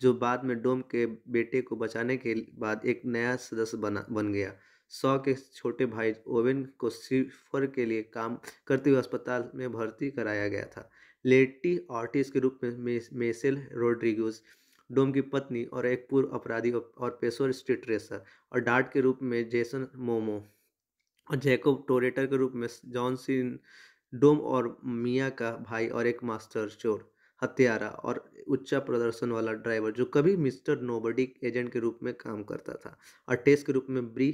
जो बाद में डोम के बेटे को बचाने के बाद एक नया सदस्य बना बन गया सौ के छोटे भाई ओवेन को सिफर के लिए काम करते हुए अस्पताल में भर्ती कराया गया था लेटी ऑर्टिस के रूप में मेसेल रोड्रिगोज डोम की पत्नी और एक पूर्व अपराधी और पेशोर स्ट्रीट रेसर और डार्ट के रूप में जेसन मोमो और जैकोब टोरेटर के रूप में जॉन डोम और मिया का भाई और एक मास्टर चोर हत्यारा और उच्च प्रदर्शन वाला ड्राइवर जो कभी मिस्टर नोबडी एजेंट के रूप में काम करता था और टेस्ट के रूप में ब्री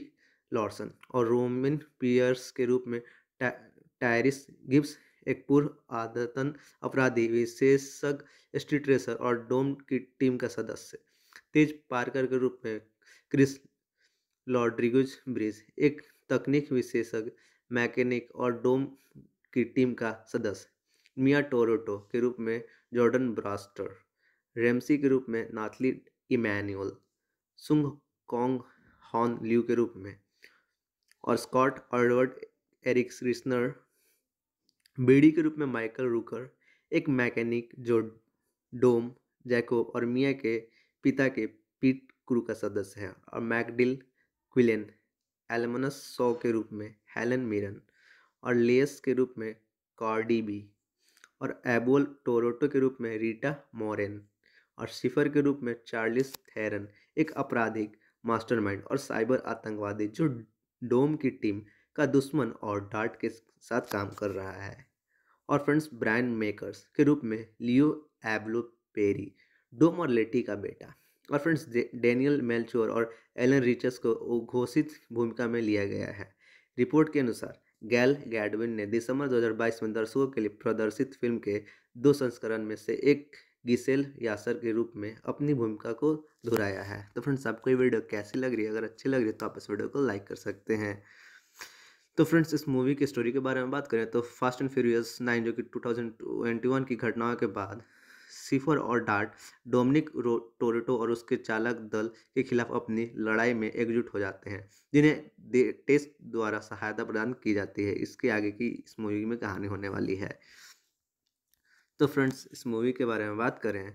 लॉर्सन और रोमिन पियर्स के रूप में टायरिस गिब्स एक पूर्व आदतन अपराधी विशेषज्ञ स्ट्रीट और डोम की टीम का सदस्य तेज पार्कर के रूप में क्रिस लॉड्रिगुज ब्रिज एक तकनीक विशेषज्ञ मैकेनिक और डोम की टीम का सदस्य मिया टोरोटो के रूप में जॉर्डन ब्रास्टर रेमसी के रूप में Nathalie Emmanuel Sung Kang Han Lue के रूप में और स्कॉट ऑर्डवर्ड एरिक बेड़ी के रूप में माइकल रूकर एक मैकेनिक जो डोम जैकोब और मिया के पिता के पीट क्रू का सदस्य है और मैकडिल क्विलेन एलमनस सौ के रूप में हेलन मिरन और लेस के रूप में कार्डी बी और एबोल टोरोटो के रूप में रीटा मोरेन और सिफर के रूप में चार्लिस थेरन एक आपराधिक मास्टरमाइंड और साइबर आतंकवादी जो डोम की टीम का दुश्मन और डार्ट के साथ काम कर रहा है और फ्रेंड्स ब्रांड मेकर्स के रूप में लियो एब्लो पेरी डोम और लेटी का बेटा और फ्रेंड्स डेनियल मेलचोर और एलन रिचर्स को घोषित भूमिका में लिया गया है रिपोर्ट के अनुसार गैल गैडविन ने दिसंबर 2022 में दर्शकों के लिए प्रदर्शित फिल्म के दो संस्करण में से एक गिसेल यासर के रूप में अपनी भूमिका को दोहराया है तो फ्रेंड्स आपको ये वीडियो कैसी लग रही है अगर अच्छी लग रही है तो आप इस वीडियो को लाइक कर सकते हैं तो फ्रेंड्स इस मूवी की स्टोरी के बारे में बात करें तो फास्ट एंड फ्यूरियस नाइन जो कि टू थाउजेंड ट्वेंटी वन की घटनाओं के बाद सीफर और डार्ट डोमिनिक टोरेटो और उसके चालक दल के खिलाफ अपनी लड़ाई में एकजुट हो जाते हैं जिन्हें टेस्ट द्वारा सहायता प्रदान की जाती है इसके आगे की इस मूवी में कहानी होने वाली है तो फ्रेंड्स इस मूवी के बारे में बात करें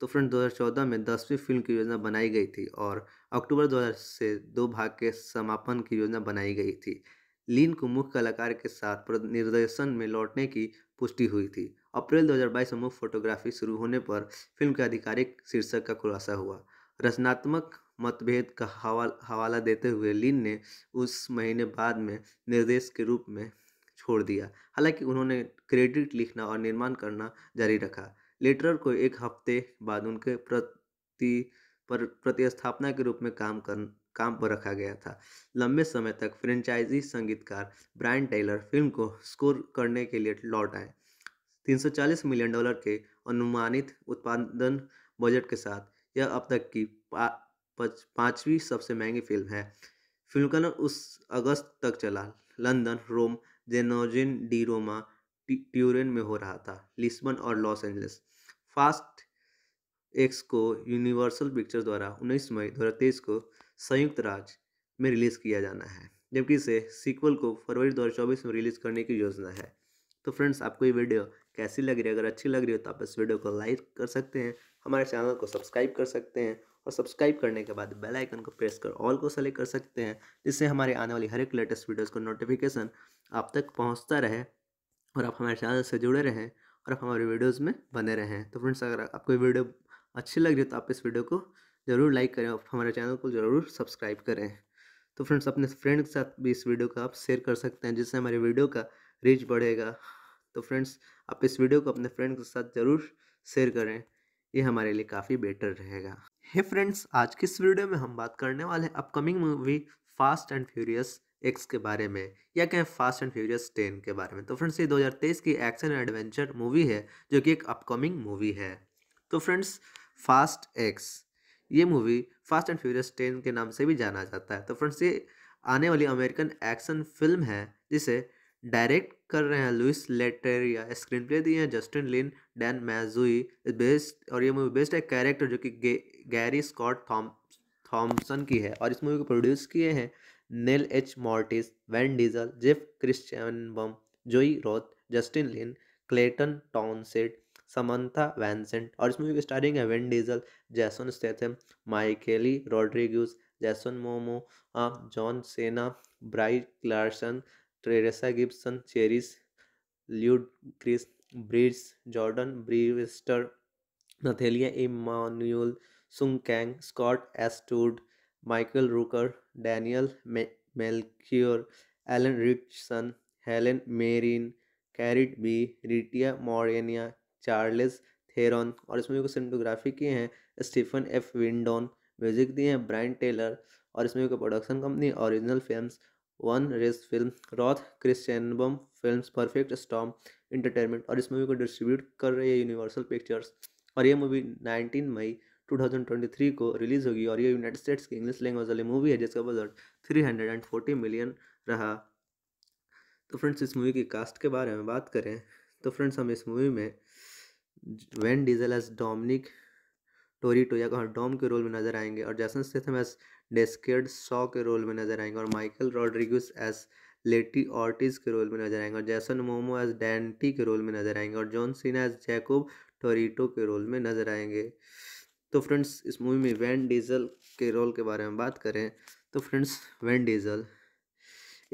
तो फ्रेंड्स 2014 में दसवीं फिल्म की योजना बनाई गई थी और अक्टूबर दो से दो भाग के समापन की योजना बनाई गई थी लीन को मुख्य कलाकार के साथ निर्देशन में लौटने की पुष्टि हुई थी अप्रैल 2022 में मुख्य फोटोग्राफी शुरू होने पर फिल्म के आधिकारिक शीर्षक का खुलासा हुआ रचनात्मक मतभेद का हवाला देते हुए लीन ने उस महीने बाद में निर्देश के रूप में छोड़ दिया हालांकि उन्होंने क्रेडिट लिखना और निर्माण करना जारी रखा लेटरर को एक हफ्ते बाद उनके प्रति पर प्रतिस्थापना के रूप में काम कर काम पर रखा गया था लंबे समय तक फ्रेंचाइजी संगीतकार ब्रायन टेलर फिल्म को स्कोर करने के लिए लौट आए 340 मिलियन डॉलर के अनुमानित उत्पादन बजट के साथ यह अब तक की पांचवी सबसे महंगी फिल्म है फिल्म का उस अगस्त तक चला London Rome Genzano di Roma Turin में हो रहा था लिस्बन और लॉस एंजलिस फास्ट एक्स को यूनिवर्सल पिक्चर्स द्वारा 19 मई दो को संयुक्त राज्य में रिलीज़ किया जाना है जबकि इसे सीक्वल को फरवरी दो में रिलीज़ करने की योजना है तो फ्रेंड्स आपको ये वीडियो कैसी लग रही है अगर अच्छी लग रही हो तो आप इस वीडियो को लाइक कर सकते हैं हमारे चैनल को सब्सक्राइब कर सकते हैं और सब्सक्राइब करने के बाद बेल आइकन को प्रेस कर ऑल को सेलेक्ट कर सकते हैं जिससे हमारे आने वाली हर एक लेटेस्ट वीडियोस का नोटिफिकेशन आप तक पहुंचता रहे और आप हमारे चैनल से जुड़े रहें और आप हमारे वीडियोज़ में बने रहें तो फ्रेंड्स अगर आपको वीडियो अच्छी लग रही है तो आप इस वीडियो को ज़रूर लाइक करें और हमारे चैनल को ज़रूर सब्सक्राइब करें तो फ्रेंड्स अपने फ्रेंड के साथ भी इस वीडियो का आप शेयर कर सकते हैं जिससे हमारे वीडियो का रीच बढ़ेगा तो फ्रेंड्स आप इस वीडियो को अपने फ्रेंड के साथ ज़रूर शेयर करें ये हमारे लिए काफ़ी बेटर रहेगा हे फ्रेंड्स आज की इस वीडियो में हम बात करने वाले हैं upcoming movie fast and furious X के बारे में या कहें फास्ट एंड फ्यूरियस टेन के बारे में तो फ्रेंड्स ये 2023 की एक्शन एडवेंचर मूवी है जो कि एक अपकमिंग मूवी है तो फ्रेंड्स फास्ट एक्स ये movie fast and furious ten के नाम से भी जाना जाता है तो फ्रेंड्स ये आने वाली अमेरिकन एक्शन फिल्म है जिसे डायरेक्ट कर रहे हैं लुइस लेटेरिया स्क्रीन प्ले दिए हैं Justin Lin Dan Mazeau best और ये मूवी बेस्ट है कैरेक्टर जो कि गे, गैरी स्कॉट थॉम थॉम्सन की है और इस मूवी को प्रोड्यूस किए हैं Neal H Moritz Vin Diesel Jeff Kirschenbaum Joe Roth Justin Lin Clayton Townsend Samantha Vincent और इस मूवी की स्टारिंग है Vin Diesel Jason Statham Michelle Rodriguez Jason Momoa John Cena Brie Larson Tyrese Gibson Chris Ludacris Bridges Jordana Brewster Nathalie Emmanuel Sung Kang Scott Eastwood Michael Rooker Daniela Melchior Alan Ritchson Helen Mirren कैरिट B Rita Moreno Charlize Theron और इस movie को cinematography किए हैं Stephen F विंडोन music दिए हैं Brian Tyler और इस movie को production company original films one race film Roth Kirschenbaum film perfect storm entertainment और इस मूवी को डिस्ट्रीब्यूट कर रही है यूनिवर्सल पिक्चर्स और ये मूवी 19 मई 2023 को रिलीज होगी और ये यूनाइटेड स्टेट्स की इंग्लिश लैंग्वेज वाली मूवी है जिसका बजट 340 मिलियन रहा तो फ्रेंड्स इस मूवी की कास्ट के बारे में बात करें तो फ्रेंड्स हम इस मूवी में वेन डीजल एस डोमिनिक टोया का डॉम के रोल में नजर आएंगे और Jason Statham as Deckard Shaw के रोल में नजर आएंगे और Michael Rodriguez as Letty Ortiz के रोल में नजर आएंगे और जैसन मोमो एस डेंटी के रोल में नजर आएंगे और जॉन सीना एस जैकोब टोरिटो के रोल में नजर आएंगे तो फ्रेंड्स इस मूवी में वैन डीजल के रोल के बारे में बात करें तो फ्रेंड्स वैन डीजल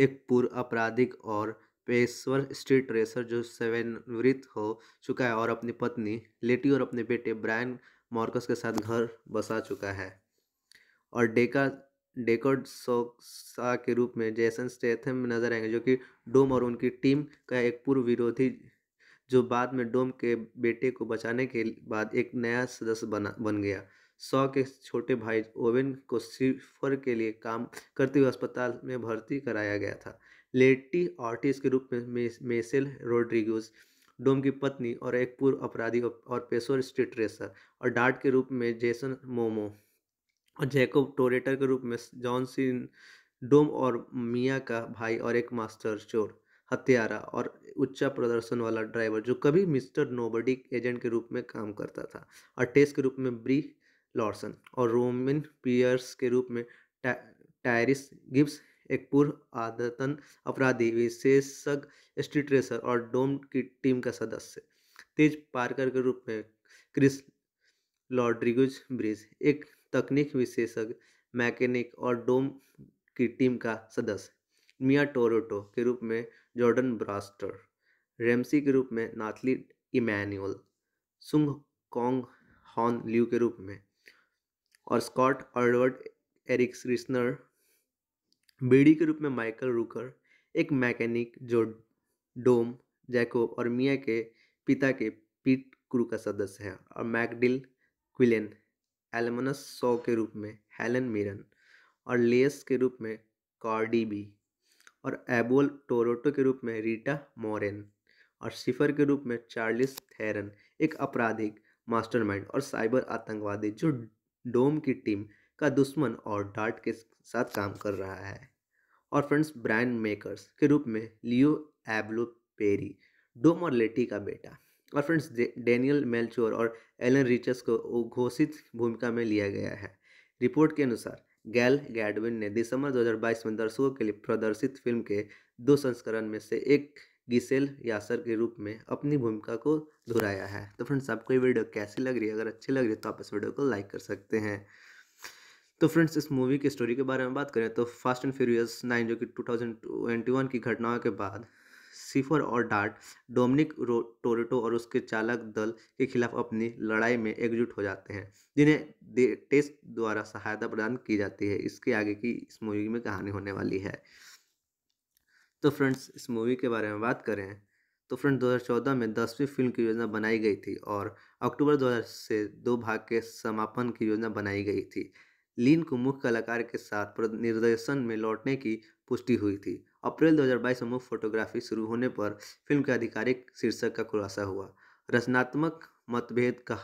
एक पूर्व आपराधिक और पेशवर स्ट्रीट रेसर जो सेवनवृत हो चुका है और अपनी पत्नी लेटी और अपने बेटे ब्रायन मॉर्कस के साथ घर बसा चुका है और डेका डेकोड सोक्सा के रूप में जेसन स्टेथम नजर आएंगे जो कि डोम और उनकी टीम का एक पूर्व विरोधी जो बाद में डोम के बेटे को बचाने के बाद एक नया सदस्य बना बन गया सौ के छोटे भाई ओवेन को सिफर के लिए काम करते हुए अस्पताल में भर्ती कराया गया था लेटी ऑर्टिस के रूप में मेसेल रोड्रिगोज डोम की पत्नी और एक पूर्व अपराधी और पेशोर स्ट्रीट रेसर और डार्ट के रूप में जेसन मोमो और जैकोब टोरेटर के रूप में जॉन सिन डोम और मिया का भाई और एक मास्टर चोर हत्यारा और उच्चा प्रदर्शन वाला ड्राइवर जो कभी मिस्टर नोबडी एजेंट के रूप में काम करता था और टेस्ट के रूप में ब्री लॉर्सन और रोमिन पियर्स के रूप में टायरिस गिब्स एक पूर्व आदतन अपराधी विशेषज्ञ स्ट्रीट रेसर और डोम की टीम का सदस्य तेज पार्कर के रूप में क्रिस लॉड्रिगुज ब्रिज एक तकनीक विशेषज्ञ मैकेनिक और डोम की टीम का सदस्य मिया टोरोटो के रूप में जॉर्डन ब्रास्टर रेमसी के रूप में Nathalie Emmanuel Sung Kang Han Lue के रूप में और स्कॉट ऑर्डवर्ड एरिक्स रिस्नर बेड़ी के रूप में माइकल रूकर एक मैकेनिक जो डोम जैकोब और मिया के पिता के पीट क्रू का सदस्य हैं और मैकडिल क्विलेन एलमनस सॉ के रूप में हेलन मिरन और लेस के रूप में कार्डी बी और एबोल टोरोटो के रूप में रीटा मोरेन और शिफर के रूप में चार्लिस थेरन एक आपराधिक मास्टरमाइंड और साइबर आतंकवादी जो डोम की टीम का दुश्मन और डार्ट के साथ काम कर रहा है और फ्रेंड्स ब्रांड मेकर्स के रूप में लियो एब्लो पेरी डोम और लेटी का बेटा और फ्रेंड्स डेनियल मेल्चोर और एलन रिचर्स को घोषित भूमिका में लिया गया है रिपोर्ट के अनुसार गैल गैडविन ने दिसंबर 2022 में दर्शकों के लिए प्रदर्शित फिल्म के दो संस्करण में से एक गिसेल यासर के रूप में अपनी भूमिका को दोहराया है तो फ्रेंड्स आपको ये वीडियो कैसी लग रही है अगर अच्छी लग रही है तो आप इस वीडियो को लाइक कर सकते हैं तो फ्रेंड्स इस मूवी की स्टोरी के बारे में बात करें तो फास्ट एंड फ्यूरियस नाइन जो कि टू थाउजेंड ट्वेंटी वन की घटनाओं के बाद सीफर और डार्ट डोमिनिक टोरेटो और उसके चालक दल के खिलाफ अपनी लड़ाई में एकजुट हो जाते हैं जिन्हें टेस्ट द्वारा सहायता प्रदान की जाती है इसके आगे की इस मूवी में कहानी होने वाली है तो फ्रेंड्स इस मूवी के बारे में बात करें तो फ्रेंड 2014 में दसवीं फिल्म की योजना बनाई गई थी और अक्टूबर दो से दो भाग के समापन की योजना बनाई गई थी लीन को मुख्य कलाकार के साथ निर्देशन में लौटने की पुष्टि हुई थी अप्रैल 2022 में मुख्य फोटोग्राफी शुरू होने पर फिल्म के आधिकारिक शीर्षक का खुलासा हुआ रचनात्मक मतभेद का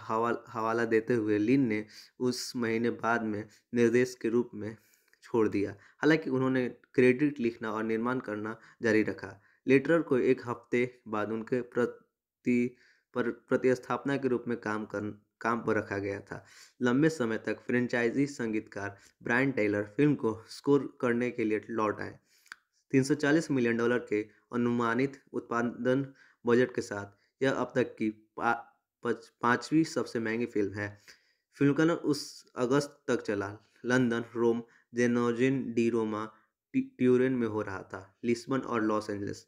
हवाला देते हुए लीन ने उस महीने बाद में निर्देश के रूप में छोड़ दिया हालांकि उन्होंने क्रेडिट लिखना और निर्माण करना जारी रखा लेटर को एक हफ्ते बाद उनके प्रति पर प्रतिस्थापना के रूप में काम कर काम पर रखा गया था लंबे समय तक फ्रेंचाइजी संगीतकार ब्रायन टेलर फिल्म को स्कोर करने के लिए लौट आए 340 मिलियन डॉलर के अनुमानित उत्पादन बजट के साथ यह अब तक की पा, पांचवी सबसे महंगी फिल्म है फिल्म का उस अगस्त तक चला London Rome Genzano di Roma Turin में हो रहा था लिस्बन और लॉस एंजलिस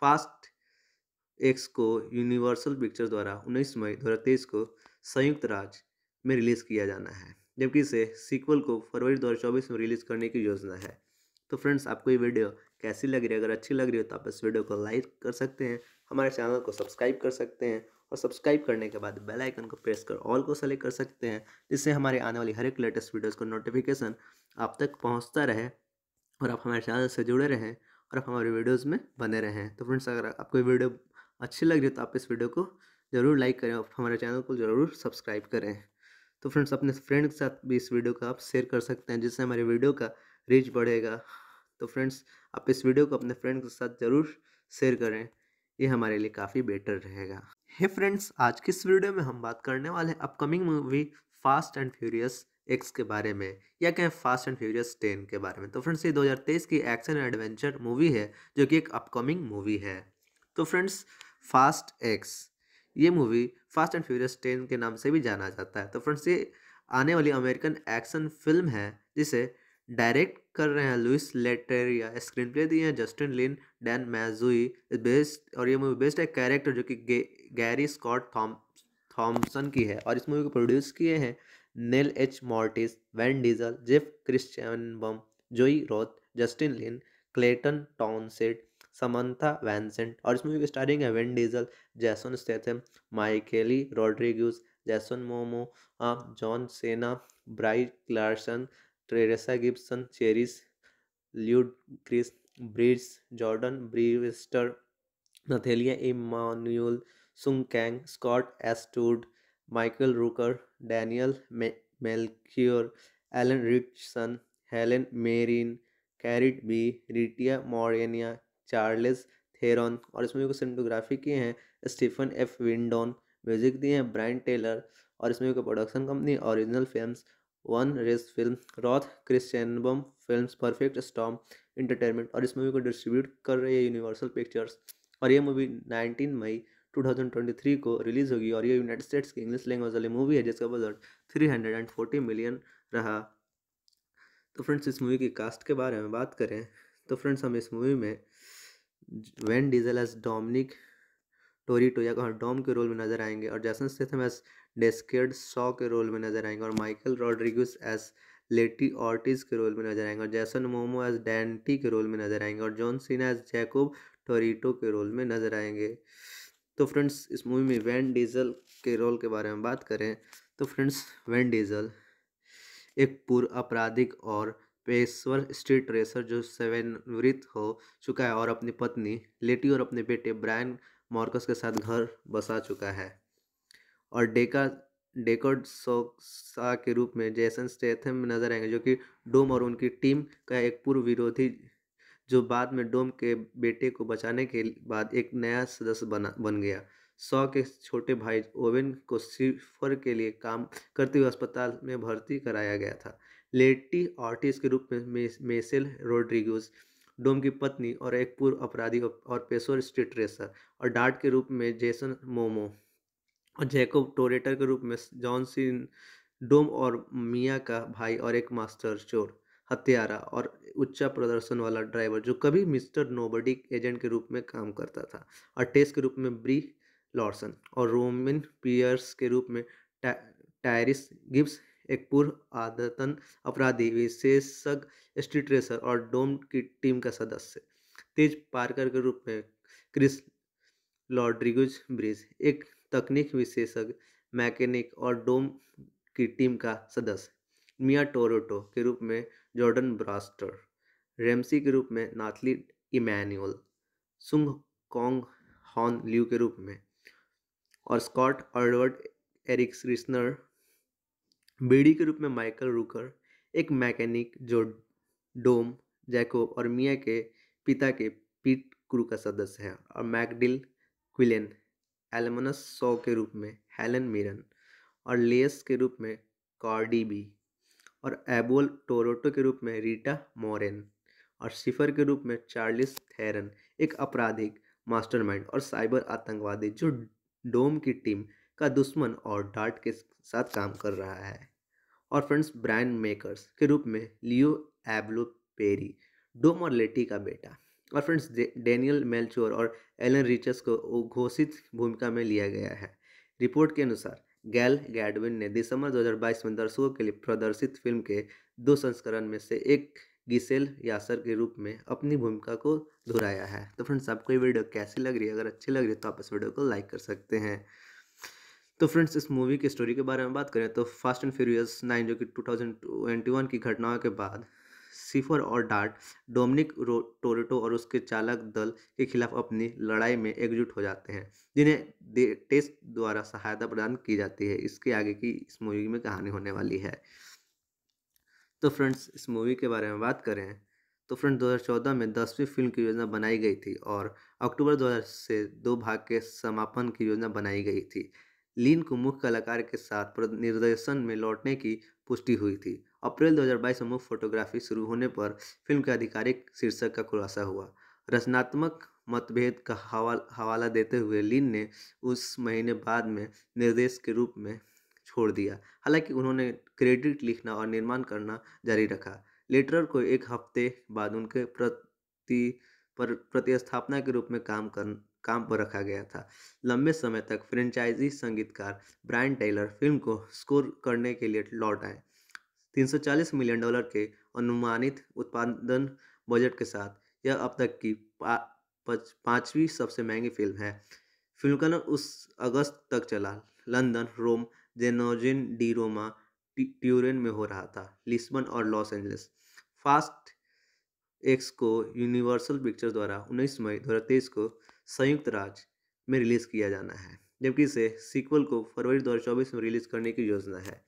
फास्ट एक्स को यूनिवर्सल पिक्चर्स द्वारा 19 मई दो को संयुक्त राज्य में रिलीज़ किया जाना है जबकि इसे सीक्वल को फरवरी दो में रिलीज़ करने की योजना है तो फ्रेंड्स आपको ये वीडियो कैसी लग रही है अगर अच्छी लग रही हो तो आप इस वीडियो को लाइक कर सकते हैं हमारे चैनल को सब्सक्राइब कर सकते हैं और सब्सक्राइब करने के बाद बेल आइकन को प्रेस कर ऑल को सेलेक्ट कर सकते हैं जिससे हमारे आने वाली हर एक लेटेस्ट वीडियोज़ का नोटिफिकेशन आप तक पहुँचता रहे और आप हमारे चैनल से जुड़े रहें और आप हमारे वीडियोज़ में बने रहें तो फ्रेंड्स अगर आपको वीडियो अच्छी लग रही है तो आप इस वीडियो को ज़रूर लाइक करें और हमारे चैनल को ज़रूर सब्सक्राइब करें तो फ्रेंड्स अपने फ्रेंड के साथ भी इस वीडियो को आप शेयर कर सकते हैं जिससे हमारे वीडियो का रीच बढ़ेगा तो फ्रेंड्स आप इस वीडियो को अपने फ्रेंड के साथ ज़रूर शेयर करें ये हमारे लिए काफ़ी बेटर रहेगा हे hey फ्रेंड्स आज की इस वीडियो में हम बात करने वाले हैं upcoming movie fast and furious X के बारे में या कहें फास्ट एंड फ्यूरियस टेन के बारे में तो फ्रेंड्स ये 2023 की एक्शन एंड एडवेंचर मूवी है जो कि एक अपकमिंग मूवी है तो फ्रेंड्स फास्ट एक्स ये movie fast and furious ten के नाम से भी जाना जाता है तो फ्रेंड्स ये आने वाली अमेरिकन एक्शन फिल्म है जिसे डायरेक्ट कर रहे हैं लुइस लेटेरिया स्क्रीन प्ले दिए हैं Justin Lin Dan Mazeau based और ये मूवी बेस्ड है कैरेक्टर जो कि गैरी स्कॉट थॉम थॉम्सन की है और इस मूवी को प्रोड्यूस किए हैं Neal H Moritz Vin Diesel Jeff Kirschenbaum Joe Roth Justin Lin Clayton Townsend Samantha Vincent और इस मूवी की स्टारिंग है Vin Diesel Jason Statham Michelle Rodriguez Jason Momoa John Cena Brie Larson Tyrese Gibson Chris Ludacris Bridges Jordana Brewster Nathalie Emmanuel Sung Kang Scott Eastwood Michael Rooker Daniela Melchior Alan Ritchson Helen Mirren कैरिट B Rita Moreno Charlize Theron और इस movie को cinematography किए हैं Stephen F विंडोन music दिए हैं Brian Tyler और इस movie को production company original film one race film Roth Kirschenbaum film perfect storm entertainment और इस मूवी को डिस्ट्रीब्यूट कर रही है यूनिवर्सल पिक्चर्स और ये मूवी 19 मई 2023 को रिलीज़ होगी और ये यूनाइटेड स्टेट्स की इंग्लिश लैंग्वेज वाली मूवी है जिसका बजट 340 मिलियन रहा तो फ्रेंड्स इस मूवी की कास्ट के बारे में बात करें तो फ्रेंड्स हम इस मूवी में Vin Diesel as Dominic Toretto या डॉम के रोल में नजर आएंगे और Jason Statham as Deckard Shaw के रोल में नजर आएंगे और Michael Rodriguez as Letty Ortiz के रोल में नजर आएंगे और जैसन मोमो एस डेंटी के रोल में नजर आएंगे और जॉन सीना एस जैकोब टोरीटो के रोल में नजर आएंगे तो फ्रेंड्स इस मूवी में वैन डीजल के रोल के बारे में बात करें तो फ्रेंड्स वैन डीजल एक पूर्व आपराधिक और पेशवर स्ट्रीट रेसर जो सेवनवृत हो चुका है और अपनी पत्नी लेटी और अपने बेटे ब्रायन मॉर्कस के साथ घर बसा चुका है और डेका डेकर्ड सोक्सा के रूप में जेसन स्टेथम नजर आएंगे जो कि डोम और उनकी टीम का एक पूर्व विरोधी जो बाद में डोम के बेटे को बचाने के बाद एक नया सदस्य बना बन गया सौ के छोटे भाई ओवेन को सिफर के लिए काम करते हुए अस्पताल में भर्ती कराया गया था लेटी ऑर्टिस के रूप में मेसेल रोड्रिगोज डोम की पत्नी और एक पूर्व अपराधी और पेशोर स्ट्रीट रेसर और डार्ट के रूप में जेसन मोमो और जैकोब टोरेटर के रूप में जॉन सीन डोम और मिया का भाई और एक मास्टर चोर हत्यारा और उच्चा प्रदर्शन वाला ड्राइवर जो कभी मिस्टर नोबडी एजेंट के रूप में काम करता था और टेस्ट के रूप में ब्री लॉर्सन और रोमिन पियर्स के रूप में टायरिस गिब्स एक पूर्व आदतन अपराधी विशेषज्ञ स्ट्रीट रेसर और डोम की टीम का सदस्य तेज पार्कर के रूप में क्रिस लॉड्रिगुज ब्रिज एक तकनीक विशेषज्ञ मैकेनिक और डोम की टीम का सदस्य मिया टोरोटो के रूप में जॉर्डन ब्रास्टर रेमसी के रूप में Nathalie Emmanuel Sung Kang Han Lue के रूप में और स्कॉट अर्डवर्ड एरिक बीड़ी के रूप में माइकल रूकर एक मैकेनिक जो डोम जैकोब और मिया के पिता के पीट क्रू का सदस्य है और मैकडिल क्विलेन एलमनस सौ के रूप में हेलन मिरन और लेस के रूप में कार्डी बी और एबोल टोरोटो के रूप में रीटा मोरेन और सिफर के रूप में चार्लिस थेरन एक आपराधिक मास्टरमाइंड और साइबर आतंकवादी जो डोम की टीम का दुश्मन और डार्ट के साथ काम कर रहा है और फ्रेंड्स ब्रांड मेकर्स के रूप में लियो एब्लो पेरी डोमोरलेटी का बेटा और फ्रेंड्स डेनियल मेल्चोर और एलन रिचर्स को घोषित भूमिका में लिया गया है रिपोर्ट के अनुसार गैल गैडविन ने दिसंबर 2022 में दर्शकों के लिए प्रदर्शित फिल्म के दो संस्करण में से एक गिसेल यासर के रूप में अपनी भूमिका को दोहराया है तो फ्रेंड्स आपको ये वीडियो कैसी लग रही है अगर अच्छी लग रही है तो आप इस वीडियो को लाइक कर सकते हैं तो फ्रेंड्स इस मूवी की स्टोरी के बारे में बात करें तो फास्ट एंड फ्यूरियस नाइन जो कि वन की घटनाओं के बाद सिफर और डार्ट डोमिनिक टोरेटो और उसके चालक दल के खिलाफ अपनी लड़ाई में एकजुट हो जाते हैं जिन्हें टेस्ट द्वारा सहायता प्रदान की जाती है इसके आगे की इस मूवी में कहानी होने वाली है तो फ्रेंड्स इस मूवी के बारे में बात करें तो फ्रेंड्स 2014 में दसवीं फिल्म की योजना बनाई गई थी और अक्टूबर दो से दो भाग के समापन की योजना बनाई गई थी लीन को मुख्य कलाकार के साथ निर्देशन में लौटने की पुष्टि हुई थी अप्रैल 2022 में मुख्य फोटोग्राफी शुरू होने पर फिल्म के आधिकारिक शीर्षक का खुलासा हुआ रचनात्मक मतभेद का हवाला देते हुए लीन ने उस महीने बाद में निर्देश के रूप में छोड़ दिया हालांकि उन्होंने क्रेडिट लिखना और निर्माण करना जारी रखा लेटरर को एक हफ्ते बाद उनके प्रति पर प्रतिस्थापना के रूप में काम कर काम पर रखा गया था लंबे समय तक फ्रेंचाइजी संगीतकार ब्रायन टेलर फिल्म को स्कोर करने के लिए लौट आए 340 मिलियन डॉलर के अनुमानित उत्पादन बजट के साथ यह अब तक की पांचवी सबसे महंगी फिल्म है फिल्म का नाम उस अगस्त तक चला London Rome Genzano di Roma Turin में हो रहा था लिस्बन और लॉस एंजलिस फास्ट एक्स को यूनिवर्सल पिक्चर्स द्वारा 19 मई दो को संयुक्त राज्य में रिलीज़ किया जाना है जबकि इसे सीक्वल को फरवरी दो में रिलीज़ करने की योजना है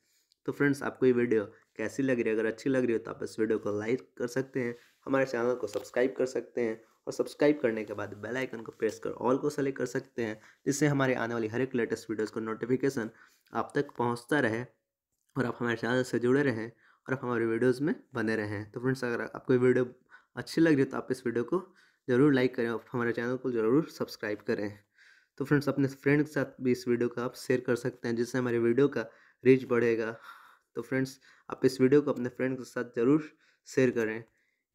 तो फ्रेंड्स आपको ये वीडियो कैसी लग रही है अगर अच्छी लग रही हो तो आप इस वीडियो को लाइक कर सकते हैं हमारे चैनल को सब्सक्राइब कर सकते हैं और सब्सक्राइब करने के बाद बेल आइकन को प्रेस कर ऑल को सेलेक्ट कर सकते हैं जिससे हमारे आने वाली हर एक लेटेस्ट वीडियोस का नोटिफिकेशन आप तक पहुंचता रहे और आप हमारे चैनल से जुड़े रहें और आप हमारे वीडियोज़ में बने रहें तो फ्रेंड्स अगर आपको वीडियो अच्छी लग रही है तो आप इस वीडियो को ज़रूर लाइक करें और हमारे चैनल को ज़रूर सब्सक्राइब करें तो फ्रेंड्स अपने फ्रेंड के साथ भी इस वीडियो को आप शेयर कर सकते हैं जिससे हमारे वीडियो का रीच बढ़ेगा तो फ्रेंड्स आप इस वीडियो को अपने फ्रेंड के साथ ज़रूर शेयर करें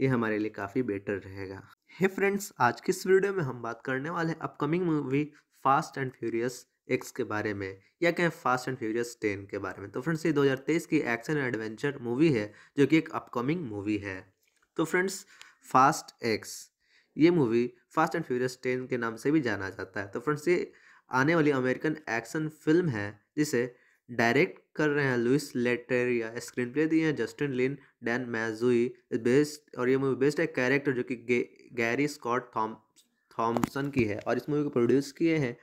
ये हमारे लिए काफ़ी बेटर रहेगा हे फ्रेंड्स आज की इस वीडियो में हम बात करने वाले हैं upcoming movie fast and furious X के बारे में या कहें फास्ट एंड फ्यूरियस टेन के बारे में तो फ्रेंड्स ये 2023 की एक्शन एडवेंचर मूवी है जो कि एक अपकमिंग मूवी है तो फ्रेंड्स फास्ट एक्स ये movie fast and furious ten के नाम से भी जाना जाता है तो फ्रेंड्स ये आने वाली अमेरिकन एक्शन फिल्म है जिसे डायरेक्ट कर रहे हैं लुइस लेटेरिया स्क्रीन प्ले दिए हैं Justin Lin Dan Mazeau best और ये मूवी बेस्ट है कैरेक्टर जो कि गैरी स्कॉट थॉम थॉम्सन की है और इस मूवी को प्रोड्यूस किए हैं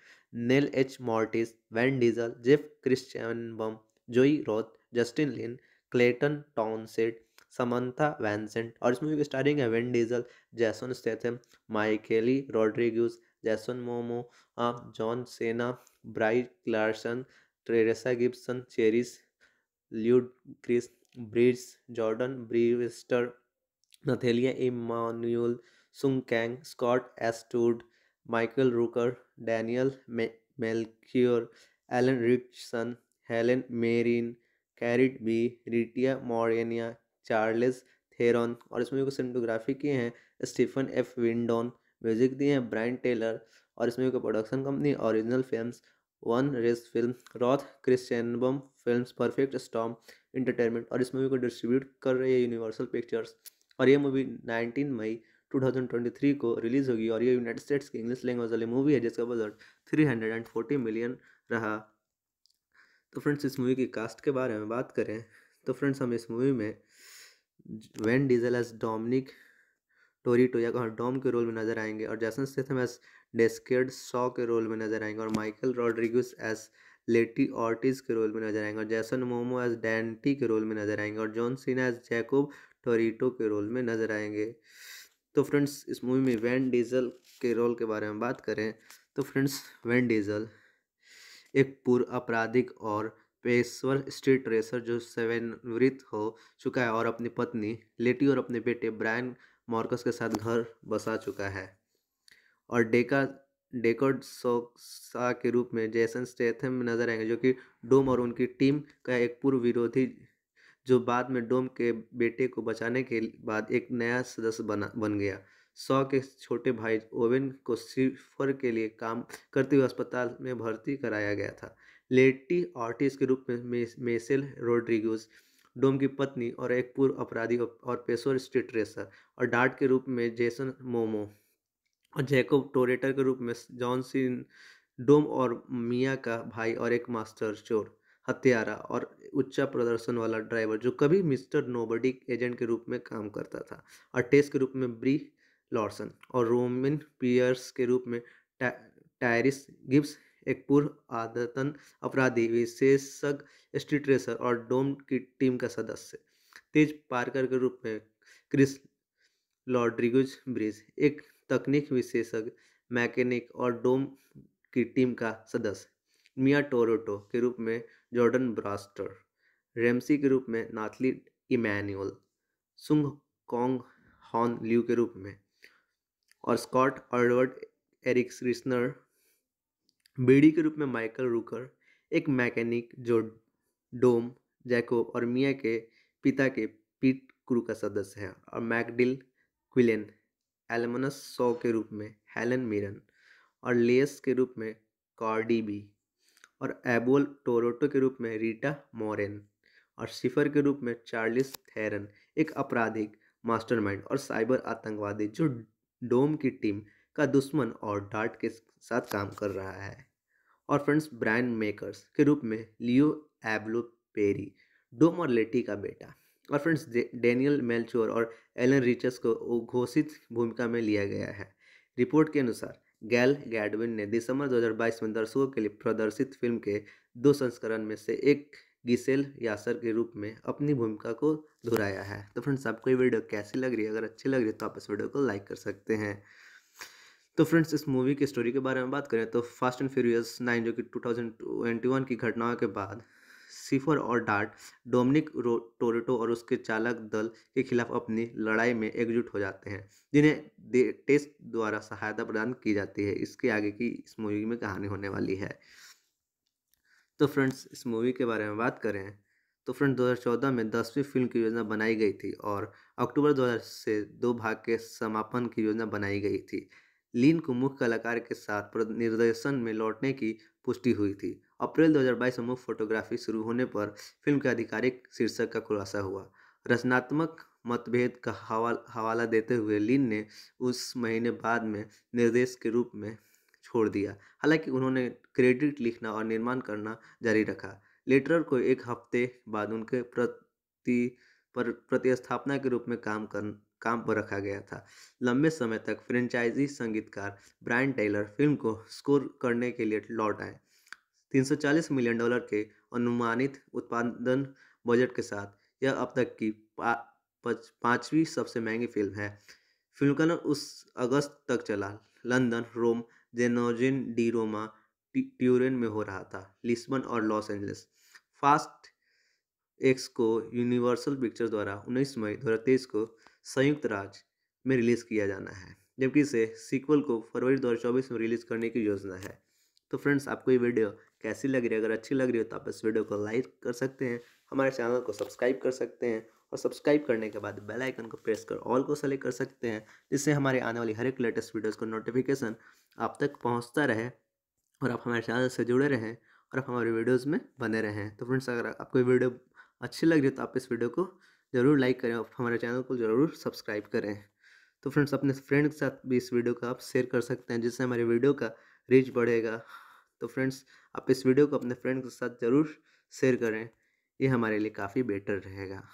Neal H Moritz Vin Diesel Jeff Kirschenbaum Joe Roth Justin Lin Clayton Townsend Samantha Vincent और इस मूवी की स्टारिंग है Vin Diesel Jason Statham Michelle Rodriguez Jason Momoa John Cena Brie Larson Tyrese Gibson Chris Ludacris Bridges Jordana Brewster Nathalie Emmanuel Sung Kang Scott Eastwood Michael Rooker Daniela Melchior Alan Ritchson Helen Mirren कैरिट B Rita Moreno Charlize Theron और इस movie को cinematography किए हैं Stephen F विंडोन music दिए हैं Brian Tyler और इस movie को production company original film one race film Roth Kirschenbaum film perfect storm entertainment और इस मूवी को डिस्ट्रीब्यूट कर रही है यूनिवर्सल पिक्चर्स और ये मूवी 19 मई 2023 को रिलीज़ होगी और ये यूनाइटेड स्टेट्स की इंग्लिश लैंग्वेज वाली मूवी है जिसका बजट 340 मिलियन रहा तो फ्रेंड्स इस मूवी की कास्ट के बारे में बात करें तो फ्रेंड्स हम इस मूवी में Vin Diesel as Dominic Toretto या डॉम के रोल में नजर आएंगे और Jason Statham as Deckard Shaw के रोल में नजर आएंगे और Michael Rodriguez as Letty Ortiz के रोल में नजर आएंगे और जैसन मोमो एस डेंटी के रोल में नजर आएंगे और जॉन सीना एस जैकोब टोरीटो के रोल में नजर आएंगे तो फ्रेंड्स इस मूवी में वैन डीजल के रोल के बारे में बात करें तो फ्रेंड्स वैन डीजल एक पूर्व आपराधिक और पेशवर स्ट्रीट रेसर जो वृत हो चुका है और अपनी पत्नी लेटी और अपने बेटे ब्रायन मॉर्कस के साथ घर बसा चुका है और डेका डेकोड सोक्सा के रूप में जेसन स्टेथम नजर आएंगे जो कि डोम और उनकी टीम का एक पूर्व विरोधी जो बाद में डोम के बेटे को बचाने के बाद एक नया सदस्य बना बन गया सौ के छोटे भाई ओवेन को सिफर के लिए काम करते हुए अस्पताल में भर्ती कराया गया था लेटी ऑर्टिस के रूप में मेसेल रोड्रिगोज डोम की पत्नी और एक पूर्व अपराधी और पेशोर स्ट्रीट रेसर और डार्ट के रूप में जेसन मोमो और जैकोब टोरेटर के रूप में जॉन डोम और मिया का भाई और एक मास्टर चोर हत्यारा और उच्च प्रदर्शन वाला ड्राइवर जो कभी मिस्टर नोबडी एजेंट के रूप में काम करता था और टेस्ट के रूप में ब्री लॉर्सन और रोमिन पियर्स के रूप में टायरिस गिब्स एक पूर्व आदतन अपराधी विशेषज्ञ स्ट्रीट और डोम की टीम का सदस्य तेज पार्कर के रूप में क्रिस लॉड्रिगुज ब्रिज एक तकनीक विशेषज्ञ मैकेनिक और डोम की टीम का सदस्य मिया टोरोटो के रूप में जॉर्डन ब्रास्टर रेमसी के रूप में Nathalie Emmanuel Sung Kang Han Lue के रूप में और स्कॉट ऑर्डवर्ड एरिक बेड़ी के रूप में माइकल रूकर एक मैकेनिक जो डोम जैकोब और मिया के पिता के पीट क्रू का सदस्य है और मैकडिल क्विलेन एलमनस सौ के रूप में हेलन मिरन और लेस के रूप में कार्डी बी और एबोल टोरोटो के रूप में रीटा मोरेन और सिफर के रूप में चार्लिस थेरन एक आपराधिक मास्टरमाइंड और साइबर आतंकवादी जो डोम की टीम का दुश्मन और डार्ट के साथ काम कर रहा है और फ्रेंड्स ब्रांड मेकर्स के रूप में लियो एब्लो पेरी डोम और लेटी का बेटा और फ्रेंड्स डेनियल मेलचोर और एलन रिचर्स को घोषित भूमिका में लिया गया है रिपोर्ट के अनुसार गैल गैडविन ने दिसंबर 2022 में दर्शकों के लिए प्रदर्शित फिल्म के दो संस्करण में से एक गिसेल यासर के रूप में अपनी भूमिका को दोहराया है तो फ्रेंड्स आपको ये वीडियो कैसी लग रही है अगर अच्छी लग रही है तो आप इस वीडियो को लाइक कर सकते हैं तो फ्रेंड्स इस मूवी की स्टोरी के बारे में बात करें तो फास्ट एंड फ्यूरियस नाइन जो कि टू थाउजेंड ट्वेंटी वन की घटनाओं के बाद सीफर और डार्ट डोमिनिक टोरेटो और उसके चालक दल के खिलाफ अपनी लड़ाई में एकजुट हो जाते हैं जिन्हें टेस्ट द्वारा सहायता प्रदान की जाती है इसके आगे की इस मूवी में कहानी होने वाली है तो फ्रेंड्स इस मूवी के बारे में बात करें तो फ्रेंड्स 2014 में दसवीं फिल्म की योजना बनाई गई थी और अक्टूबर दो से दो भाग के समापन की योजना बनाई गई थी लीन को मुख्य कलाकार के साथ निर्देशन में लौटने की पुष्टि हुई थी अप्रैल 2022 में मुख्य फोटोग्राफी शुरू होने पर फिल्म के आधिकारिक शीर्षक का खुलासा हुआ रचनात्मक मतभेद का हवाला देते हुए लीन ने उस महीने बाद में निर्देश के रूप में छोड़ दिया हालांकि उन्होंने क्रेडिट लिखना और निर्माण करना जारी रखा लेटरर को एक हफ्ते बाद उनके प्रति पर प्रतिस्थापना के रूप में काम कर काम पर रखा गया था लंबे समय तक फ्रेंचाइजी संगीतकार ब्रायन टेलर फिल्म को स्कोर करने के लिए लौट आए 340 मिलियन डॉलर के अनुमानित उत्पादन बजट के साथ यह अब तक की पा, पांचवी सबसे महंगी फिल्म है फिल्म का उस अगस्त तक चला London Rome Genzano di Roma Turin में हो रहा था लिस्बन और लॉस एंजलिस फास्ट एक्स को यूनिवर्सल पिक्चर्स द्वारा 19 मई 2023 को संयुक्त राज्य में रिलीज़ किया जाना है जबकि इसे सीक्वल को फरवरी दो में रिलीज़ करने की योजना है तो फ्रेंड्स आपको ये वीडियो कैसी लग रही है अगर अच्छी लग रही हो तो आप इस वीडियो को लाइक कर सकते हैं हमारे चैनल को सब्सक्राइब कर सकते हैं और सब्सक्राइब करने के बाद बेल आइकन को प्रेस कर ऑल को सेलेक्ट कर सकते हैं जिससे हमारे आने वाली हर एक लेटेस्ट वीडियोस का नोटिफिकेशन आप तक पहुंचता रहे और आप हमारे चैनल से जुड़े रहें और आप हमारे वीडियोज़ में बने रहें तो फ्रेंड्स अगर आपको वीडियो अच्छी लग रही है तो आप इस वीडियो को ज़रूर लाइक करें और हमारे चैनल को ज़रूर सब्सक्राइब करें तो फ्रेंड्स अपने फ्रेंड के साथ भी इस वीडियो का आप शेयर कर सकते हैं जिससे हमारे वीडियो का रीच बढ़ेगा तो फ्रेंड्स आप इस वीडियो को अपने फ्रेंड के साथ ज़रूर शेयर करें ये हमारे लिए काफ़ी बेटर रहेगा